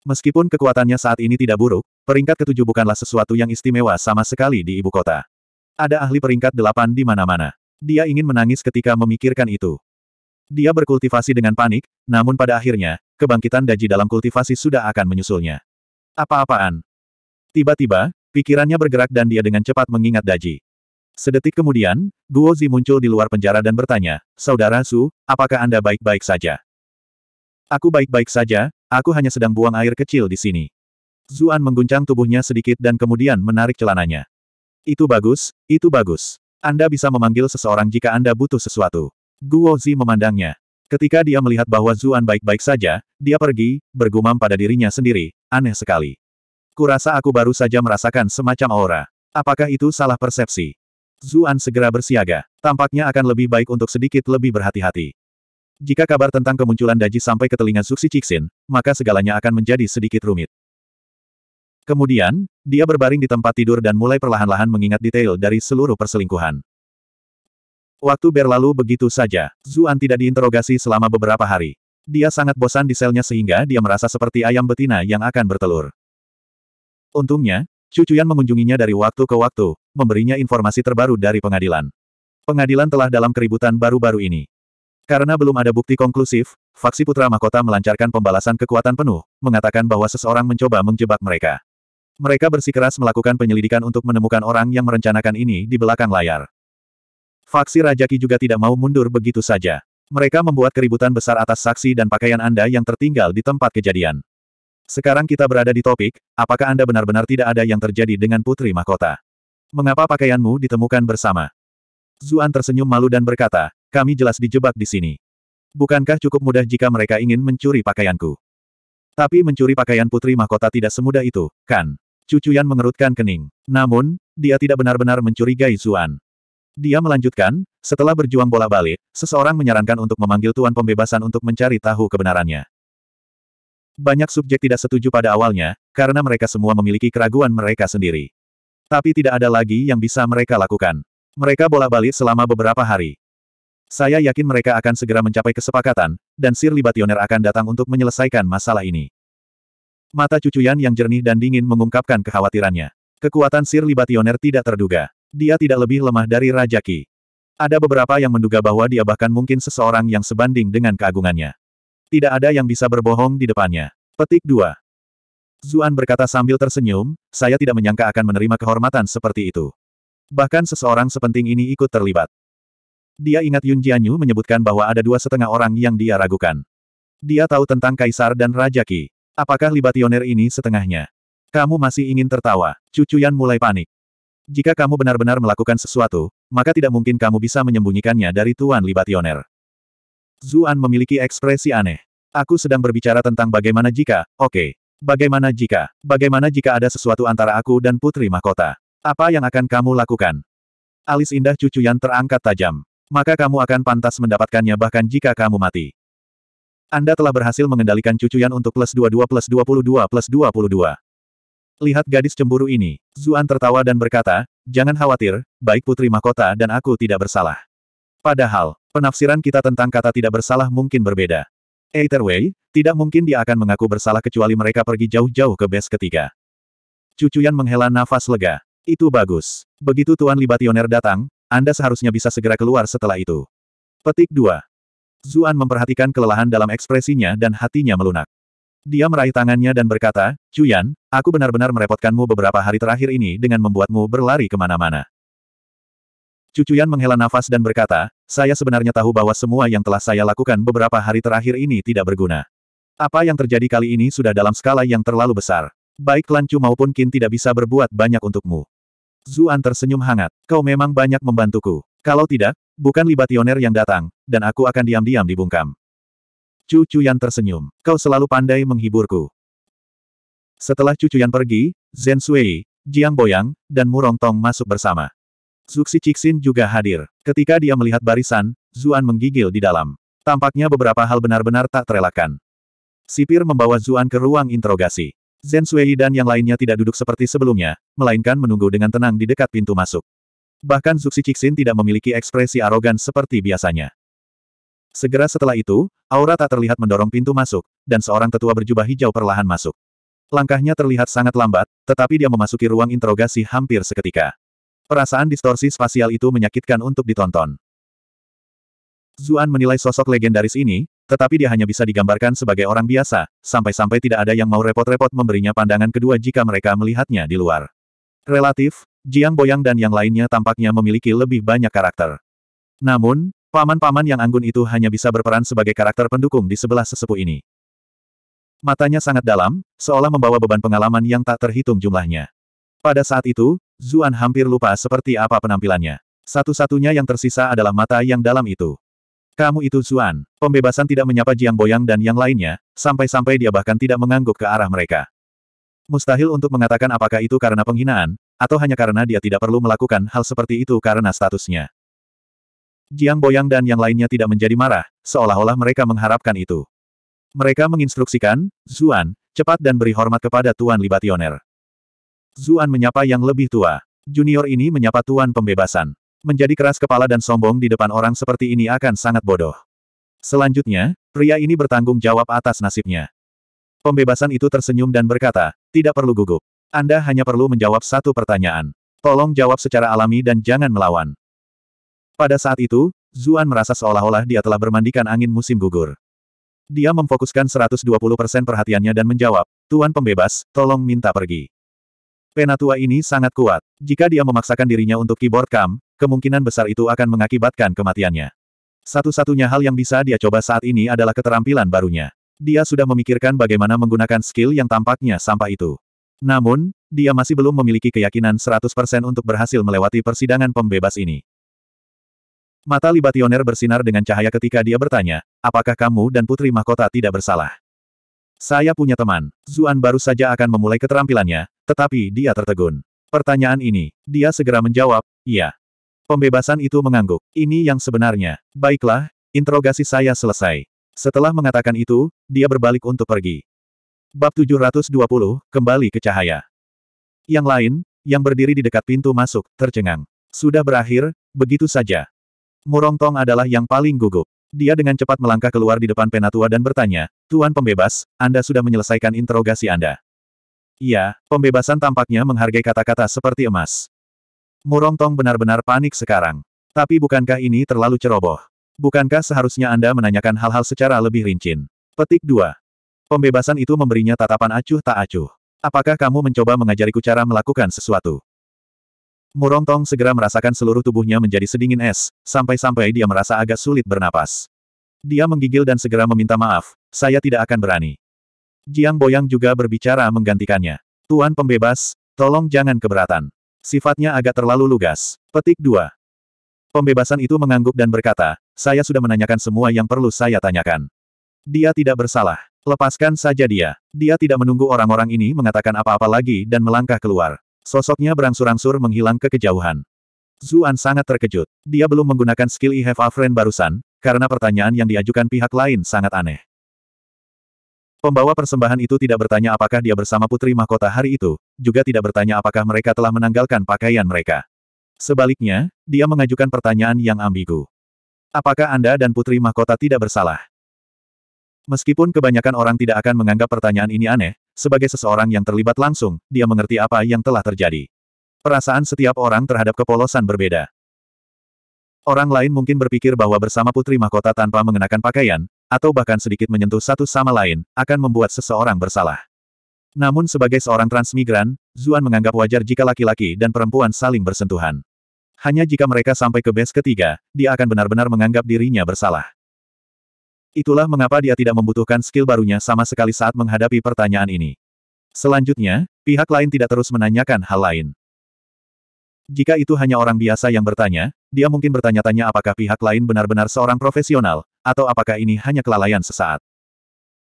Meskipun kekuatannya saat ini tidak buruk, peringkat ketujuh bukanlah sesuatu yang istimewa sama sekali di ibu kota. Ada ahli peringkat delapan di mana-mana. Dia ingin menangis ketika memikirkan itu. Dia berkultivasi dengan panik, namun pada akhirnya, kebangkitan daji dalam kultivasi sudah akan menyusulnya. Apa-apaan? Tiba-tiba, pikirannya bergerak dan dia dengan cepat mengingat daji. Sedetik kemudian, Guo Zi muncul di luar penjara dan bertanya, Saudara Su, apakah Anda baik-baik saja? Aku baik-baik saja, Aku hanya sedang buang air kecil di sini. Zuan mengguncang tubuhnya sedikit dan kemudian menarik celananya. Itu bagus, itu bagus. Anda bisa memanggil seseorang jika Anda butuh sesuatu. Guo Zi memandangnya. Ketika dia melihat bahwa Zuan baik-baik saja, dia pergi, bergumam pada dirinya sendiri, aneh sekali. Kurasa aku baru saja merasakan semacam aura. Apakah itu salah persepsi? Zuan segera bersiaga. Tampaknya akan lebih baik untuk sedikit lebih berhati-hati. Jika kabar tentang kemunculan Daji sampai ke telinga Suksi Cixin, maka segalanya akan menjadi sedikit rumit. Kemudian, dia berbaring di tempat tidur dan mulai perlahan-lahan mengingat detail dari seluruh perselingkuhan. Waktu berlalu begitu saja, Zuan tidak diinterogasi selama beberapa hari. Dia sangat bosan di selnya sehingga dia merasa seperti ayam betina yang akan bertelur. Untungnya, Cucuyan mengunjunginya dari waktu ke waktu, memberinya informasi terbaru dari pengadilan. Pengadilan telah dalam keributan baru-baru ini. Karena belum ada bukti konklusif, faksi Putra Mahkota melancarkan pembalasan kekuatan penuh, mengatakan bahwa seseorang mencoba menjebak mereka. Mereka bersikeras melakukan penyelidikan untuk menemukan orang yang merencanakan ini di belakang layar. Faksi Raja juga tidak mau mundur begitu saja. Mereka membuat keributan besar atas saksi dan pakaian Anda yang tertinggal di tempat kejadian. Sekarang kita berada di topik, apakah Anda benar-benar tidak ada yang terjadi dengan Putri Mahkota? Mengapa pakaianmu ditemukan bersama? Zuan tersenyum malu dan berkata, kami jelas dijebak di sini. Bukankah cukup mudah jika mereka ingin mencuri pakaianku? Tapi mencuri pakaian putri mahkota tidak semudah itu, kan? Cucuyan mengerutkan kening. Namun, dia tidak benar-benar mencurigai Zuan. Dia melanjutkan, setelah berjuang bola balik, seseorang menyarankan untuk memanggil Tuan Pembebasan untuk mencari tahu kebenarannya. Banyak subjek tidak setuju pada awalnya, karena mereka semua memiliki keraguan mereka sendiri. Tapi tidak ada lagi yang bisa mereka lakukan. Mereka bola balik selama beberapa hari. Saya yakin mereka akan segera mencapai kesepakatan, dan Sir Libationer akan datang untuk menyelesaikan masalah ini. Mata cucuyan yang jernih dan dingin mengungkapkan kekhawatirannya. Kekuatan Sir Libationer tidak terduga. Dia tidak lebih lemah dari Raja Ki. Ada beberapa yang menduga bahwa dia bahkan mungkin seseorang yang sebanding dengan keagungannya. Tidak ada yang bisa berbohong di depannya. Petik 2. Zuan berkata sambil tersenyum, saya tidak menyangka akan menerima kehormatan seperti itu. Bahkan seseorang sepenting ini ikut terlibat. Dia ingat Yun Jianyu menyebutkan bahwa ada dua setengah orang yang dia ragukan. Dia tahu tentang kaisar dan raja Qi. Apakah libationer ini setengahnya? Kamu masih ingin tertawa. Cucu Yan mulai panik. Jika kamu benar-benar melakukan sesuatu, maka tidak mungkin kamu bisa menyembunyikannya dari Tuan Libationer. Zuan memiliki ekspresi aneh. Aku sedang berbicara tentang bagaimana jika, oke. Okay. Bagaimana jika, bagaimana jika ada sesuatu antara aku dan Putri Mahkota? Apa yang akan kamu lakukan? Alis indah cucu Yan terangkat tajam maka kamu akan pantas mendapatkannya bahkan jika kamu mati. Anda telah berhasil mengendalikan cucuyan untuk plus 22 plus 22 plus 22. Lihat gadis cemburu ini. Zuan tertawa dan berkata, jangan khawatir, baik putri mahkota dan aku tidak bersalah. Padahal, penafsiran kita tentang kata tidak bersalah mungkin berbeda. Either way, tidak mungkin dia akan mengaku bersalah kecuali mereka pergi jauh-jauh ke base ketiga. Cucuyan menghela nafas lega. Itu bagus. Begitu Tuan Libationer datang, anda seharusnya bisa segera keluar setelah itu. Petik 2. Zuan memperhatikan kelelahan dalam ekspresinya dan hatinya melunak. Dia meraih tangannya dan berkata, Cuyan, aku benar-benar merepotkanmu beberapa hari terakhir ini dengan membuatmu berlari kemana-mana. Cucuyan menghela nafas dan berkata, saya sebenarnya tahu bahwa semua yang telah saya lakukan beberapa hari terakhir ini tidak berguna. Apa yang terjadi kali ini sudah dalam skala yang terlalu besar. Baik Lan maupun Qin tidak bisa berbuat banyak untukmu. Zuan tersenyum hangat. Kau memang banyak membantuku. Kalau tidak, bukan libationer yang datang, dan aku akan diam-diam dibungkam. Cu Cuyan tersenyum. Kau selalu pandai menghiburku. Setelah Cu Cuyan pergi, Zhen Sui, Jiang Boyang, dan Murong Tong masuk bersama. Zuxi Cixin juga hadir. Ketika dia melihat barisan, Zuan menggigil di dalam. Tampaknya beberapa hal benar-benar tak terelakkan. Sipir membawa Zuan ke ruang interogasi. Zhen Sui dan yang lainnya tidak duduk seperti sebelumnya, melainkan menunggu dengan tenang di dekat pintu masuk. Bahkan Zuxi Cixin tidak memiliki ekspresi arogan seperti biasanya. Segera setelah itu, aura tak terlihat mendorong pintu masuk, dan seorang tetua berjubah hijau perlahan masuk. Langkahnya terlihat sangat lambat, tetapi dia memasuki ruang interogasi hampir seketika. Perasaan distorsi spasial itu menyakitkan untuk ditonton. Zuan menilai sosok legendaris ini, tetapi dia hanya bisa digambarkan sebagai orang biasa, sampai-sampai tidak ada yang mau repot-repot memberinya pandangan kedua jika mereka melihatnya di luar. Relatif, Jiang Boyang dan yang lainnya tampaknya memiliki lebih banyak karakter. Namun, paman-paman yang anggun itu hanya bisa berperan sebagai karakter pendukung di sebelah sesepuh ini. Matanya sangat dalam, seolah membawa beban pengalaman yang tak terhitung jumlahnya. Pada saat itu, Zuan hampir lupa seperti apa penampilannya. Satu-satunya yang tersisa adalah mata yang dalam itu. Kamu itu Zuan. Pembebasan tidak menyapa Jiang Boyang dan yang lainnya, sampai-sampai dia bahkan tidak mengangguk ke arah mereka. Mustahil untuk mengatakan apakah itu karena penghinaan, atau hanya karena dia tidak perlu melakukan hal seperti itu karena statusnya. Jiang Boyang dan yang lainnya tidak menjadi marah, seolah-olah mereka mengharapkan itu. Mereka menginstruksikan, Zuan, cepat dan beri hormat kepada Tuan Libationer. Zuan menyapa yang lebih tua. Junior ini menyapa Tuan Pembebasan. Menjadi keras kepala dan sombong di depan orang seperti ini akan sangat bodoh. Selanjutnya, pria ini bertanggung jawab atas nasibnya. Pembebasan itu tersenyum dan berkata, tidak perlu gugup. Anda hanya perlu menjawab satu pertanyaan. Tolong jawab secara alami dan jangan melawan. Pada saat itu, Zuan merasa seolah-olah dia telah bermandikan angin musim gugur. Dia memfokuskan 120% perhatiannya dan menjawab, Tuan pembebas, tolong minta pergi. Penatua ini sangat kuat. Jika dia memaksakan dirinya untuk keyboard cam, kemungkinan besar itu akan mengakibatkan kematiannya. Satu-satunya hal yang bisa dia coba saat ini adalah keterampilan barunya. Dia sudah memikirkan bagaimana menggunakan skill yang tampaknya sampah itu. Namun, dia masih belum memiliki keyakinan 100% untuk berhasil melewati persidangan pembebas ini. Mata Libationer bersinar dengan cahaya ketika dia bertanya, apakah kamu dan Putri Mahkota tidak bersalah? Saya punya teman. Zuan baru saja akan memulai keterampilannya, tetapi dia tertegun. Pertanyaan ini, dia segera menjawab, iya. Pembebasan itu mengangguk. Ini yang sebenarnya. Baiklah, interogasi saya selesai. Setelah mengatakan itu, dia berbalik untuk pergi. Bab 720, kembali ke cahaya. Yang lain, yang berdiri di dekat pintu masuk, tercengang. Sudah berakhir, begitu saja. Murong Tong adalah yang paling gugup. Dia dengan cepat melangkah keluar di depan Penatua dan bertanya, Tuan Pembebas, Anda sudah menyelesaikan interogasi Anda. Iya, pembebasan tampaknya menghargai kata-kata seperti emas. Murongtong benar-benar panik sekarang. Tapi bukankah ini terlalu ceroboh? Bukankah seharusnya Anda menanyakan hal-hal secara lebih rinci? Petik 2. Pembebasan itu memberinya tatapan acuh tak acuh. Apakah kamu mencoba mengajariku cara melakukan sesuatu? Murongtong segera merasakan seluruh tubuhnya menjadi sedingin es, sampai-sampai dia merasa agak sulit bernapas. Dia menggigil dan segera meminta maaf, saya tidak akan berani. Jiang Boyang juga berbicara menggantikannya. Tuan pembebas, tolong jangan keberatan. Sifatnya agak terlalu lugas. Petik 2. Pembebasan itu mengangguk dan berkata, saya sudah menanyakan semua yang perlu saya tanyakan. Dia tidak bersalah. Lepaskan saja dia. Dia tidak menunggu orang-orang ini mengatakan apa-apa lagi dan melangkah keluar. Sosoknya berangsur-angsur menghilang ke kejauhan. Zuan sangat terkejut. Dia belum menggunakan skill I e have a friend barusan, karena pertanyaan yang diajukan pihak lain sangat aneh. Pembawa persembahan itu tidak bertanya apakah dia bersama putri mahkota hari itu, juga tidak bertanya apakah mereka telah menanggalkan pakaian mereka. Sebaliknya, dia mengajukan pertanyaan yang ambigu. Apakah Anda dan putri mahkota tidak bersalah? Meskipun kebanyakan orang tidak akan menganggap pertanyaan ini aneh, sebagai seseorang yang terlibat langsung, dia mengerti apa yang telah terjadi. Perasaan setiap orang terhadap kepolosan berbeda. Orang lain mungkin berpikir bahwa bersama putri mahkota tanpa mengenakan pakaian, atau bahkan sedikit menyentuh satu sama lain, akan membuat seseorang bersalah. Namun sebagai seorang transmigran, Zuan menganggap wajar jika laki-laki dan perempuan saling bersentuhan. Hanya jika mereka sampai ke base ketiga, dia akan benar-benar menganggap dirinya bersalah. Itulah mengapa dia tidak membutuhkan skill barunya sama sekali saat menghadapi pertanyaan ini. Selanjutnya, pihak lain tidak terus menanyakan hal lain. Jika itu hanya orang biasa yang bertanya, dia mungkin bertanya-tanya apakah pihak lain benar-benar seorang profesional, atau apakah ini hanya kelalaian sesaat.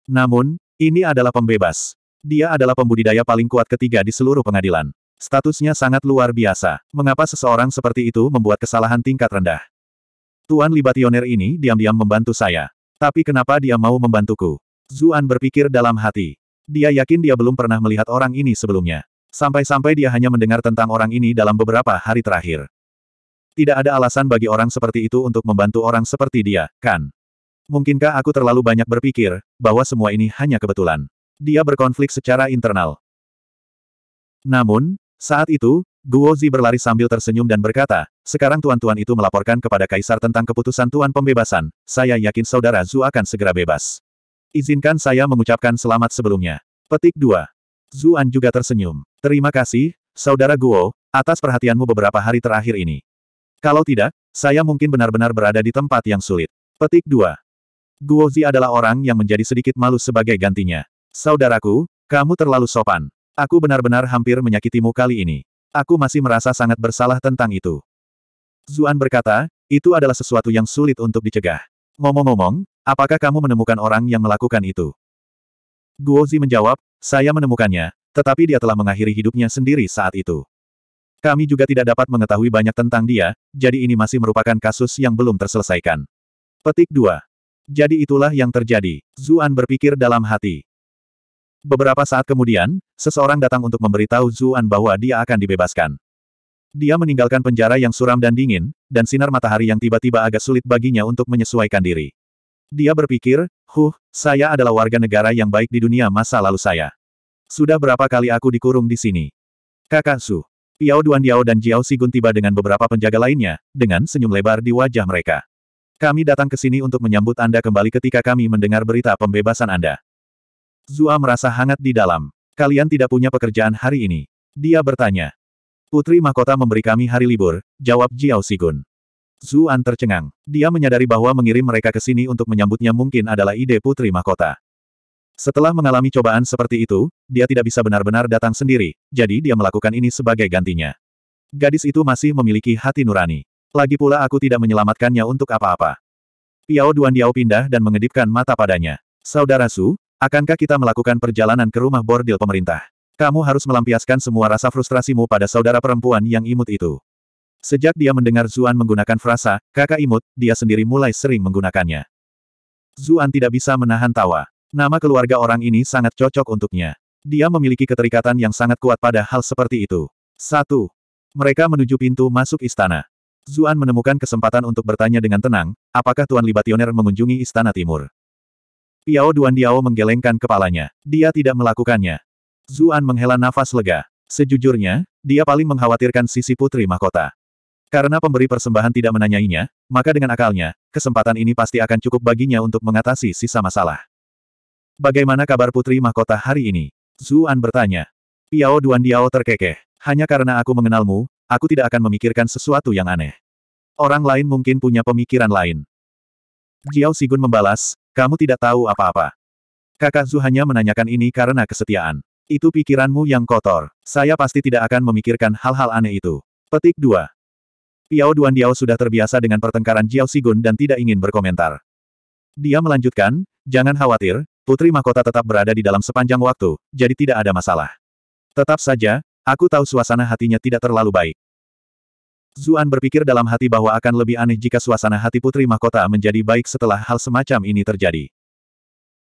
Namun, ini adalah pembebas. Dia adalah pembudidaya paling kuat ketiga di seluruh pengadilan. Statusnya sangat luar biasa. Mengapa seseorang seperti itu membuat kesalahan tingkat rendah? Tuan Libationer ini diam-diam membantu saya. Tapi kenapa dia mau membantuku? Zuan berpikir dalam hati. Dia yakin dia belum pernah melihat orang ini sebelumnya. Sampai-sampai dia hanya mendengar tentang orang ini dalam beberapa hari terakhir. Tidak ada alasan bagi orang seperti itu untuk membantu orang seperti dia, kan? Mungkinkah aku terlalu banyak berpikir bahwa semua ini hanya kebetulan? Dia berkonflik secara internal. Namun, saat itu, Guo Guozi berlari sambil tersenyum dan berkata, sekarang tuan-tuan itu melaporkan kepada kaisar tentang keputusan tuan pembebasan, saya yakin saudara Zhu akan segera bebas. Izinkan saya mengucapkan selamat sebelumnya. Petik 2. Zuan juga tersenyum. Terima kasih, saudara Guo, atas perhatianmu beberapa hari terakhir ini. Kalau tidak, saya mungkin benar-benar berada di tempat yang sulit. Petik 2. Guozi adalah orang yang menjadi sedikit malu sebagai gantinya. Saudaraku, kamu terlalu sopan. Aku benar-benar hampir menyakitimu kali ini. Aku masih merasa sangat bersalah tentang itu. Zuan berkata, itu adalah sesuatu yang sulit untuk dicegah. Ngomong-ngomong, apakah kamu menemukan orang yang melakukan itu? Guozi menjawab, saya menemukannya, tetapi dia telah mengakhiri hidupnya sendiri saat itu. Kami juga tidak dapat mengetahui banyak tentang dia, jadi ini masih merupakan kasus yang belum terselesaikan. Petik 2. Jadi itulah yang terjadi, Zuan berpikir dalam hati. Beberapa saat kemudian, seseorang datang untuk memberitahu Zuan bahwa dia akan dibebaskan. Dia meninggalkan penjara yang suram dan dingin, dan sinar matahari yang tiba-tiba agak sulit baginya untuk menyesuaikan diri. Dia berpikir, huh, saya adalah warga negara yang baik di dunia masa lalu saya. Sudah berapa kali aku dikurung di sini? Kakak Su, Piao Duan Diao dan Jiao Sigun tiba dengan beberapa penjaga lainnya, dengan senyum lebar di wajah mereka. Kami datang ke sini untuk menyambut Anda kembali ketika kami mendengar berita pembebasan Anda. Zua merasa hangat di dalam. Kalian tidak punya pekerjaan hari ini. Dia bertanya. Putri mahkota memberi kami hari libur, jawab Jiao Sigun. Zuan tercengang. Dia menyadari bahwa mengirim mereka ke sini untuk menyambutnya mungkin adalah ide putri mahkota. Setelah mengalami cobaan seperti itu, dia tidak bisa benar-benar datang sendiri, jadi dia melakukan ini sebagai gantinya. Gadis itu masih memiliki hati nurani. Lagi pula aku tidak menyelamatkannya untuk apa-apa. Piao Duan Diao pindah dan mengedipkan mata padanya. Saudara Su, akankah kita melakukan perjalanan ke rumah bordil pemerintah? Kamu harus melampiaskan semua rasa frustrasimu pada saudara perempuan yang imut itu. Sejak dia mendengar Zuan menggunakan frasa, kakak imut, dia sendiri mulai sering menggunakannya. Zuan tidak bisa menahan tawa. Nama keluarga orang ini sangat cocok untuknya. Dia memiliki keterikatan yang sangat kuat pada hal seperti itu. Satu. Mereka menuju pintu masuk istana. Zuan menemukan kesempatan untuk bertanya dengan tenang, apakah Tuan Libationer mengunjungi Istana Timur? Piao Duan Diao menggelengkan kepalanya. Dia tidak melakukannya. Zuan menghela nafas lega. Sejujurnya, dia paling mengkhawatirkan sisi putri mahkota. Karena pemberi persembahan tidak menanyainya, maka dengan akalnya, kesempatan ini pasti akan cukup baginya untuk mengatasi sisa masalah. Bagaimana kabar putri mahkota hari ini? Zuan bertanya. Piao Duan Diao terkekeh. Hanya karena aku mengenalmu, Aku tidak akan memikirkan sesuatu yang aneh. Orang lain mungkin punya pemikiran lain. Jiao Sigun membalas, kamu tidak tahu apa-apa. Kakak Zu hanya menanyakan ini karena kesetiaan. Itu pikiranmu yang kotor. Saya pasti tidak akan memikirkan hal-hal aneh itu. Petik 2. Piao Duan Diao sudah terbiasa dengan pertengkaran Jiao Sigun dan tidak ingin berkomentar. Dia melanjutkan, jangan khawatir, Putri Mahkota tetap berada di dalam sepanjang waktu, jadi tidak ada masalah. Tetap saja, Aku tahu suasana hatinya tidak terlalu baik. Zuan berpikir dalam hati bahwa akan lebih aneh jika suasana hati Putri Mahkota menjadi baik setelah hal semacam ini terjadi.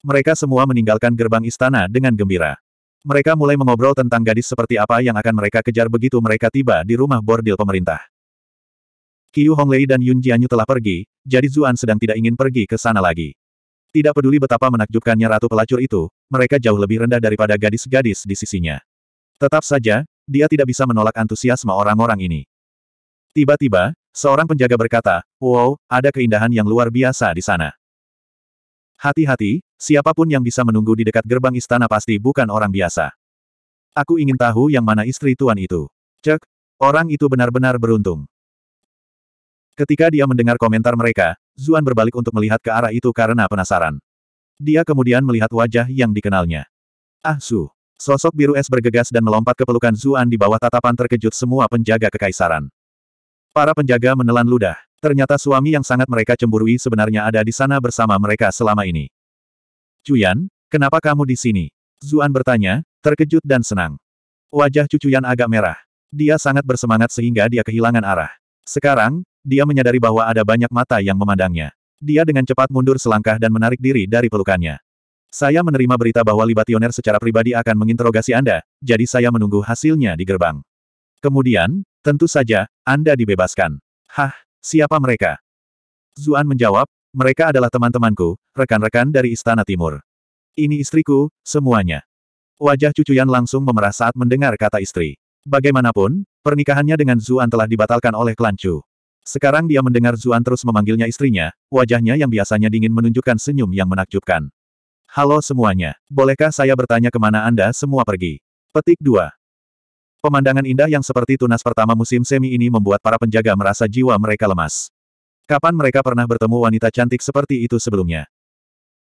Mereka semua meninggalkan gerbang istana dengan gembira. Mereka mulai mengobrol tentang gadis seperti apa yang akan mereka kejar begitu mereka tiba di rumah bordil pemerintah. Qiu Honglei dan Yun Jianyu telah pergi, jadi Zuan sedang tidak ingin pergi ke sana lagi. Tidak peduli betapa menakjubkannya ratu pelacur itu, mereka jauh lebih rendah daripada gadis-gadis di sisinya. Tetap saja, dia tidak bisa menolak antusiasme orang-orang ini. Tiba-tiba, seorang penjaga berkata, Wow, ada keindahan yang luar biasa di sana. Hati-hati, siapapun yang bisa menunggu di dekat gerbang istana pasti bukan orang biasa. Aku ingin tahu yang mana istri tuan itu. Cek, orang itu benar-benar beruntung. Ketika dia mendengar komentar mereka, Zuan berbalik untuk melihat ke arah itu karena penasaran. Dia kemudian melihat wajah yang dikenalnya. Ah Su. Sosok biru es bergegas dan melompat ke pelukan Zuan di bawah tatapan terkejut semua penjaga kekaisaran. Para penjaga menelan ludah. Ternyata suami yang sangat mereka cemburui sebenarnya ada di sana bersama mereka selama ini. Cuyan, kenapa kamu di sini? Zuan bertanya, terkejut dan senang. Wajah Cucuyan agak merah. Dia sangat bersemangat sehingga dia kehilangan arah. Sekarang, dia menyadari bahwa ada banyak mata yang memandangnya. Dia dengan cepat mundur selangkah dan menarik diri dari pelukannya. Saya menerima berita bahwa Libationer secara pribadi akan menginterogasi Anda, jadi saya menunggu hasilnya di gerbang. Kemudian, tentu saja, Anda dibebaskan. Hah, siapa mereka? Zuan menjawab, mereka adalah teman-temanku, rekan-rekan dari Istana Timur. Ini istriku, semuanya. Wajah cucuyan langsung memerah saat mendengar kata istri. Bagaimanapun, pernikahannya dengan Zuan telah dibatalkan oleh klan Chu. Sekarang dia mendengar Zuan terus memanggilnya istrinya, wajahnya yang biasanya dingin menunjukkan senyum yang menakjubkan. Halo semuanya, bolehkah saya bertanya kemana Anda semua pergi? Petik 2. Pemandangan indah yang seperti tunas pertama musim semi ini membuat para penjaga merasa jiwa mereka lemas. Kapan mereka pernah bertemu wanita cantik seperti itu sebelumnya?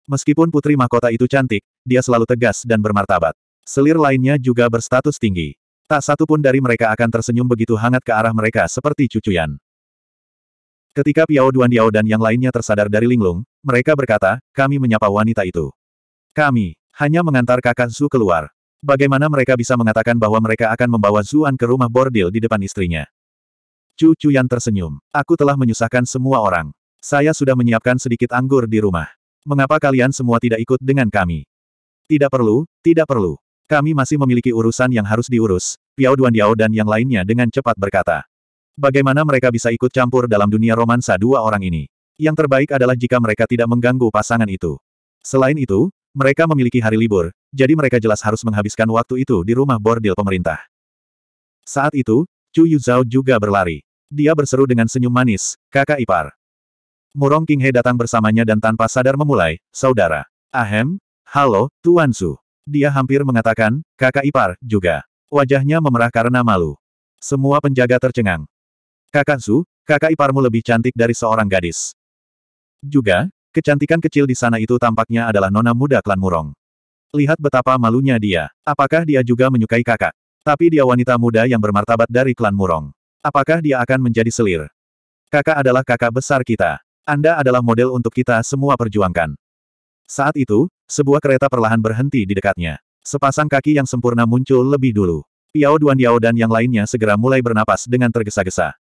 Meskipun putri mahkota itu cantik, dia selalu tegas dan bermartabat. Selir lainnya juga berstatus tinggi. Tak satu pun dari mereka akan tersenyum begitu hangat ke arah mereka seperti cucuyan. Ketika Piao Duan Diao dan yang lainnya tersadar dari linglung, mereka berkata, kami menyapa wanita itu. Kami hanya mengantar kakak Su keluar. Bagaimana mereka bisa mengatakan bahwa mereka akan membawa Zuan ke rumah bordil di depan istrinya? Cucu yang tersenyum. Aku telah menyusahkan semua orang. Saya sudah menyiapkan sedikit anggur di rumah. Mengapa kalian semua tidak ikut dengan kami? Tidak perlu, tidak perlu. Kami masih memiliki urusan yang harus diurus, Piao Duan Diao dan yang lainnya dengan cepat berkata. Bagaimana mereka bisa ikut campur dalam dunia romansa dua orang ini? Yang terbaik adalah jika mereka tidak mengganggu pasangan itu. Selain itu, mereka memiliki hari libur, jadi mereka jelas harus menghabiskan waktu itu di rumah bordil pemerintah. Saat itu, Chu Yuzhao juga berlari. Dia berseru dengan senyum manis, kakak ipar. Murong Qinghe datang bersamanya dan tanpa sadar memulai, saudara. Ahem, halo, Tuan Su. Dia hampir mengatakan, kakak ipar, juga. Wajahnya memerah karena malu. Semua penjaga tercengang. Kakak Su, kakak iparmu lebih cantik dari seorang gadis. Juga, Kecantikan kecil di sana itu tampaknya adalah nona muda klan Murong. Lihat betapa malunya dia. Apakah dia juga menyukai kakak? Tapi dia wanita muda yang bermartabat dari klan Murong. Apakah dia akan menjadi selir? Kakak adalah kakak besar kita. Anda adalah model untuk kita semua perjuangkan. Saat itu, sebuah kereta perlahan berhenti di dekatnya. Sepasang kaki yang sempurna muncul lebih dulu. Piao Duan Yao dan yang lainnya segera mulai bernapas dengan tergesa-gesa.